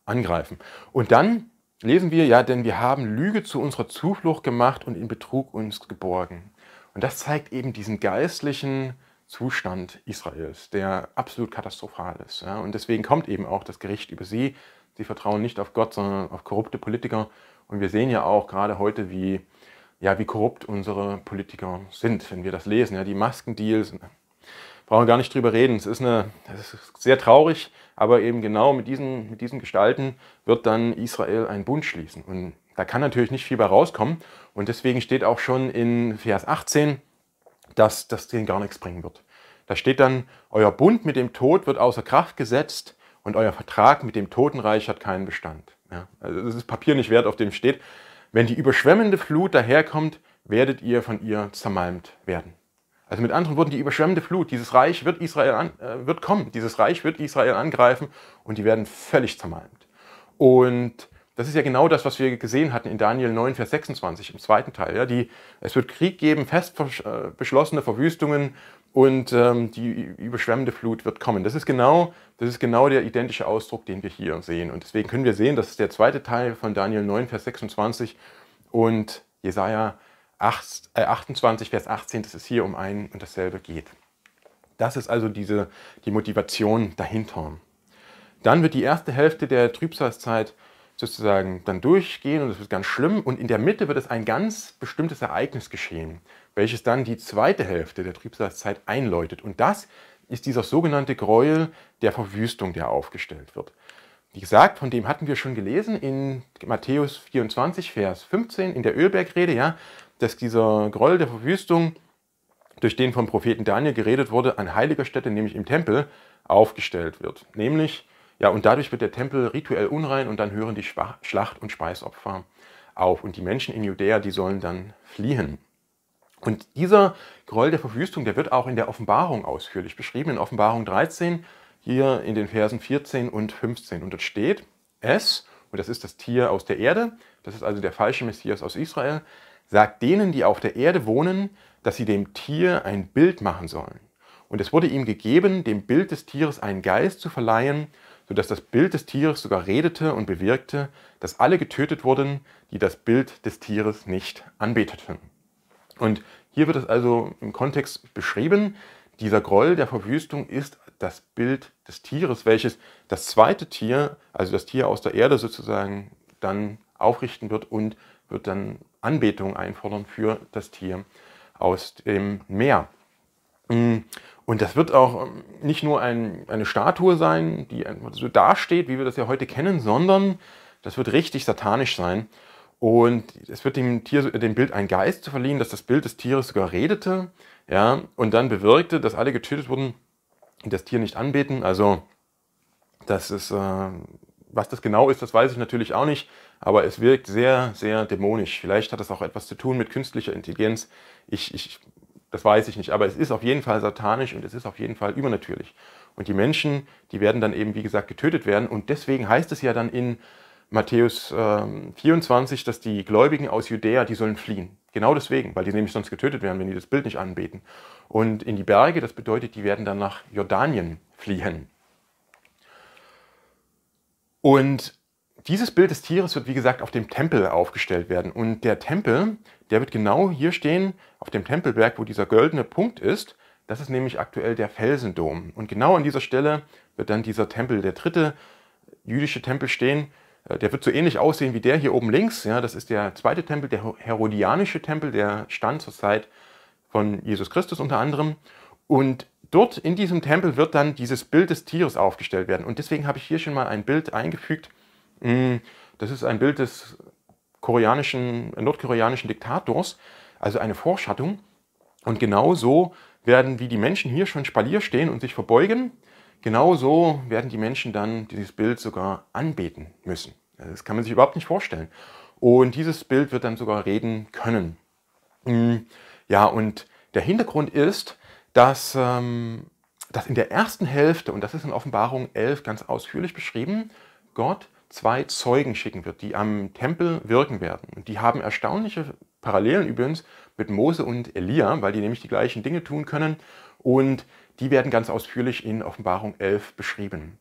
angreifen. Und dann lesen wir, ja, denn wir haben Lüge zu unserer Zuflucht gemacht und in Betrug uns geborgen. Und das zeigt eben diesen geistlichen Zustand Israels, der absolut katastrophal ist. Ja? Und deswegen kommt eben auch das Gericht über sie, Sie vertrauen nicht auf Gott, sondern auf korrupte Politiker. Und wir sehen ja auch gerade heute, wie, ja, wie korrupt unsere Politiker sind, wenn wir das lesen. Ja, die Maskendeals, ne? brauchen wir gar nicht drüber reden. Es ist, eine, es ist sehr traurig, aber eben genau mit diesen, mit diesen Gestalten wird dann Israel einen Bund schließen. Und da kann natürlich nicht viel bei rauskommen. Und deswegen steht auch schon in Vers 18, dass das denen gar nichts bringen wird. Da steht dann, euer Bund mit dem Tod wird außer Kraft gesetzt und euer Vertrag mit dem Totenreich hat keinen Bestand. Ja, also es ist Papier nicht wert, auf dem steht, wenn die überschwemmende Flut daherkommt, werdet ihr von ihr zermalmt werden. Also mit anderen Worten, die überschwemmende Flut, dieses Reich wird Israel an, äh, wird kommen, dieses Reich wird Israel angreifen und die werden völlig zermalmt. Und das ist ja genau das, was wir gesehen hatten in Daniel 9, Vers 26 im zweiten Teil. Ja, die, es wird Krieg geben, fest äh, beschlossene Verwüstungen und ähm, die überschwemmende Flut wird kommen. Das ist, genau, das ist genau der identische Ausdruck, den wir hier sehen. Und deswegen können wir sehen, dass der zweite Teil von Daniel 9, Vers 26 und Jesaja 8, äh 28, Vers 18, dass es hier um ein und dasselbe geht. Das ist also diese, die Motivation dahinter. Dann wird die erste Hälfte der Trübsalzeit sozusagen dann durchgehen und es wird ganz schlimm. Und in der Mitte wird es ein ganz bestimmtes Ereignis geschehen welches dann die zweite Hälfte der Triebsalzzeit einläutet. Und das ist dieser sogenannte Gräuel der Verwüstung, der aufgestellt wird. Wie gesagt, von dem hatten wir schon gelesen in Matthäus 24, Vers 15 in der Ölbergrede, ja, dass dieser Gräuel der Verwüstung, durch den vom Propheten Daniel geredet wurde, an heiliger Stätte, nämlich im Tempel, aufgestellt wird. Nämlich, ja, und dadurch wird der Tempel rituell unrein und dann hören die Schlacht- und Speisopfer auf. Und die Menschen in Judäa, die sollen dann fliehen. Und dieser Groll der Verwüstung, der wird auch in der Offenbarung ausführlich beschrieben, in Offenbarung 13, hier in den Versen 14 und 15. Und dort steht, es, und das ist das Tier aus der Erde, das ist also der falsche Messias aus Israel, sagt denen, die auf der Erde wohnen, dass sie dem Tier ein Bild machen sollen. Und es wurde ihm gegeben, dem Bild des Tieres einen Geist zu verleihen, sodass das Bild des Tieres sogar redete und bewirkte, dass alle getötet wurden, die das Bild des Tieres nicht anbeteten. Und hier wird es also im Kontext beschrieben, dieser Groll der Verwüstung ist das Bild des Tieres, welches das zweite Tier, also das Tier aus der Erde sozusagen, dann aufrichten wird und wird dann Anbetung einfordern für das Tier aus dem Meer. Mm, und das wird auch ähm, nicht nur ein, eine Statue sein, die so dasteht, wie wir das ja heute kennen, sondern das wird richtig satanisch sein. Und es wird dem Tier, dem Bild ein Geist zu verliehen, dass das Bild des Tieres sogar redete, ja, und dann bewirkte, dass alle getötet wurden, die das Tier nicht anbeten. Also, das ist, äh, was das genau ist, das weiß ich natürlich auch nicht, aber es wirkt sehr, sehr dämonisch. Vielleicht hat das auch etwas zu tun mit künstlicher Intelligenz. Ich, ich, das weiß ich nicht, aber es ist auf jeden Fall satanisch und es ist auf jeden Fall übernatürlich. Und die Menschen, die werden dann eben, wie gesagt, getötet werden und deswegen heißt es ja dann in Matthäus ähm, 24, dass die Gläubigen aus Judäa, die sollen fliehen. Genau deswegen, weil die nämlich sonst getötet werden, wenn die das Bild nicht anbeten. Und in die Berge, das bedeutet, die werden dann nach Jordanien fliehen. Und dieses Bild des Tieres wird, wie gesagt, auf dem Tempel aufgestellt werden. Und der Tempel, der wird genau hier stehen, auf dem Tempelberg, wo dieser goldene Punkt ist. Das ist nämlich aktuell der Felsendom. Und genau an dieser Stelle wird dann dieser Tempel, der dritte jüdische Tempel stehen, äh, der wird so ähnlich aussehen wie der hier oben links. Ja, das ist der zweite Tempel, der herodianische Tempel, der stand zur Zeit von Jesus Christus unter anderem. Und dort in diesem Tempel wird dann dieses Bild des Tieres aufgestellt werden. Und deswegen habe ich hier schon mal ein Bild eingefügt. Mm, das ist ein Bild des koreanischen, nordkoreanischen Diktators, also eine Vorschattung. Und genauso werden, wie die Menschen hier schon Spalier stehen und sich verbeugen, Genauso werden die Menschen dann dieses Bild sogar anbeten müssen. Das kann man sich überhaupt nicht vorstellen. Und dieses Bild wird dann sogar reden können. Mm, ja, und der Hintergrund ist, dass, ähm, dass in der ersten Hälfte, und das ist in Offenbarung 11 ganz ausführlich beschrieben, Gott zwei Zeugen schicken wird, die am Tempel wirken werden. Und die haben erstaunliche Parallelen übrigens mit Mose und Elia, weil die nämlich die gleichen Dinge tun können. Und die werden ganz ausführlich in Offenbarung 11 beschrieben.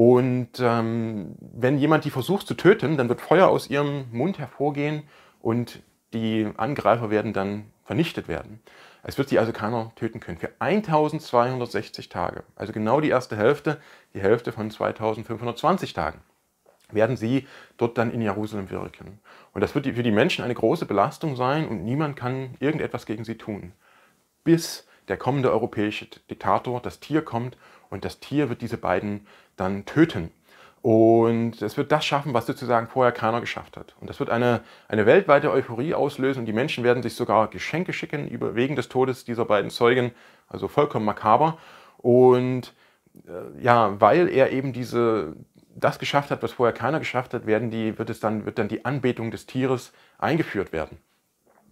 Und ähm, wenn jemand die versucht zu töten, dann wird Feuer aus ihrem Mund hervorgehen und die Angreifer werden dann vernichtet werden. Es wird sie also keiner töten können. Für 1260 Tage, also genau die erste Hälfte, die Hälfte von 2520 Tagen, werden sie dort dann in Jerusalem wirken. Und das wird für die Menschen eine große Belastung sein und niemand kann irgendetwas gegen sie tun. Bis der kommende europäische Diktator, das Tier kommt und das Tier wird diese beiden dann töten. Und es wird das schaffen, was sozusagen vorher keiner geschafft hat. Und das wird eine, eine weltweite Euphorie auslösen und die Menschen werden sich sogar Geschenke schicken über, wegen des Todes dieser beiden Zeugen, also vollkommen makaber. Und äh, ja, weil er eben diese, das geschafft hat, was vorher keiner geschafft hat, werden die, wird, es dann, wird dann die Anbetung des Tieres eingeführt werden.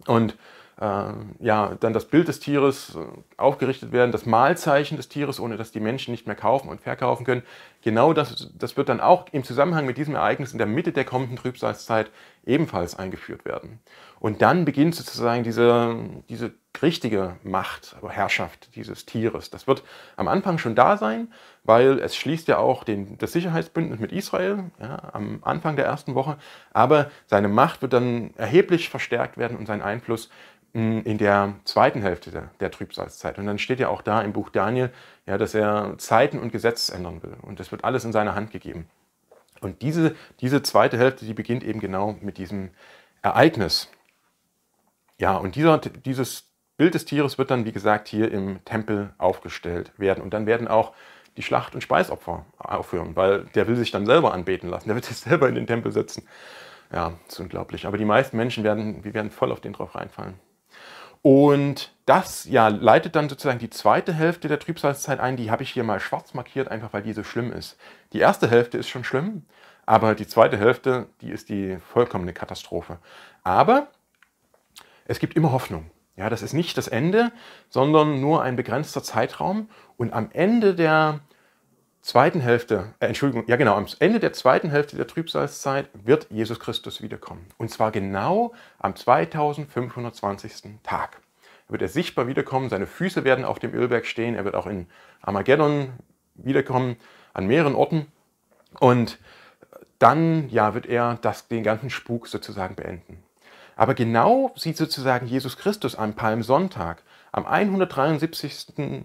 Und äh, ja, dann das Bild des Tieres äh, aufgerichtet werden, das Malzeichen des Tieres, ohne dass die Menschen nicht mehr kaufen und verkaufen können. Genau das, das wird dann auch im Zusammenhang mit diesem Ereignis in der Mitte der kommenden Trübsalzeit ebenfalls eingeführt werden. Und dann beginnt sozusagen diese, diese richtige Macht, aber Herrschaft dieses Tieres. Das wird am Anfang schon da sein, weil es schließt ja auch den, das Sicherheitsbündnis mit Israel ja, am Anfang der ersten Woche. Aber seine Macht wird dann erheblich verstärkt werden und sein Einfluss in der zweiten Hälfte der, der, Trübsalzeit. Und dann steht ja auch da im Buch Daniel, ja, dass er Zeiten und Gesetze ändern will. Und das wird alles in seine Hand gegeben. Und diese, diese zweite Hälfte, die beginnt eben genau mit diesem Ereignis. Ja, und dieser, dieses Bild des Tieres wird dann, wie gesagt, hier im Tempel aufgestellt werden. Und dann werden auch die Schlacht- und Speisopfer aufhören, weil der will sich dann selber anbeten lassen. Der wird sich selber in den Tempel setzen. Ja, ist unglaublich. Aber die meisten Menschen werden, wir werden voll auf den drauf reinfallen. Und das ja, leitet dann sozusagen die zweite Hälfte der Trübsalzeit ein. Die habe ich hier mal schwarz markiert, einfach weil die so schlimm ist. Die erste Hälfte ist schon schlimm, aber die zweite Hälfte, die ist die vollkommene Katastrophe. Aber es gibt immer Hoffnung. Ja, das ist nicht das Ende, sondern nur ein begrenzter Zeitraum. Und am Ende der zweiten Hälfte, äh, Entschuldigung, ja genau, am Ende der zweiten Hälfte der Trübsalzeit wird Jesus Christus wiederkommen. Und zwar genau am 2520. Tag. Da wird er sichtbar wiederkommen, seine Füße werden auf dem Ölberg stehen, er wird auch in Armageddon wiederkommen, an mehreren Orten. Und dann ja, wird er das, den ganzen Spuk sozusagen beenden. Aber genau sieht sozusagen Jesus Christus am Palmsonntag am 173.880.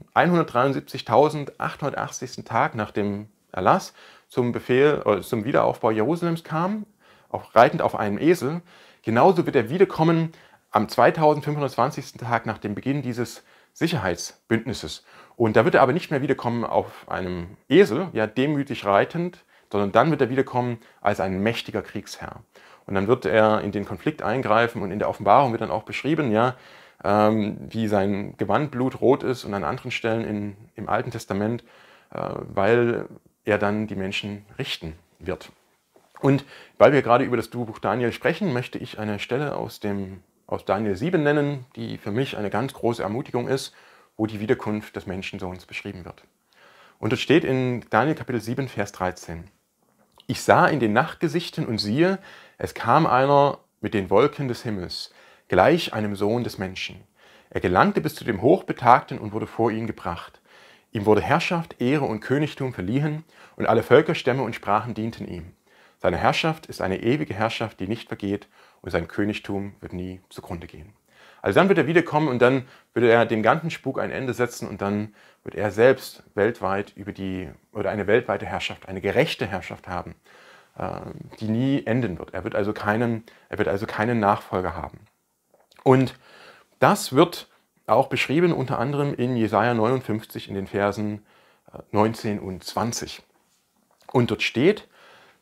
173 Tag nach dem Erlass zum Befehl äh, zum Wiederaufbau Jerusalems kam, auch reitend auf einem Esel, genauso wird er wiederkommen am 2520. Tag nach dem Beginn dieses Sicherheitsbündnisses. Und da wird er aber nicht mehr wiederkommen auf einem Esel, ja demütig reitend, sondern dann wird er wiederkommen als ein mächtiger Kriegsherr. Und dann wird er in den Konflikt eingreifen und in der Offenbarung wird dann auch beschrieben, ja, ähm, wie sein Gewand blutrot ist und an anderen Stellen in, im Alten Testament, äh, weil er dann die Menschen richten wird. Und weil wir gerade über das Buch Daniel sprechen, möchte ich eine Stelle aus, dem, aus Daniel 7 nennen, die für mich eine ganz große Ermutigung ist, wo die Wiederkunft des Menschensohns beschrieben wird. Und es steht in Daniel Kapitel 7, Vers 13. Ich sah in den Nachtgesichten und siehe, es kam einer mit den Wolken des Himmels gleich einem Sohn des Menschen. Er gelangte bis zu dem Hochbetagten und wurde vor ihn gebracht. Ihm wurde Herrschaft, Ehre und Königtum verliehen, und alle Völker, Stämme und Sprachen dienten ihm. Seine Herrschaft ist eine ewige Herrschaft, die nicht vergeht, und sein Königtum wird nie zugrunde gehen. Also dann wird er wiederkommen und dann wird er dem ganzen Spuk ein Ende setzen und dann wird er selbst weltweit über die, oder eine weltweite Herrschaft, eine gerechte Herrschaft haben, äh, die nie enden wird. Er wird also keinen, er wird also keinen Nachfolger haben. Und das wird auch beschrieben unter anderem in Jesaja 59 in den Versen 19 äh, und 20. Und dort steht,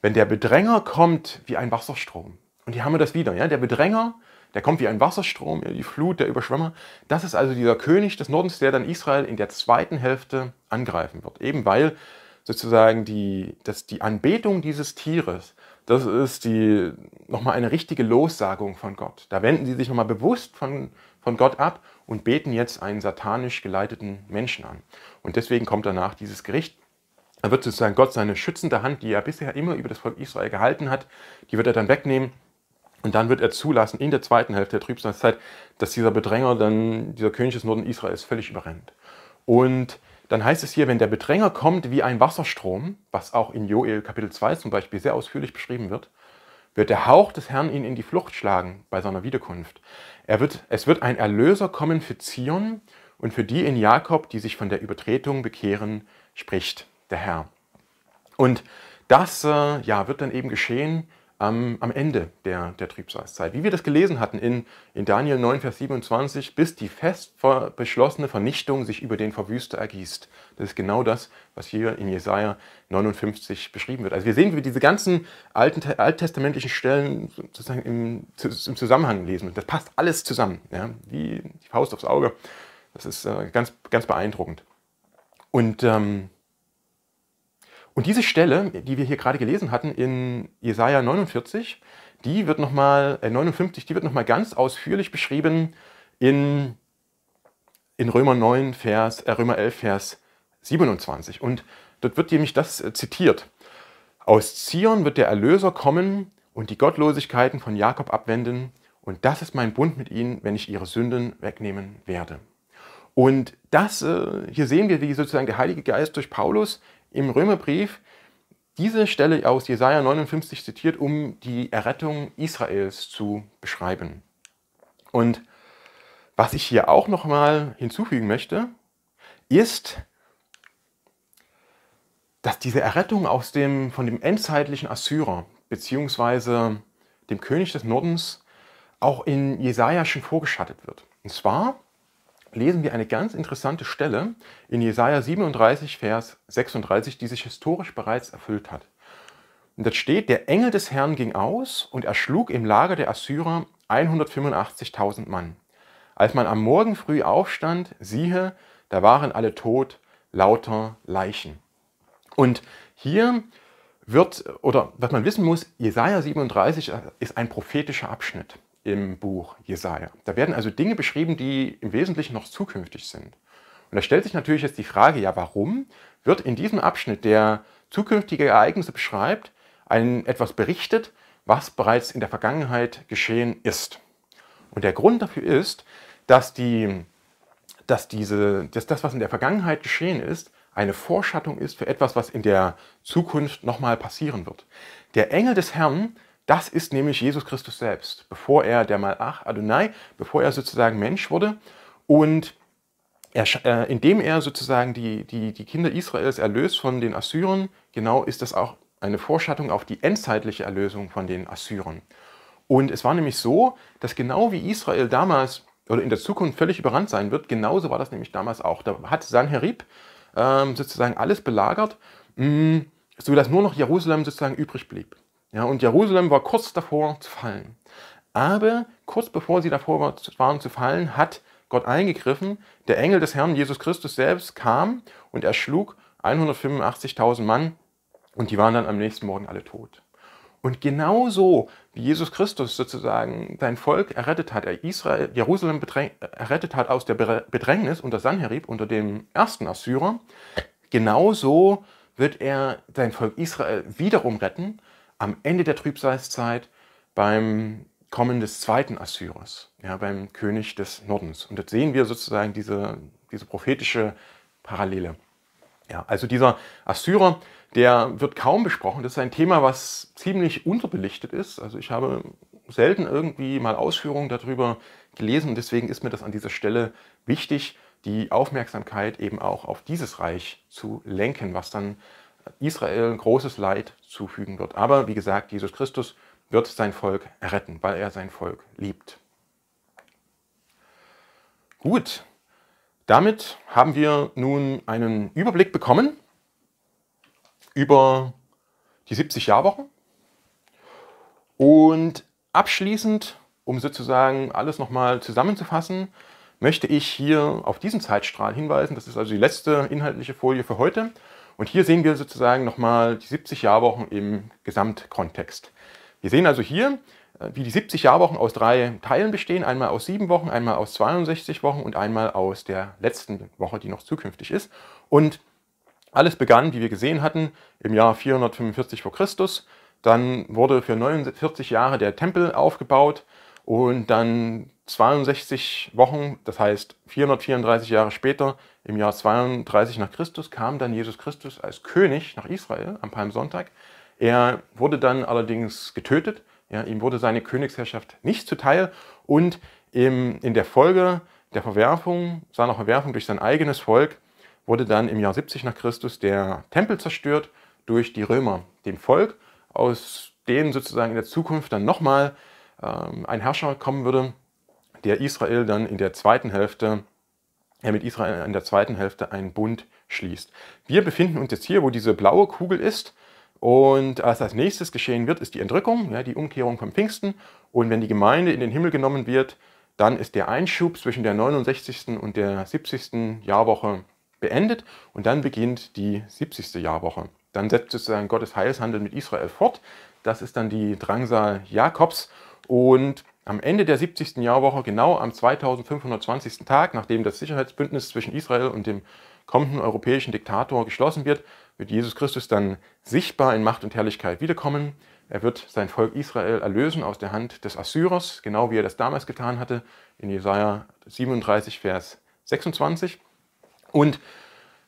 wenn der Bedränger kommt wie ein Wasserstrom, und hier haben wir das wieder, ja, der Bedränger, der kommt wie ein Wasserstrom, die Flut, der Überschwemmer, das ist also dieser König des Nordens, der dann Israel in der zweiten Hälfte angreifen wird, eben weil sozusagen die, dass die Anbetung dieses Tieres das ist die, nochmal eine richtige Lossagung von Gott. Da wenden sie sich nochmal bewusst von, von Gott ab und beten jetzt einen satanisch geleiteten Menschen an. Und deswegen kommt danach dieses Gericht. Da wird sozusagen Gott seine schützende Hand, die er bisher immer über das Volk Israel gehalten hat, die wird er dann wegnehmen. Und dann wird er zulassen, in der zweiten Hälfte der Trübsalzeit, dass dieser Bedränger dann, dieser König des Norden Israels völlig überrennt. Und dann heißt es hier, wenn der Bedränger kommt wie ein Wasserstrom, was auch in Joel Kapitel 2 zum Beispiel sehr ausführlich beschrieben wird, wird der Hauch des Herrn ihn in die Flucht schlagen bei seiner Wiederkunft. Er wird, es wird ein Erlöser kommen für Zion und für die in Jakob, die sich von der Übertretung bekehren, spricht der Herr. Und das äh, ja, wird dann eben geschehen am, am Ende der, der Trübsalzeit. Wie wir das gelesen hatten in, in Daniel 9, Vers 27, bis die fest beschlossene Vernichtung sich über den Verwüster ergießt. Das ist genau das, was hier in Jesaja 59 beschrieben wird. Also wir sehen, wie wir diese ganzen alten, alttestamentlichen Stellen sozusagen im, im Zusammenhang lesen. das passt alles zusammen, ja? wie die Faust aufs Auge. Das ist äh, ganz, ganz beeindruckend. Und ähm, und diese Stelle, die wir hier gerade gelesen hatten in Jesaja 49, die wird nochmal, äh 59, die wird nochmal ganz ausführlich beschrieben in, in Römer 9, Vers, äh, Römer 11, Vers 27. Und dort wird nämlich das äh, zitiert. Aus Zion wird der Erlöser kommen und die Gottlosigkeiten von Jakob abwenden. Und das ist mein Bund mit ihnen, wenn ich ihre Sünden wegnehmen werde. Und das, äh, hier sehen wir, wie sozusagen der Heilige Geist durch Paulus im Römerbrief diese Stelle aus Jesaja 59 zitiert, um die Errettung Israels zu beschreiben. Und was ich hier auch nochmal hinzufügen möchte, ist, dass diese Errettung aus dem, von dem endzeitlichen Assyrer bzw. dem König des Nordens auch in Jesaja schon vorgeschattet wird. Und zwar lesen wir eine ganz interessante Stelle in Jesaja 37, Vers 36, die sich historisch bereits erfüllt hat. Und das steht, der Engel des Herrn ging aus und erschlug im Lager der Assyrer 185.000 Mann. Als man am Morgen früh aufstand, siehe, da waren alle tot, lauter Leichen. Und hier wird, oder was man wissen muss, Jesaja 37 ist ein prophetischer Abschnitt im Buch Jesaja. Da werden also Dinge beschrieben, die im Wesentlichen noch zukünftig sind. Und da stellt sich natürlich jetzt die Frage, ja, warum wird in diesem Abschnitt, der zukünftige Ereignisse beschreibt, ein etwas berichtet, was bereits in der Vergangenheit geschehen ist? Und der Grund dafür ist, dass, die, dass, diese, dass das, was in der Vergangenheit geschehen ist, eine Vorschattung ist für etwas, was in der Zukunft nochmal passieren wird. Der Engel des Herrn das ist nämlich Jesus Christus selbst, bevor er der Malach Adonai, bevor er sozusagen Mensch wurde und er, äh, indem er sozusagen die, die, die Kinder Israels erlöst von den Assyrern, genau ist das auch eine Vorschattung auf die endzeitliche Erlösung von den Assyrern. Und es war nämlich so, dass genau wie Israel damals oder in der Zukunft völlig überrannt sein wird, genauso war das nämlich damals auch. Da hat Sanherib ähm, sozusagen alles belagert, mh, mm, sodass nur noch Jerusalem sozusagen übrig blieb. Ja, und Jerusalem war kurz davor zu fallen. Aber kurz bevor sie davor waren zu fallen, hat Gott eingegriffen. Der Engel des Herrn Jesus Christus selbst kam und erschlug 185.000 Mann und die waren dann am nächsten Morgen alle tot. Und genauso wie Jesus Christus sozusagen sein Volk errettet hat, er Israel, Jerusalem errettet hat aus der Bedrängnis unter Sanherib, unter dem ersten Assyrer, genauso wird er sein Volk Israel wiederum retten am Ende der Trübsalzeit beim Kommen des zweiten Assyrers, ja, beim König des Nordens. Und jetzt sehen wir sozusagen diese, diese prophetische Parallele. Ja, also dieser Assyrer, der wird kaum besprochen. Das ist ein Thema, was ziemlich unterbelichtet ist. Also ich habe selten irgendwie mal Ausführungen darüber gelesen. Und Deswegen ist mir das an dieser Stelle wichtig, die Aufmerksamkeit eben auch auf dieses Reich zu lenken, was dann Israel großes Leid zufügen wird. Aber wie gesagt, Jesus Christus wird sein Volk retten, weil er sein Volk liebt. Gut, damit haben wir nun einen Überblick bekommen über die 70-Jahr-Woche. Und abschließend, um sozusagen alles nochmal zusammenzufassen, möchte ich hier auf diesen Zeitstrahl hinweisen. Das ist also die letzte inhaltliche Folie für heute. Und hier sehen wir sozusagen nochmal die 70 Jahrwochen im Gesamtkontext. Wir sehen also hier, äh, wie die 70 Jahrwochen aus drei Teilen bestehen. Einmal aus sieben Wochen, einmal aus 62 Wochen und einmal aus der letzten Woche, die noch zukünftig ist. Und alles begann, wie wir gesehen hatten, im Jahr 445 vor Christus. Dann wurde für 49 Jahre der Tempel aufgebaut und dann 62 Wochen, das heißt 434 Jahre später, im Jahr 32 nach Christus, kam dann Jesus Christus als König nach Israel am Palmsonntag. Er wurde dann allerdings getötet, ja, ihm wurde seine Königsherrschaft nicht zuteil und im, in der Folge der Verwerfung, seiner Verwerfung durch sein eigenes Volk, wurde dann im Jahr 70 nach Christus der Tempel zerstört durch die Römer, dem Volk, aus dem sozusagen in der Zukunft dann nochmal ähm, ein Herrscher kommen würde, der Israel dann in der zweiten Hälfte, er mit Israel in der zweiten Hälfte einen Bund schließt. Wir befinden uns jetzt hier, wo diese blaue Kugel ist. Und was als nächstes geschehen wird, ist die Entrückung, ja, die Umkehrung vom Pfingsten. Und wenn die Gemeinde in den Himmel genommen wird, dann ist der Einschub zwischen der 69. und der 70. Jahrwoche beendet und dann beginnt die 70. Jahrwoche. Dann setzt sozusagen Gottes Heilshandel mit Israel fort. Das ist dann die Drangsal Jakobs und am Ende der 70. Jahrwoche, genau am 2520. Tag, nachdem das Sicherheitsbündnis zwischen Israel und dem kommenden europäischen Diktator geschlossen wird, wird Jesus Christus dann sichtbar in Macht und Herrlichkeit wiederkommen. Er wird sein Volk Israel erlösen aus der Hand des Assyrers, genau wie er das damals getan hatte, in Jesaja 37, Vers 26. Und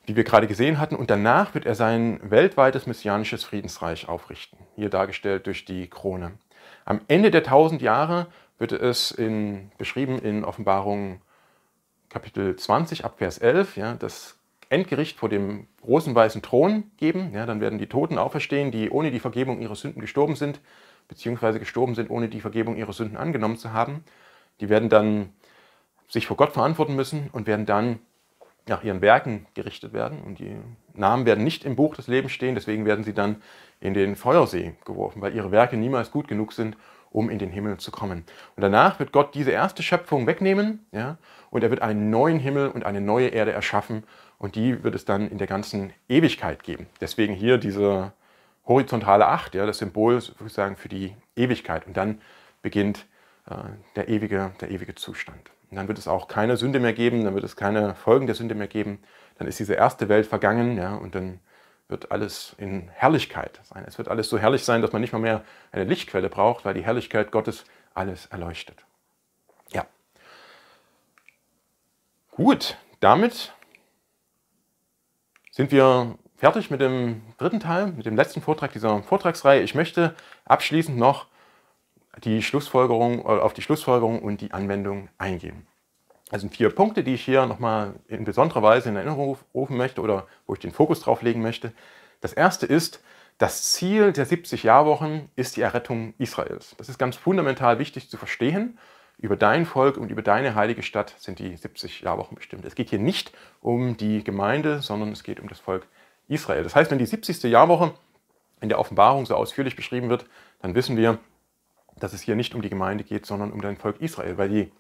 wie wir gerade gesehen hatten. Und danach wird er sein weltweites messianisches Friedensreich aufrichten, hier dargestellt durch die Krone. Am Ende der tausend Jahre wird es in, beschrieben in Offenbarung Kapitel 20 ab Vers 11, ja, das Endgericht vor dem großen weißen Thron geben. Ja, dann werden die Toten auferstehen, die ohne die Vergebung ihrer Sünden gestorben sind, beziehungsweise gestorben sind, ohne die Vergebung ihrer Sünden angenommen zu haben. Die werden dann sich vor Gott verantworten müssen und werden dann nach ihren Werken gerichtet werden. Und die Namen werden nicht im Buch des Lebens stehen, deswegen werden sie dann in den Feuersee geworfen, weil ihre Werke niemals gut genug sind, um in den Himmel zu kommen. Und danach wird Gott diese erste Schöpfung wegnehmen ja, und er wird einen neuen Himmel und eine neue Erde erschaffen und die wird es dann in der ganzen Ewigkeit geben. Deswegen hier diese horizontale Acht, ja, das Symbol sozusagen für die Ewigkeit und dann beginnt äh, der, ewige, der ewige Zustand. Und dann wird es auch keine Sünde mehr geben, dann wird es keine Folgen der Sünde mehr geben, dann ist diese erste Welt vergangen ja, und dann wird alles in Herrlichkeit sein. Es wird alles so herrlich sein, dass man nicht mal mehr eine Lichtquelle braucht, weil die Herrlichkeit Gottes alles erleuchtet. Ja. Gut, damit sind wir fertig mit dem dritten Teil, mit dem letzten Vortrag dieser Vortragsreihe. Ich möchte abschließend noch die Schlussfolgerung, äh, auf die Schlussfolgerung und die Anwendung eingehen. Das sind vier Punkte, die ich hier nochmal in besonderer Weise in Erinnerung rufen möchte oder wo ich den Fokus drauf legen möchte. Das erste ist, das Ziel der 70-Jahr-Wochen ist die Errettung Israels. Das ist ganz fundamental wichtig zu verstehen. Über dein Volk und über deine heilige Stadt sind die 70-Jahr-Wochen bestimmt. Es geht hier nicht um die Gemeinde, sondern es geht um das Volk Israel. Das heißt, wenn die 70. Jahrwoche in der Offenbarung so ausführlich beschrieben wird, dann wissen wir, dass es hier nicht um die Gemeinde geht, sondern um dein Volk Israel, weil die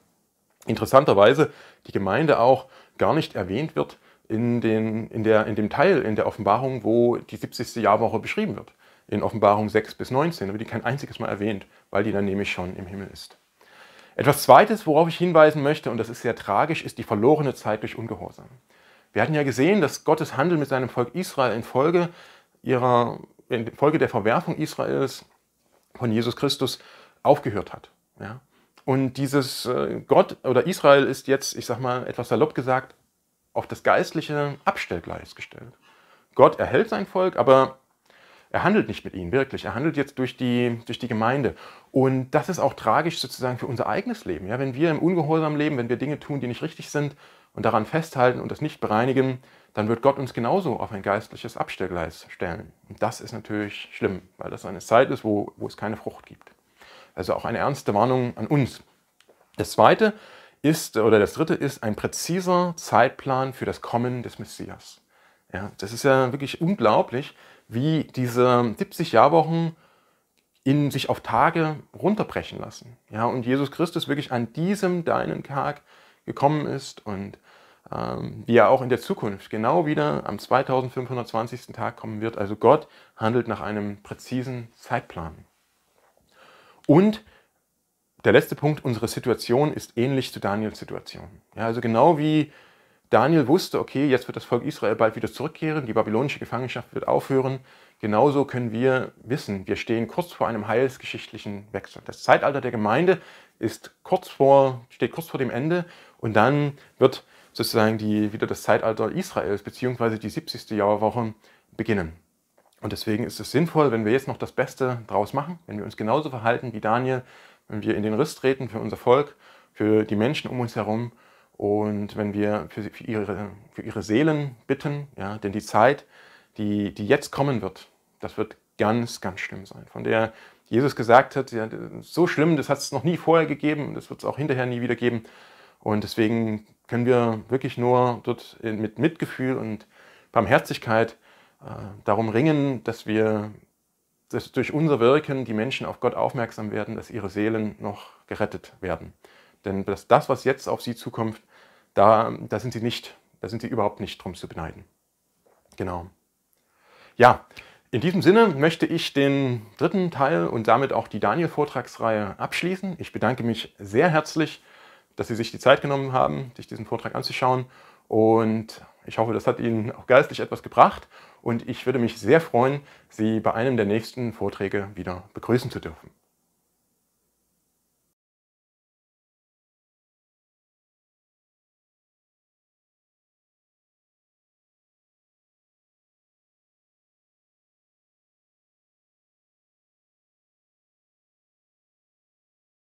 interessanterweise die Gemeinde auch gar nicht erwähnt wird in, den, in, der, in dem Teil in der Offenbarung, wo die 70. Jahrwoche beschrieben wird. In Offenbarung 6 bis 19, wird die kein einziges Mal erwähnt, weil die dann nämlich schon im Himmel ist. Etwas Zweites, worauf ich hinweisen möchte, und das ist sehr tragisch, ist die verlorene Zeit durch Ungehorsam. Wir hatten ja gesehen, dass Gottes Handel mit seinem Volk Israel infolge, ihrer, infolge der Verwerfung Israels von Jesus Christus aufgehört hat. Ja? Und dieses äh, Gott oder Israel ist jetzt, ich sag mal, etwas salopp gesagt, auf das geistliche Abstellgleis gestellt. Gott erhält sein Volk, aber er handelt nicht mit ihnen, wirklich. Er handelt jetzt durch die, durch die Gemeinde. Und das ist auch tragisch sozusagen für unser eigenes Leben. Ja, wenn wir im Ungehorsam leben, wenn wir Dinge tun, die nicht richtig sind und daran festhalten und das nicht bereinigen, dann wird Gott uns genauso auf ein geistliches Abstellgleis stellen. Und das ist natürlich schlimm, weil das eine Zeit ist, wo, wo es keine Frucht gibt. Also auch eine ernste Warnung an uns. Das zweite ist, oder das dritte ist ein präziser Zeitplan für das Kommen des Messias. Ja, das ist ja wirklich unglaublich, wie diese 70 Jahrwochen in sich auf Tage runterbrechen lassen. Ja, und Jesus Christus wirklich an diesem deinen Tag gekommen ist und ähm, wie er auch in der Zukunft genau wieder am 2520. Tag kommen wird. Also Gott handelt nach einem präzisen Zeitplan. Und der letzte Punkt, unsere Situation ist ähnlich zu Daniels Situation. Ja, also genau wie Daniel wusste, okay, jetzt wird das Volk Israel bald wieder zurückkehren, die babylonische Gefangenschaft wird aufhören. Genauso können wir wissen, wir stehen kurz vor einem heilsgeschichtlichen Wechsel. Das Zeitalter der Gemeinde ist kurz vor, steht kurz vor dem Ende und dann wird sozusagen die, wieder das Zeitalter Israels beziehungsweise die 70. Jahrwoche beginnen. Und deswegen ist es sinnvoll, wenn wir jetzt noch das Beste draus machen, wenn wir uns genauso verhalten wie Daniel, wenn wir in den Riss treten für unser Volk, für die Menschen um uns herum und wenn wir für, für ihre, für ihre Seelen bitten, ja, denn die Zeit, die, die jetzt kommen wird, das wird ganz, ganz schlimm sein. Von der Jesus gesagt hat, ja, so schlimm, das hat es noch nie vorher gegeben und das wird es auch hinterher nie wieder geben. Und deswegen können wir wirklich nur dort mit Mitgefühl und Barmherzigkeit äh, darum ringen, dass wir dass durch unser Wirken die Menschen auf Gott aufmerksam werden, dass ihre Seelen noch gerettet werden. Denn das, das was jetzt auf sie zukommt, da, da sind sie nicht, da sind sie überhaupt nicht drum zu beneiden. Genau. Ja, in diesem Sinne möchte ich den dritten Teil und damit auch die Daniel-Vortragsreihe abschließen. Ich bedanke mich sehr herzlich, dass Sie sich die Zeit genommen haben, sich diesen Vortrag anzuschauen und ich hoffe, das hat Ihnen auch geistig etwas gebracht und ich würde mich sehr freuen, Sie bei einem der nächsten Vorträge wieder begrüßen zu dürfen.